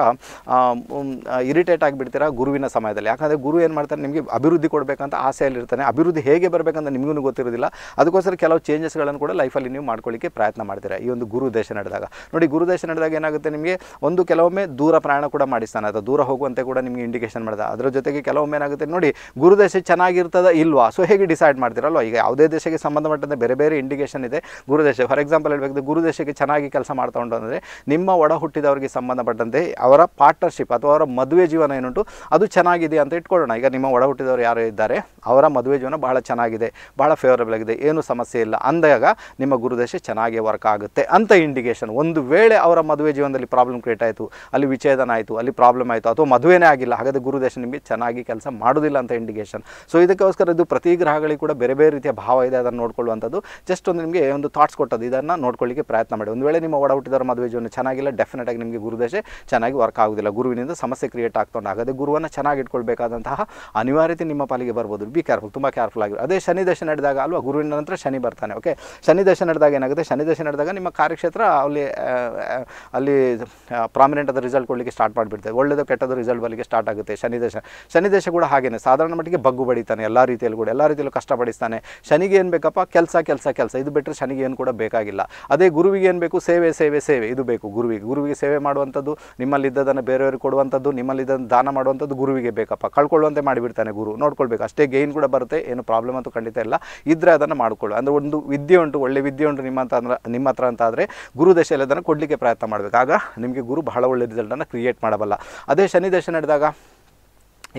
ಇರಿಟೇಟ್ ಆಗಿಬಿಡ್ತೀರಾ ಗುರುವಿನ ಸಮಯದಲ್ಲಿ ಯಾಕಂದರೆ ಗುರು ಏನು ಮಾಡ್ತಾರೆ ನಿಮಗೆ ಅಭಿವೃದ್ಧಿ ಕೊಡಬೇಕಂತ ಆಸೆಯಲ್ಲಿರ್ತಾನೆ ಅಭಿವೃದ್ಧಿ ಹೇಗೆ ಬರಬೇಕಂತ ನಿಮಗೂ ಗೊತ್ತಿರೋದಿಲ್ಲ ಅದಕ್ಕೋಸ್ಕರ ಕೆಲವು ಚೇಂಜಸ್ಗಳನ್ನು ಕೂಡ ಲೈಫಲ್ಲಿ ನೀವು ಮಾಡ್ಕೊಳ್ಳಿಕ್ಕೆ ಪ್ರಯತ್ನ ಮಾಡ್ತೀರಾ ಈ ಒಂದು ಗುರು ದೇಶ ನಡೆದಾಗ ನೋಡಿ ಗುರು ದೇಶ ನಡೆದಾಗ ಏನಾಗುತ್ತೆ ನಿಮಗೆ ಒಂದು ಕೆಲವೊಮ್ಮೆ ದೂರ ಪ್ರಯಾಣ ಕೂಡ ಮಾಡಿಸ್ತಾನೆ ಅಥವಾ ದೂರ ಹೋಗುವಂತೆ ಕೂಡ ನಿಮಗೆ ಇಂಡಿಕೇಶನ್ ಮಾಡಿದೆ ಅದರ ಜೊತೆಗೆ ಕೆಲವೊಮ್ಮೆ ಏನಾಗುತ್ತೆ ನೋಡಿ ಗುರುದಶೆ ಚೆನ್ನಾಗಿರ್ತದ ಇಲ್ವಾ ಸೊ ಹೇಗೆ ಡಿಸೈಡ್ ಮಾಡ್ತೀರಲ್ವ ಈಗ ಯಾವುದೇ ದೇಶಕ್ಕೆ ಸಂಬಂಧಪಟ್ಟಂತೆ ಬೇರೆ ಬೇರೆ ಇಂಡಿಕೇಶನ್ ಇದೆ ಗುರುದಶೆ ಫಾರ್ ಎಕ್ಸಾಂಪಲ್ ಹೇಳಬೇಕು ಗುರುದಶೆಗೆ ಚೆನ್ನಾಗಿ ಕೆಲಸ ಮಾಡ್ತಾ ಅಂದರೆ ನಿಮ್ಮ ಒಡ ಹುಟ್ಟಿದವರಿಗೆ ಸಂಬಂಧಪಟ್ಟಂತೆ ಅವರ ಪಾರ್ಟ್ನರ್ಶಿಪ್ ಅಥವಾ ಅವರ ಮದುವೆ ಜೀವನ ಏನುಂಟು ಅದು ಚೆನ್ನಾಗಿದೆ ಅಂತ ಇಟ್ಕೊಳ್ಳೋಣ ಈಗ ನಿಮ್ಮ ಒಡ ಹುಟ್ಟಿದವರು ಯಾರು ಇದ್ದಾರೆ ಅವರ ಮದುವೆ ಜೀವನ ಬಹಳ ಚೆನ್ನಾಗಿದೆ ಬಹಳ ಫೇವರಬಲ್ ಆಗಿದೆ ಏನು ಸಮಸ್ಯೆ ಇಲ್ಲ ಅಂದಾಗ ನಿಮ್ಮ ಗುರುದಶೆ ಚೆನ್ನಾಗಿ ವರ್ಕ್ ಆಗುತ್ತೆ ಅಂತ ಇಂಡಿಕೇಶನ್ ಒಂದು ವೇಳೆ ಅವರ ಮದುವೆ ಜೀವನದಲ್ಲಿ ಪ್ರಾಬ್ಲಮ್ ಕ್ರಿಯೇಟ್ ಆಯಿತು ಅಲ್ಲಿ ವಿಚ್ಛೇದನ ಆಯಿತು ಅಲ್ಲಿ ಪ್ರಾಬ್ಲಮ್ ಆಯಿತು ಅಥವಾ ಮದುವೆನೇ ಆಗಿಲ್ಲ ಗುರು ಗುರುದೇಶ ನಿಮಗೆ ಚೆನ್ನಾಗಿ ಕೆಲಸ ಮಾಡೋದಿಲ್ಲ ಅಂತ ಇಂಡಿಕೇಶನ್ ಸೊ ಇದಕ್ಕೋಸ್ಕರ ಇದು ಪ್ರತಿ ಗ್ರಹಗಳಿಗೆ ಕೂಡ ಬೇರೆ ಬೇರೆ ರೀತಿಯ ಭಾವ ಇದೆ ಅದನ್ನು ನೋಡ್ಕೊಳ್ಳುವಂಥದ್ದು ಜಸ್ಟ್ ಒಂದು ನಿಮಗೆ ಒಂದು ಥಾಟ್ಸ್ ಕೊಟ್ಟದ್ದು ಇದನ್ನು ನೋಡ್ಕೊಳ್ಳಿಕ್ಕೆ ಪ್ರಯತ್ನ ಮಾಡಿ ಒಂದು ವೇಳೆ ನಿಮ್ಮ ಒಡ ಮದುವೆ ಜೀವನ ಚೆನ್ನಾಗಿಲ್ಲ ಡೆಫಿನೆಟ್ ಆಗಿ ನಿಮಗೆ ಗುರುದೇಶೆ ಚೆನ್ನಾಗಿ ವರ್ಕ್ ಆಗೋದಿಲ್ಲ ಗುರುವಿನಿಂದ ಸಮಸ್ಯೆ ಕ್ರಿಯೇಟ್ ಉಂಟು ಆಗದೆ ಗುರುವನ್ನು ಚೆನ್ನಾಗಿ ಇಟ್ಕೊಳ್ಬೇಕಾದಂತಹ ಅನಿವಾರ್ಯತೆ ನಿಮ್ಮ ಪಾಲಿಗೆ ಬರ್ಬೋದು ಬಿ ಕೇರ್ಫುಲ್ ತುಂಬ ಕೇರ್ಫುಲ್ ಆಗಿರೋ ಅದೇ ಶನಿ ದಶೆ ನಡೆದಾಗ ಅಲ್ವಾ ಗುರುವಿನ ನಂತರ ಶನಿ ಬರ್ತಾನೆ ಓಕೆ ಶನಿ ದಶೆ ನಡೆದಾಗ ಏನಾಗುತ್ತೆ ಶನಿ ದಶೆ ನಡೆದಾಗ ನಿಮ್ಮ ಕಾರ್ಯಕ್ಷೇತ್ರ ಅಲ್ಲಿ ಅಲ್ಲಿ ಪ್ರಾಮಿನೆಂಟ್ ಆದ ರಿಸಲ್ಟ್ ಕೊಡಲಿಕ್ಕೆ ಸ್ಟಾರ್ಟ್ ಮಾಡಿಬಿಡ್ತೇವೆ ಒಳ್ಳೆಯದು ಕೆಟ್ಟದ ರಿಸಲ್ಟ್ ಬರಲಿಕ್ಕೆ ಸ್ಟಾರ್ಟ್ ಆಗುತ್ತೆ ಆಗುತ್ತೆ ಶನಿದೇಶ ಶನಿದೇಶ ಕೂಡ ಹಾಗೇನೆ ಸಾಧಾರಣ ಮಟ್ಟಿಗೆ ಬಗ್ಗು ಬಡಿತಾನೆ ಎಲ್ಲ ರೀತಿಯಲ್ಲಿ ಕೂಡ ಎಲ್ಲ ರೀತಿಯಲ್ಲೂ ಕಷ್ಟಪಡಿಸ್ತಾನೆ ಶನಿಗೆ ಏನು ಬೇಕಪ್ಪ ಕೆಲಸ ಕೆಲಸ ಕೆಲಸ ಇದು ಬಿಟ್ಟರೆ ಶನಿಗೆ ಏನು ಕೂಡ ಬೇಕಾಗಿಲ್ಲ ಅದೇ ಗುರುವಿಗೆ ಏನು ಬೇಕು ಸೇವೆ ಸೇವೆ ಸೇವೆ ಇದು ಬೇಕು ಗುರುವಿಗೆ ಗುರುವಿಗೆ ಸೇವೆ ಮಾಡುವಂಥದ್ದು ನಿಮ್ಮಲ್ಲಿದ್ದದನ್ನು ಬೇರೆಯವ್ರಿಗೆ ಕೊಡುವಂಥದ್ದು ನಿಮ್ಮಲ್ಲಿದ್ದನ್ನು ದಾನ ಮಾಡುವಂಥದ್ದು ಗುರುವಿಗೆ ಬೇಕಪ್ಪ ಕಳ್ಕೊಳ್ಳುವಂತೆ ಮಾಡಿಬಿಡ್ತಾನೆ ಗುರು ನೋಡ್ಕೊಳ್ಬೇಕು ಅಷ್ಟೇ ಗೇನ್ ಕೂಡ ಬರುತ್ತೆ ಏನು ಪ್ರಾಬ್ಲಮ್ ಅಂತೂ ಖಂಡಿತ ಇಲ್ಲ ಇದ್ದರೆ ಅದನ್ನು ಮಾಡಿಕೊಳ್ಳು ಅಂದರೆ ಒಂದು ವಿದ್ಯೆ ಉಂಟು ಒಳ್ಳೆ ವಿದ್ಯೆ ಉಂಟು ನಿಮ್ಮ ಅಂತ ಅಂದ್ರೆ ನಿಮ್ಮ ಹತ್ರ ಅಂತ ಆದರೆ ಗುರು ದಶೆಯಲ್ಲಿ ಅದನ್ನು ಕೊಡಲಿಕ್ಕೆ ಪ್ರಯತ್ನ ಮಾಡಬೇಕು ಆಗ ನಿಮಗೆ ಗುರು ಬಹಳ ಒಳ್ಳೆ ರಿಸಲ್ಟನ್ನು ಕ್ರಿಯೇಟ್ ಮಾಡಬಲ್ಲ ಅದೇ ಶನಿ ದಶೆ ನಡೆದಾಗ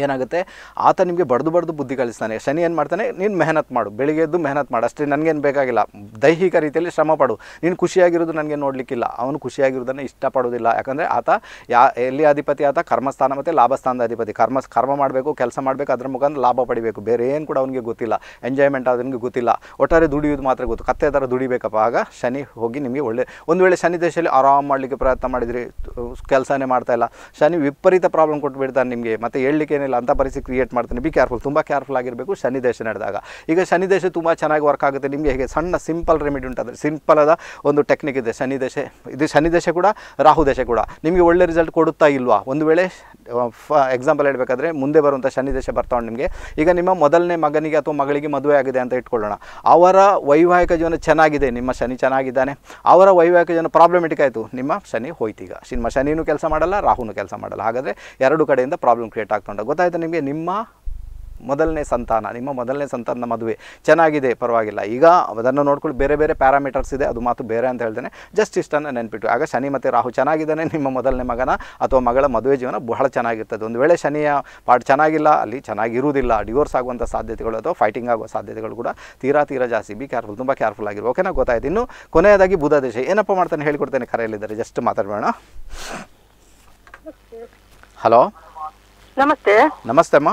ಏನಾಗುತ್ತೆ ಆತ ನಿಮಗೆ ಬಡ್ದು ಬಡ್ದು ಬುದ್ಧಿ ಕಲಿಸ್ತಾನೆ ಶನಿ ಏನು ಮಾಡ್ತಾನೆ ನೀನು ಮೆಹನತ್ ಮಾಡು ಬೆಳಿಗ್ಗೆ ಎದ್ದು ಮೆಹನತ್ ಮಾಡು ಅಷ್ಟೇ ನನಗೇನು ಬೇಕಾಗಿಲ್ಲ ದೈಹಿಕ ರೀತಿಯಲ್ಲಿ ಶ್ರಮ ಪಡು ನೀನು ಖುಷಿಯಾಗಿರೋದು ನನಗೆ ನೋಡಲಿಕ್ಕಿಲ್ಲ ಅವನು ಖುಷಿಯಾಗಿರೋದನ್ನು ಇಷ್ಟಪಡೋದಿಲ್ಲ ಯಾಕಂದರೆ ಆತ ಯಾ ಎಲ್ಲಿ ಅಧಿಪತಿ ಆತ ಕರ್ಮಸ್ಥಾನ ಮತ್ತು ಲಾಭಸ್ಥಾನದ ಅಧಿಪತಿ ಕರ್ಮ ಕರ್ಮ ಮಾಡಬೇಕು ಕೆಲಸ ಮಾಡಬೇಕು ಅದರ ಮುಖಾಂತರ ಲಾಭ ಪಡಿಬೇಕು ಬೇರೆ ಏನು ಕೂಡ ಅವನಿಗೆ ಗೊತ್ತಿಲ್ಲ ಎಂಜಾಯ್ಮೆಂಟ್ ಅದನಿಗೆ ಗೊತ್ತಿಲ್ಲ ಒಟ್ಟಾರೆ ದುಡಿಯೋದು ಮಾತ್ರ ಗೊತ್ತು ಕತ್ತೆ ಥರ ದುಡಿಬೇಕಪ್ಪ ಆಗ ಶನಿ ಹೋಗಿ ನಿಮಗೆ ಒಳ್ಳೆ ಒಂದು ವೇಳೆ ಶನಿ ದೇಶದಲ್ಲಿ ಆರಾಮ್ ಮಾಡಲಿಕ್ಕೆ ಪ್ರಯತ್ನ ಮಾಡಿದ್ರಿ ಕೆಲಸನೇ ಮಾಡ್ತಾ ಇಲ್ಲ ಶನಿ ವಿಪರೀತ ಪ್ರಾಬ್ಲಮ್ ಕೊಟ್ಬಿಡ್ತಾನೆ ನಿಮಗೆ ಮತ್ತು ಹೇಳಲಿಕ್ಕೆ ಇಲ್ಲ ಅಂತ ಪರಿಸ್ಥಿತಿ ಕ್ರಿಯೇಟ್ ಮಾಡ್ತಾನೆ ಬಿ ಕೇರ್ಫುಲ್ ತುಂಬ ಕೇರ್ಫುಲ್ ಆಗಿರಬೇಕು ಶನಿ ದೇಶ ನಡೆದಾಗ ಈಗ ಶನಿ ದೇಶ ತುಂಬ ಚೆನ್ನಾಗಿ ವರ್ಕ್ ಆಗುತ್ತೆ ನಿಮಗೆ ಹೇಗೆ ಸಣ್ಣ ಸಿಂಪಲ್ ರೆಮಿಡಿ ಉಂಟು ಸಿಂಪಲ್ ಆದ ಒಂದು ಟೆಕ್ನಿಕ್ ಇದೆ ಶನಿ ದೇಶ ಇದು ಶನಿ ದೇಶ ಕೂಡ ರಾಹು ದೇಶ ಕೂಡ ನಿಮಗೆ ಒಳ್ಳೆ ರಿಸಲ್ಟ್ ಕೊಡುತ್ತಾ ಇಲ್ವಾ ಒಂದು ವೇಳೆ ಫ ಎಕ್ಸಾಂಪಲ್ ಹೇಳಬೇಕಾದ್ರೆ ಮುಂದೆ ಬರುವಂಥ ಶನಿ ದೇಶ ನಿಮಗೆ ಈಗ ನಿಮ್ಮ ಮೊದಲನೇ ಮಗನಿಗೆ ಅಥವಾ ಮಗಳಿಗೆ ಮದುವೆ ಆಗಿದೆ ಅಂತ ಇಟ್ಕೊಳ್ಳೋಣ ಅವರ ವೈವಾಹಿಕ ಜೀವನ ಚೆನ್ನಾಗಿದೆ ನಿಮ್ಮ ಶನಿ ಚೆನ್ನಾಗಿದ್ದಾನೆ ಅವರ ವೈವಾಹಿಕ ಜೀವನ ಪ್ರಾಬ್ಲಮೆಟಿಕ್ ಆಯಿತು ನಿಮ್ಮ ಶನಿ ಹೋಯ್ತೀಗ ನಿಮ್ಮ ಶನಿನೂ ಕೆಲಸ ಮಾಡಲ್ಲ ರಾಹುನೂ ಕೆಲಸ ಮಾಡಲ್ಲ ಹಾಗಾದರೆ ಎರಡು ಕಡೆಯಿಂದ ಪ್ರಾಬ್ಲಮ್ ಕ್ರಿಯೇಟ್ ಆಗ್ತಾ ಗೊತ್ತಾಯ್ತು ನಿಮಗೆ ನಿಮ್ಮ ಮೊದಲನೇ ಸಂತಾನ ನಿಮ್ಮ ಮೊದಲನೇ ಸಂತಾನ ಮದುವೆ ಚೆನ್ನಾಗಿದೆ ಪರವಾಗಿಲ್ಲ ಈಗ ಅದನ್ನು ನೋಡ್ಕೊಳ್ಳಿ ಬೇರೆ ಬೇರೆ ಪ್ಯಾರಾಮೀಟರ್ಸ್ ಇದೆ ಅದು ಮಾತು ಬೇರೆ ಅಂತ ಹೇಳ್ತೇನೆ ಜಸ್ಟ್ ಇಷ್ಟನ್ನು ನೆನ್ಪಿಟ್ಟು ಆಗ ಶನಿ ಮತ್ತು ರಾಹು ಚೆನ್ನಾಗಿದ್ದಾನೆ ನಿಮ್ಮ ಮೊದಲನೇ ಮಗನ ಅಥವಾ ಮಗಳ ಮದುವೆ ಜೀವನ ಬಹಳ ಚೆನ್ನಾಗಿರ್ತದೆ ಒಂದು ವೇಳೆ ಶನಿಯ ಪಾಠ ಚೆನ್ನಾಗಿಲ್ಲ ಅಲ್ಲಿ ಚೆನ್ನಾಗಿರುವುದಿಲ್ಲ ಡಿವೋರ್ಸ್ ಆಗುವಂಥ ಸಾಧ್ಯತೆಗಳು ಅಥವಾ ಫೈಟಿಂಗ್ ಆಗುವ ಸಾಧ್ಯತೆಗಳು ಕೂಡ ತೀರಾ ತೀರಾ ಜಾಸ್ತಿ ಬಿ ಕೇರ್ಫುಲ್ ತುಂಬ ಕೇರ್ಫುಲ್ ಆಗಿರು ಓಕೆನಾ ಗೊತ್ತಾಯ್ತು ಇನ್ನು ಕೊನೆಯದಾಗಿ ಬುಧ ದೇಶ ಏನಪ್ಪ ಮಾಡ್ತಾನೆ ಹೇಳಿಕೊಡ್ತೇನೆ ಕರೆಯಲ್ಲಿದ್ದಾರೆ ಜಸ್ಟ್ ಮಾತಾಡಬೇಡ ಹಲೋ ನಮಸ್ತೆ ನಮಸ್ತೆ ಅಮ್ಮ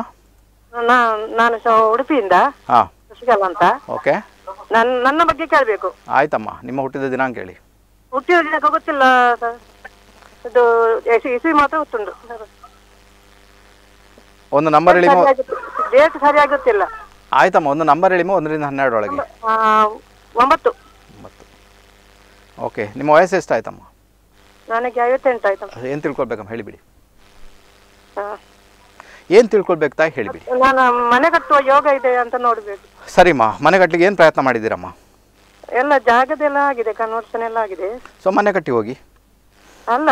ನಾನು ಉಡುಪಿಯಿಂದ ಅಂತ ಓಕೆ ನನ್ನ ಬಗ್ಗೆ ಕೇಳಬೇಕು ಆಯ್ತಮ್ಮ ನಿಮ್ಮ ಹುಟ್ಟಿದ ದಿನಾಂಕ ಹೇಳಿ ಹುಟ್ಟಿದ ದಿನಾಂಕ ಗೊತ್ತಿಲ್ಲ ಸರ್ ಇದು ಇಸವಿ ಮಾತ್ರ ಗೊತ್ತುಂಟು ಒಂದು ನಂಬರ್ ಹೇಳಿ ಡೇಟ್ ಸರಿಯಾಗಿ ಆಯ್ತಮ್ಮ ಒಂದು ನಂಬರ್ ಹೇಳಿ ಒಂದರಿಂದ ಹನ್ನೆರಡು ಒಳಗೆ ಒಂಬತ್ತು ಒಂಬತ್ತು ಓಕೆ ನಿಮ್ಮ ವಯಸ್ಸು ಎಷ್ಟು ಆಯ್ತಮ್ಮ ನನಗೆ ಐವತ್ತೆಂಟು ಆಯ್ತಮ್ಮ ಏನು ತಿಳ್ಕೊಳ್ಬೇಕಮ್ಮ ಹೇಳಿಬಿಡಿ ಹಾಂ ಏನ್ ತಿಳ್ಕೊಳ್ಬೇಕು ತಾಯಿ ಹೇಳಿಬಿಡಿ ನಾನು ಮನೆ ಕಟ್ಟುವ ಯೋಗ ಇದೆ ಅಂತ ನೋಡಬೇಕು ಸರಿಮ್ಮ ಮನೆ ಕಟ್ಟಲಿಕ್ಕೆ ಏನು ಪ್ರಯತ್ನ ಮಾಡಿದ್ದೀರಮ್ಮ ಎಲ್ಲ ಜಾಗದೆಲ್ಲ ಆಗಿದೆ ಕನ್ವರ್ಷನ್ ಎಲ್ಲ ಆಗಿದೆ ಸೊ ಮನೆ ಕಟ್ಟಿ ಹೋಗಿ ಅಲ್ಲ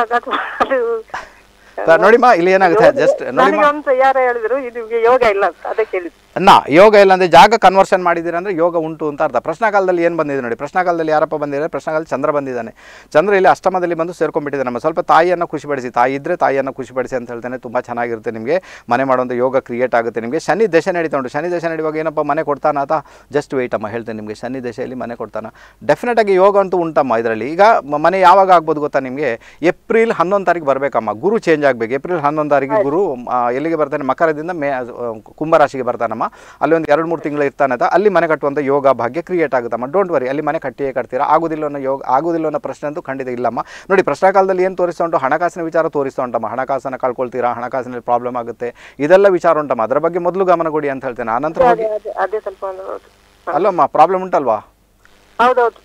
ನೋಡಿಮ್ಮ ಇಲ್ಲಿ ಏನಾಗುತ್ತೆ ಜಸ್ಟ್ ನೋಡಿ ಯಾರ ಹೇಳಿದ್ರು ಇದು ಯೋಗ ಇಲ್ಲ ಅಂತ ಅದಕ್ಕೆ ಹೇಳಿದ್ರು ಅನ್ನ ಯೋಗ ಅಂದರೆ ಜಾಗ ಕನ್ವರ್ಷನ್ ಮಾಡಿದ್ದೀರ ಅಂದರೆ ಯೋಗ ಉಂಟು ಅಂತ ಅರ್ಥ ಪ್ರಶ್ನಾಕಾಲದಲ್ಲಿ ಏನು ಬಂದಿದೆ ನೋಡಿ ಪ್ರಶ್ನಾಕಾಲದಲ್ಲಿ ಯಾರಪ್ಪ ಬಂದಿದ್ದಾರೆ ಕಾಲದಲ್ಲಿ ಚಂದ್ರ ಬಂದಿದ್ದಾನೆ ಚಂದ್ರ ಇಲ್ಲಿ ಅಷ್ಟಮದಲ್ಲಿ ಬಂದು ಸೇರ್ಕೊಂಡ್ಬಿಟ್ಟಿದೆ ನಮ್ಮ ಸ್ವಲ್ಪ ತಾಯಿಯನ್ನು ಖುಷಿಪಡಿಸಿ ತಾಯಿ ಇದ್ದರೆ ತಾಯಿಯನ್ನು ಖುಷಿಪಡಿಸಿ ಅಂತ ಹೇಳ್ತಾನೆ ತುಂಬ ಚೆನ್ನಾಗಿರುತ್ತೆ ನಿಮಗೆ ಮನೆ ಮಾಡುವಂಥ ಯೋಗ ಕ್ರಿಯೇಟ್ ಆಗುತ್ತೆ ನಿಮಗೆ ಶನಿ ದಶೆ ನಡೀತಾ ಉಂಟು ಶನಿ ದಶೆ ನಡೆಯುವಾಗ ಏನಪ್ಪ ಮನೆ ಕೊಡ್ತಾನ ಆತ ಜಸ್ಟ್ ವೆಯ್ಟ್ ಅಮ್ಮ ಹೇಳ್ತೇನೆ ನಿಮಗೆ ಶನಿ ದಶೆಯಲ್ಲಿ ಮನೆ ಕೊಡ್ತಾನ ಡೆಫಿನೆಟಾಗಿ ಯೋಗ ಅಂತೂ ಉಂಟಮ್ಮ ಇದರಲ್ಲಿ ಈಗ ಮನೆ ಯಾವಾಗ ಆಗ್ಬೋದು ಗೊತ್ತಾ ನಿಮಗೆ ಏಪ್ರಿಲ್ ಹನ್ನೊಂದು ತಾರೀಕು ಬರಬೇಕಮ್ಮ ಗುರು ಚೇಂಜ್ ಆಗಬೇಕು ಏಪ್ರಿಲ್ ಹನ್ನೊಂದು ತಾರೀಕು ಗುರು ಎಲ್ಲಿಗೆ ಬರ್ತಾನೆ ಮಕರದಿಂದ ಮೇ ಕುಂಭರಾಶಿಗೆ ಬರ್ತಾನಮ್ಮ ಅಮ್ಮ ಅಲ್ಲಿ ಒಂದು ಎರಡು ಮೂರು ತಿಂಗಳು ಇರ್ತಾನೆ ಅಂತ ಅಲ್ಲಿ ಮನೆ ಕಟ್ಟುವಂಥ ಯೋಗ ಭಾಗ್ಯ ಕ್ರಿಯೇಟ್ ಆಗುತ್ತಮ್ಮ ಡೋಂಟ್ ವರಿ ಅಲ್ಲಿ ಮನೆ ಕಟ್ಟಿಯೇ ಕಟ್ತೀರಾ ಆಗೋದಿಲ್ಲ ಅನ್ನೋ ಯೋಗ ಆಗೋದಿಲ್ಲ ಅನ್ನೋ ಪ್ರಶ್ನೆ ಅಂತೂ ಖಂಡಿತ ಇಲ್ಲಮ್ಮ ನೋಡಿ ಪ್ರಶ್ನಾಕಾಲದಲ್ಲಿ ಏನು ತೋರಿಸ್ತಾ ಉಂಟು ಹಣಕಾಸಿನ ವಿಚಾರ ತೋರಿಸ್ತಾ ಉಂಟಮ್ಮ ಹಣಕಾಸನ್ನು ಕಳ್ಕೊಳ್ತೀರಾ ಹಣಕಾಸಿನಲ್ಲಿ ಪ್ರಾಬ್ಲಮ್ ಆಗುತ್ತೆ ಇದೆಲ್ಲ ವಿಚಾರ ಉಂಟಮ್ಮ ಅದರ ಬಗ್ಗೆ ಮೊದಲು ಗಮನ ಕೊಡಿ ಅಂತ ಹೇಳ್ತೇನೆ ಆನಂತರ ಹೋಗಿ ಅಲ್ಲಮ್ಮ ಪ್ರಾಬ್ಲಮ್ ಉಂಟಲ್ವಾ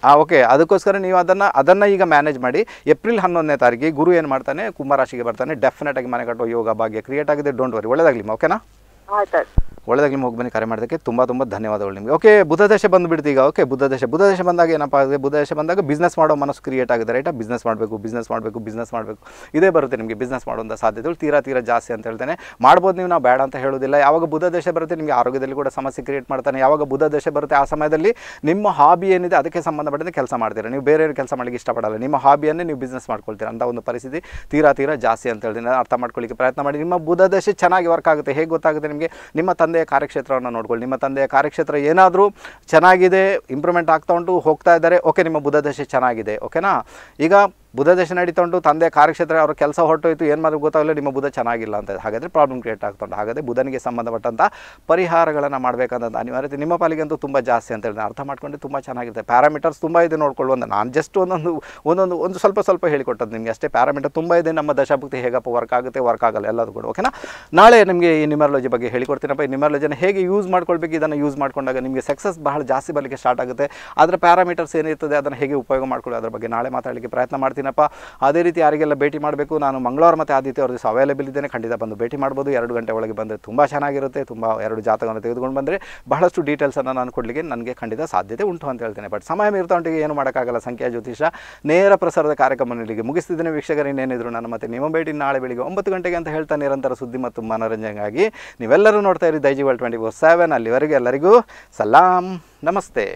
ಹಾ ಓಕೆ ಅದಕ್ಕೋಸ್ಕರ ನೀವು ಅದನ್ನ ಅದನ್ನ ಈಗ ಮ್ಯಾನೇಜ್ ಮಾಡಿ ಏಪ್ರಿಲ್ ಹನ್ನೊಂದನೇ ತಾರೀಕಿಗೆ ಗುರು ಏನ್ ಮಾಡ್ತಾನೆ ಕುಂಭ ಬರ್ತಾನೆ ಡೆಫಿನೆಟ್ ಆಗಿ ಮನೆ ಕಟ್ಟುವ ಯೋಗ ಭಾಗ್ಯ ಕ್ರಿಯೇಟ್ ಆಗಿದೆ ಡೋಂಟ್ ವರಿ ಒಳ್ಳೇದಾಗ್ಲಿ ಓಕೆನಾ ಒಳ್ಳೆದಾಗಿ ನಿಮ್ಗೆ ಹೋಗಿ ಬನ್ನಿ ಕರೆ ಮಾಡೋದಕ್ಕೆ ತುಂಬ ತುಂಬ ಧನ್ಯವಾದಗಳು ನಿಮಗೆ ಓಕೆ ಬುಧ ದೇಶ ಬಂದುಬಿಡ್ತು ಈಗ ಓಕೆ ಬುಧ ದೇಶ ಬುಧ ದೇಶ ಬಂದಾಗ ಏನಪ್ಪ ಆಗಿದೆ ಬುಧ ದೇಶ ಬಂದಾಗ ಬಿಸ್ನೆಸ್ ಮಾಡೋ ಮನಸ್ಸು ಕ್ರಿಯೇಟ್ ಆಗಿದೆ ರೈಟ್ ಬಿಸ್ನೆಸ್ ಮಾಡಬೇಕು ಬಿಸ್ನೆಸ್ ಮಾಡಬೇಕು ಬಿಸ್ನೆಸ್ ಮಾಡಬೇಕು ಇದೇ ಬರುತ್ತೆ ನಿಮಗೆ ಬಿಸ್ನೆಸ್ ಮಾಡುವಂಥ ಸಾಧ್ಯತೆಗಳು ತೀರಾ ತೀರಾ ಜಾಸ್ತಿ ಅಂತ ಹೇಳ್ತೇನೆ ಮಾಡ್ಬೋದು ನೀವು ನಾವು ಬೇಡ ಅಂತ ಹೇಳೋದಿಲ್ಲ ಯಾವಾಗ ಬುಧ ದೇಶ ಬರುತ್ತೆ ನಿಮಗೆ ಆರೋಗ್ಯದಲ್ಲಿ ಕೂಡ ಸಮಸ್ಯೆ ಕ್ರಿಯೇಟ್ ಮಾಡ್ತಾನೆ ಯಾವಾಗ ಬುಧ ದೇಶ ಬರುತ್ತೆ ಆ ಸಮಯದಲ್ಲಿ ನಿಮ್ಮ ಹಾಬಿ ಏನಿದೆ ಅದಕ್ಕೆ ಸಂಬಂಧಪಟ್ಟಂತೆ ಕೆಲಸ ಮಾಡ್ತೀರಾ ನೀವು ಬೇರೆ ಕೆಲಸ ಮಾಡಲಿಕ್ಕೆ ಇಷ್ಟಪಡಲ್ಲ ನಿಮ್ಮ ಹಾಬಿಯನ್ನೇ ನೀವು ಬಿಸ್ನೆಸ್ ಮಾಡ್ಕೊಳ್ತೀರಾ ಅಂತ ಒಂದು ಪರಿಸ್ಥಿತಿ ತೀರಾ ತೀರಾ ಜಾಸ್ತಿ ಅಂತ ಹೇಳ್ತೀನಿ ಅರ್ಥ ಮಾಡ್ಕೊಳ್ಳಿಕ್ಕೆ ಪ್ರಯತ್ನ ಮಾಡಿ ನಿಮ್ಮ ಬುಧ ದೇಶ ಚೆನ್ನಾಗಿ ವರ್ಕ್ ಆಗುತ್ತೆ ಹೇಗೆ ಗೊತ್ತಾಗುತ್ತೆ ನಿಮಗೆ ನಿಮ್ಮ ತಂದೆ ತಂದೆಯ ಕಾರ್ಯಕ್ಷೇತ್ರವನ್ನು ನೋಡ್ಕೊಳ್ಳಿ ನಿಮ್ಮ ತಂದೆಯ ಕಾರ್ಯಕ್ಷೇತ್ರ ಏನಾದರೂ ಚೆನ್ನಾಗಿದೆ ಇಂಪ್ರೂವ್ಮೆಂಟ್ ಆಗ್ತಾ ಉಂಟು ಹೋಗ್ತಾ ಇದ್ದಾರೆ ಓಕೆ ನಿಮ್ಮ ಬುಧ ದಶೆ ಚೆನ್ನಾಗಿದೆ ಓಕೆನಾ ಈಗ ಬುಧ ದಶೆ ನಡೀತಾ ತಂದೆ ಕಾರ್ಯಕ್ಷೇತ್ರ ಅವ್ರ ಕೆಲಸ ಹೊರಟೋಯ್ತು ಏನು ಮಾತ್ರ ಗೊತ್ತಾಗಲ್ಲ ನಿಮ್ಮ ಬುಧ ಚೆನ್ನಾಗಿಲ್ಲ ಅಂತ ಹಾಗಾದರೆ ಪ್ರಾಬ್ಲಮ್ ಕ್ರಿಯೇಟ್ ಆಗ್ತಾ ಉಂಟು ಹಾಗಾದರೆ ಬುಧನಿಗೆ ಸಂಬಂಧಪಟ್ಟಂಥ ಪರಿಹಾರಗಳನ್ನು ಮಾಡಬೇಕಂತ ಅನಿವಾರ್ಯತೆ ನಿಮ್ಮ ಅಂತೂ ತುಂಬ ಜಾಸ್ತಿ ಅಂತ ಹೇಳಿ ಅರ್ಥ ಮಾಡ್ಕೊಂಡು ತುಂಬ ಚೆನ್ನಾಗಿರುತ್ತೆ ಪ್ಯಾರಾಮೀಟರ್ಸ್ ತುಂಬ ಇದೆ ನೋಡ್ಕೊಳ್ಳುವಂತ ನಾನು ಜಸ್ಟ್ ಒಂದೊಂದು ಒಂದೊಂದು ಒಂದು ಸ್ವಲ್ಪ ಸ್ವಲ್ಪ ಹೇಳಿಕೊಟ್ಟದ್ದು ನಿಮಗೆ ಅಷ್ಟೇ ಪ್ಯಾರಾಮೀಟರ್ ತುಂಬ ಇದೆ ನಮ್ಮ ದಶಾಭಕ್ತಿ ಹೇಗಪ್ಪ ವರ್ಕ್ ಆಗುತ್ತೆ ವರ್ಕ್ ಆಗಲ್ಲ ಎಲ್ಲದು ಕೂಡ ಓಕೆನಾ ನಾಳೆ ನಿಮಗೆ ಈ ನಿಮರಾಲಜಿ ಬಗ್ಗೆ ಹೇಳಿಕೊಡ್ತೀನಪ್ಪ ಈ ನಿಮರಾಲಜಿನ ಹೇಗೆ ಯೂಸ್ ಮಾಡ್ಕೊಳ್ಬೇಕು ಇದನ್ನು ಯೂಸ್ ಮಾಡ್ಕೊಂಡಾಗ ನಿಮಗೆ ಸಕ್ಸಸ್ ಬಹಳ ಜಾಸ್ತಿ ಬರಲಿಕ್ಕೆ ಸ್ಟಾರ್ಟ್ ಆಗುತ್ತೆ ಅದರ ಪ್ಯಾರಾಮೀಟರ್ಸ್ ಏನಿರ್ತದೆ ಅದನ್ನು ಹೇಗೆ ಉಪಯೋಗ ಮಾಡ್ಕೊಳ್ಳಿ ಅದರ ಬಗ್ಗೆ ನಾಳೆ ಮಾತಾಡಲಿಕ್ಕೆ ಪ್ರಯತ್ನ ಮಾಡ್ತೀನಿ ಮಾಡ್ತೀನಪ್ಪ ಅದೇ ರೀತಿ ಯಾರಿಗೆಲ್ಲ ಭೇಟಿ ಮಾಡಬೇಕು ನಾನು ಮಂಗಳವಾರ ಮತ್ತು ಆದಿತ್ಯ ಅವ್ರ ದಿವಸ ಅವೈಲೇಬಲ್ ಇದ್ದೇನೆ ಖಂಡಿತ ಬಂದು ಭೇಟಿ ಮಾಡ್ಬೋದು ಎರಡು ಗಂಟೆ ಒಳಗೆ ಬಂದರೆ ತುಂಬ ಚೆನ್ನಾಗಿರುತ್ತೆ ತುಂಬ ಎರಡು ಜಾತಕವನ್ನು ತೆಗೆದುಕೊಂಡು ಬಂದರೆ ಬಹಳಷ್ಟು ಡೀಟೇಲ್ಸನ್ನು ನಾನು ಕೊಡಲಿಕ್ಕೆ ನನಗೆ ಖಂಡಿತ ಸಾಧ್ಯತೆ ಉಂಟು ಅಂತ ಹೇಳ್ತೇನೆ ಬಟ್ ಸಮಯ ಮೀರ್ತಾಂಟಿಗೆ ಏನು ಮಾಡೋಕ್ಕಾಗಲ್ಲ ಸಂಖ್ಯಾ ಜ್ಯೋತಿಷ ನೇರ ಪ್ರಸಾರದ ಕಾರ್ಯಕ್ರಮ ಇಲ್ಲಿಗೆ ಮುಗಿಸ್ತಿದ್ದೇನೆ ವೀಕ್ಷಕರು ಇನ್ನೇನಿದ್ರು ನಾನು ಮತ್ತೆ ನಿಮ್ಮ ಭೇಟಿ ನಾಳೆ ಬೆಳಿಗ್ಗೆ ಒಂಬತ್ತು ಗಂಟೆಗೆ ಅಂತ ಹೇಳ್ತಾ ನಿರಂತರ ಸುದ್ದಿ ಮತ್ತು ಮನೋರಂಜನೆಗಾಗಿ ನೀವೆಲ್ಲರೂ ನೋಡ್ತಾ ಇರಿ ವರ್ಲ್ಡ್ ಟ್ವೆಂಟಿ ಫೋರ್ ಸೆವೆನ್ ಎಲ್ಲರಿಗೂ ಸಲಾಂ ನಮಸ್ತೆ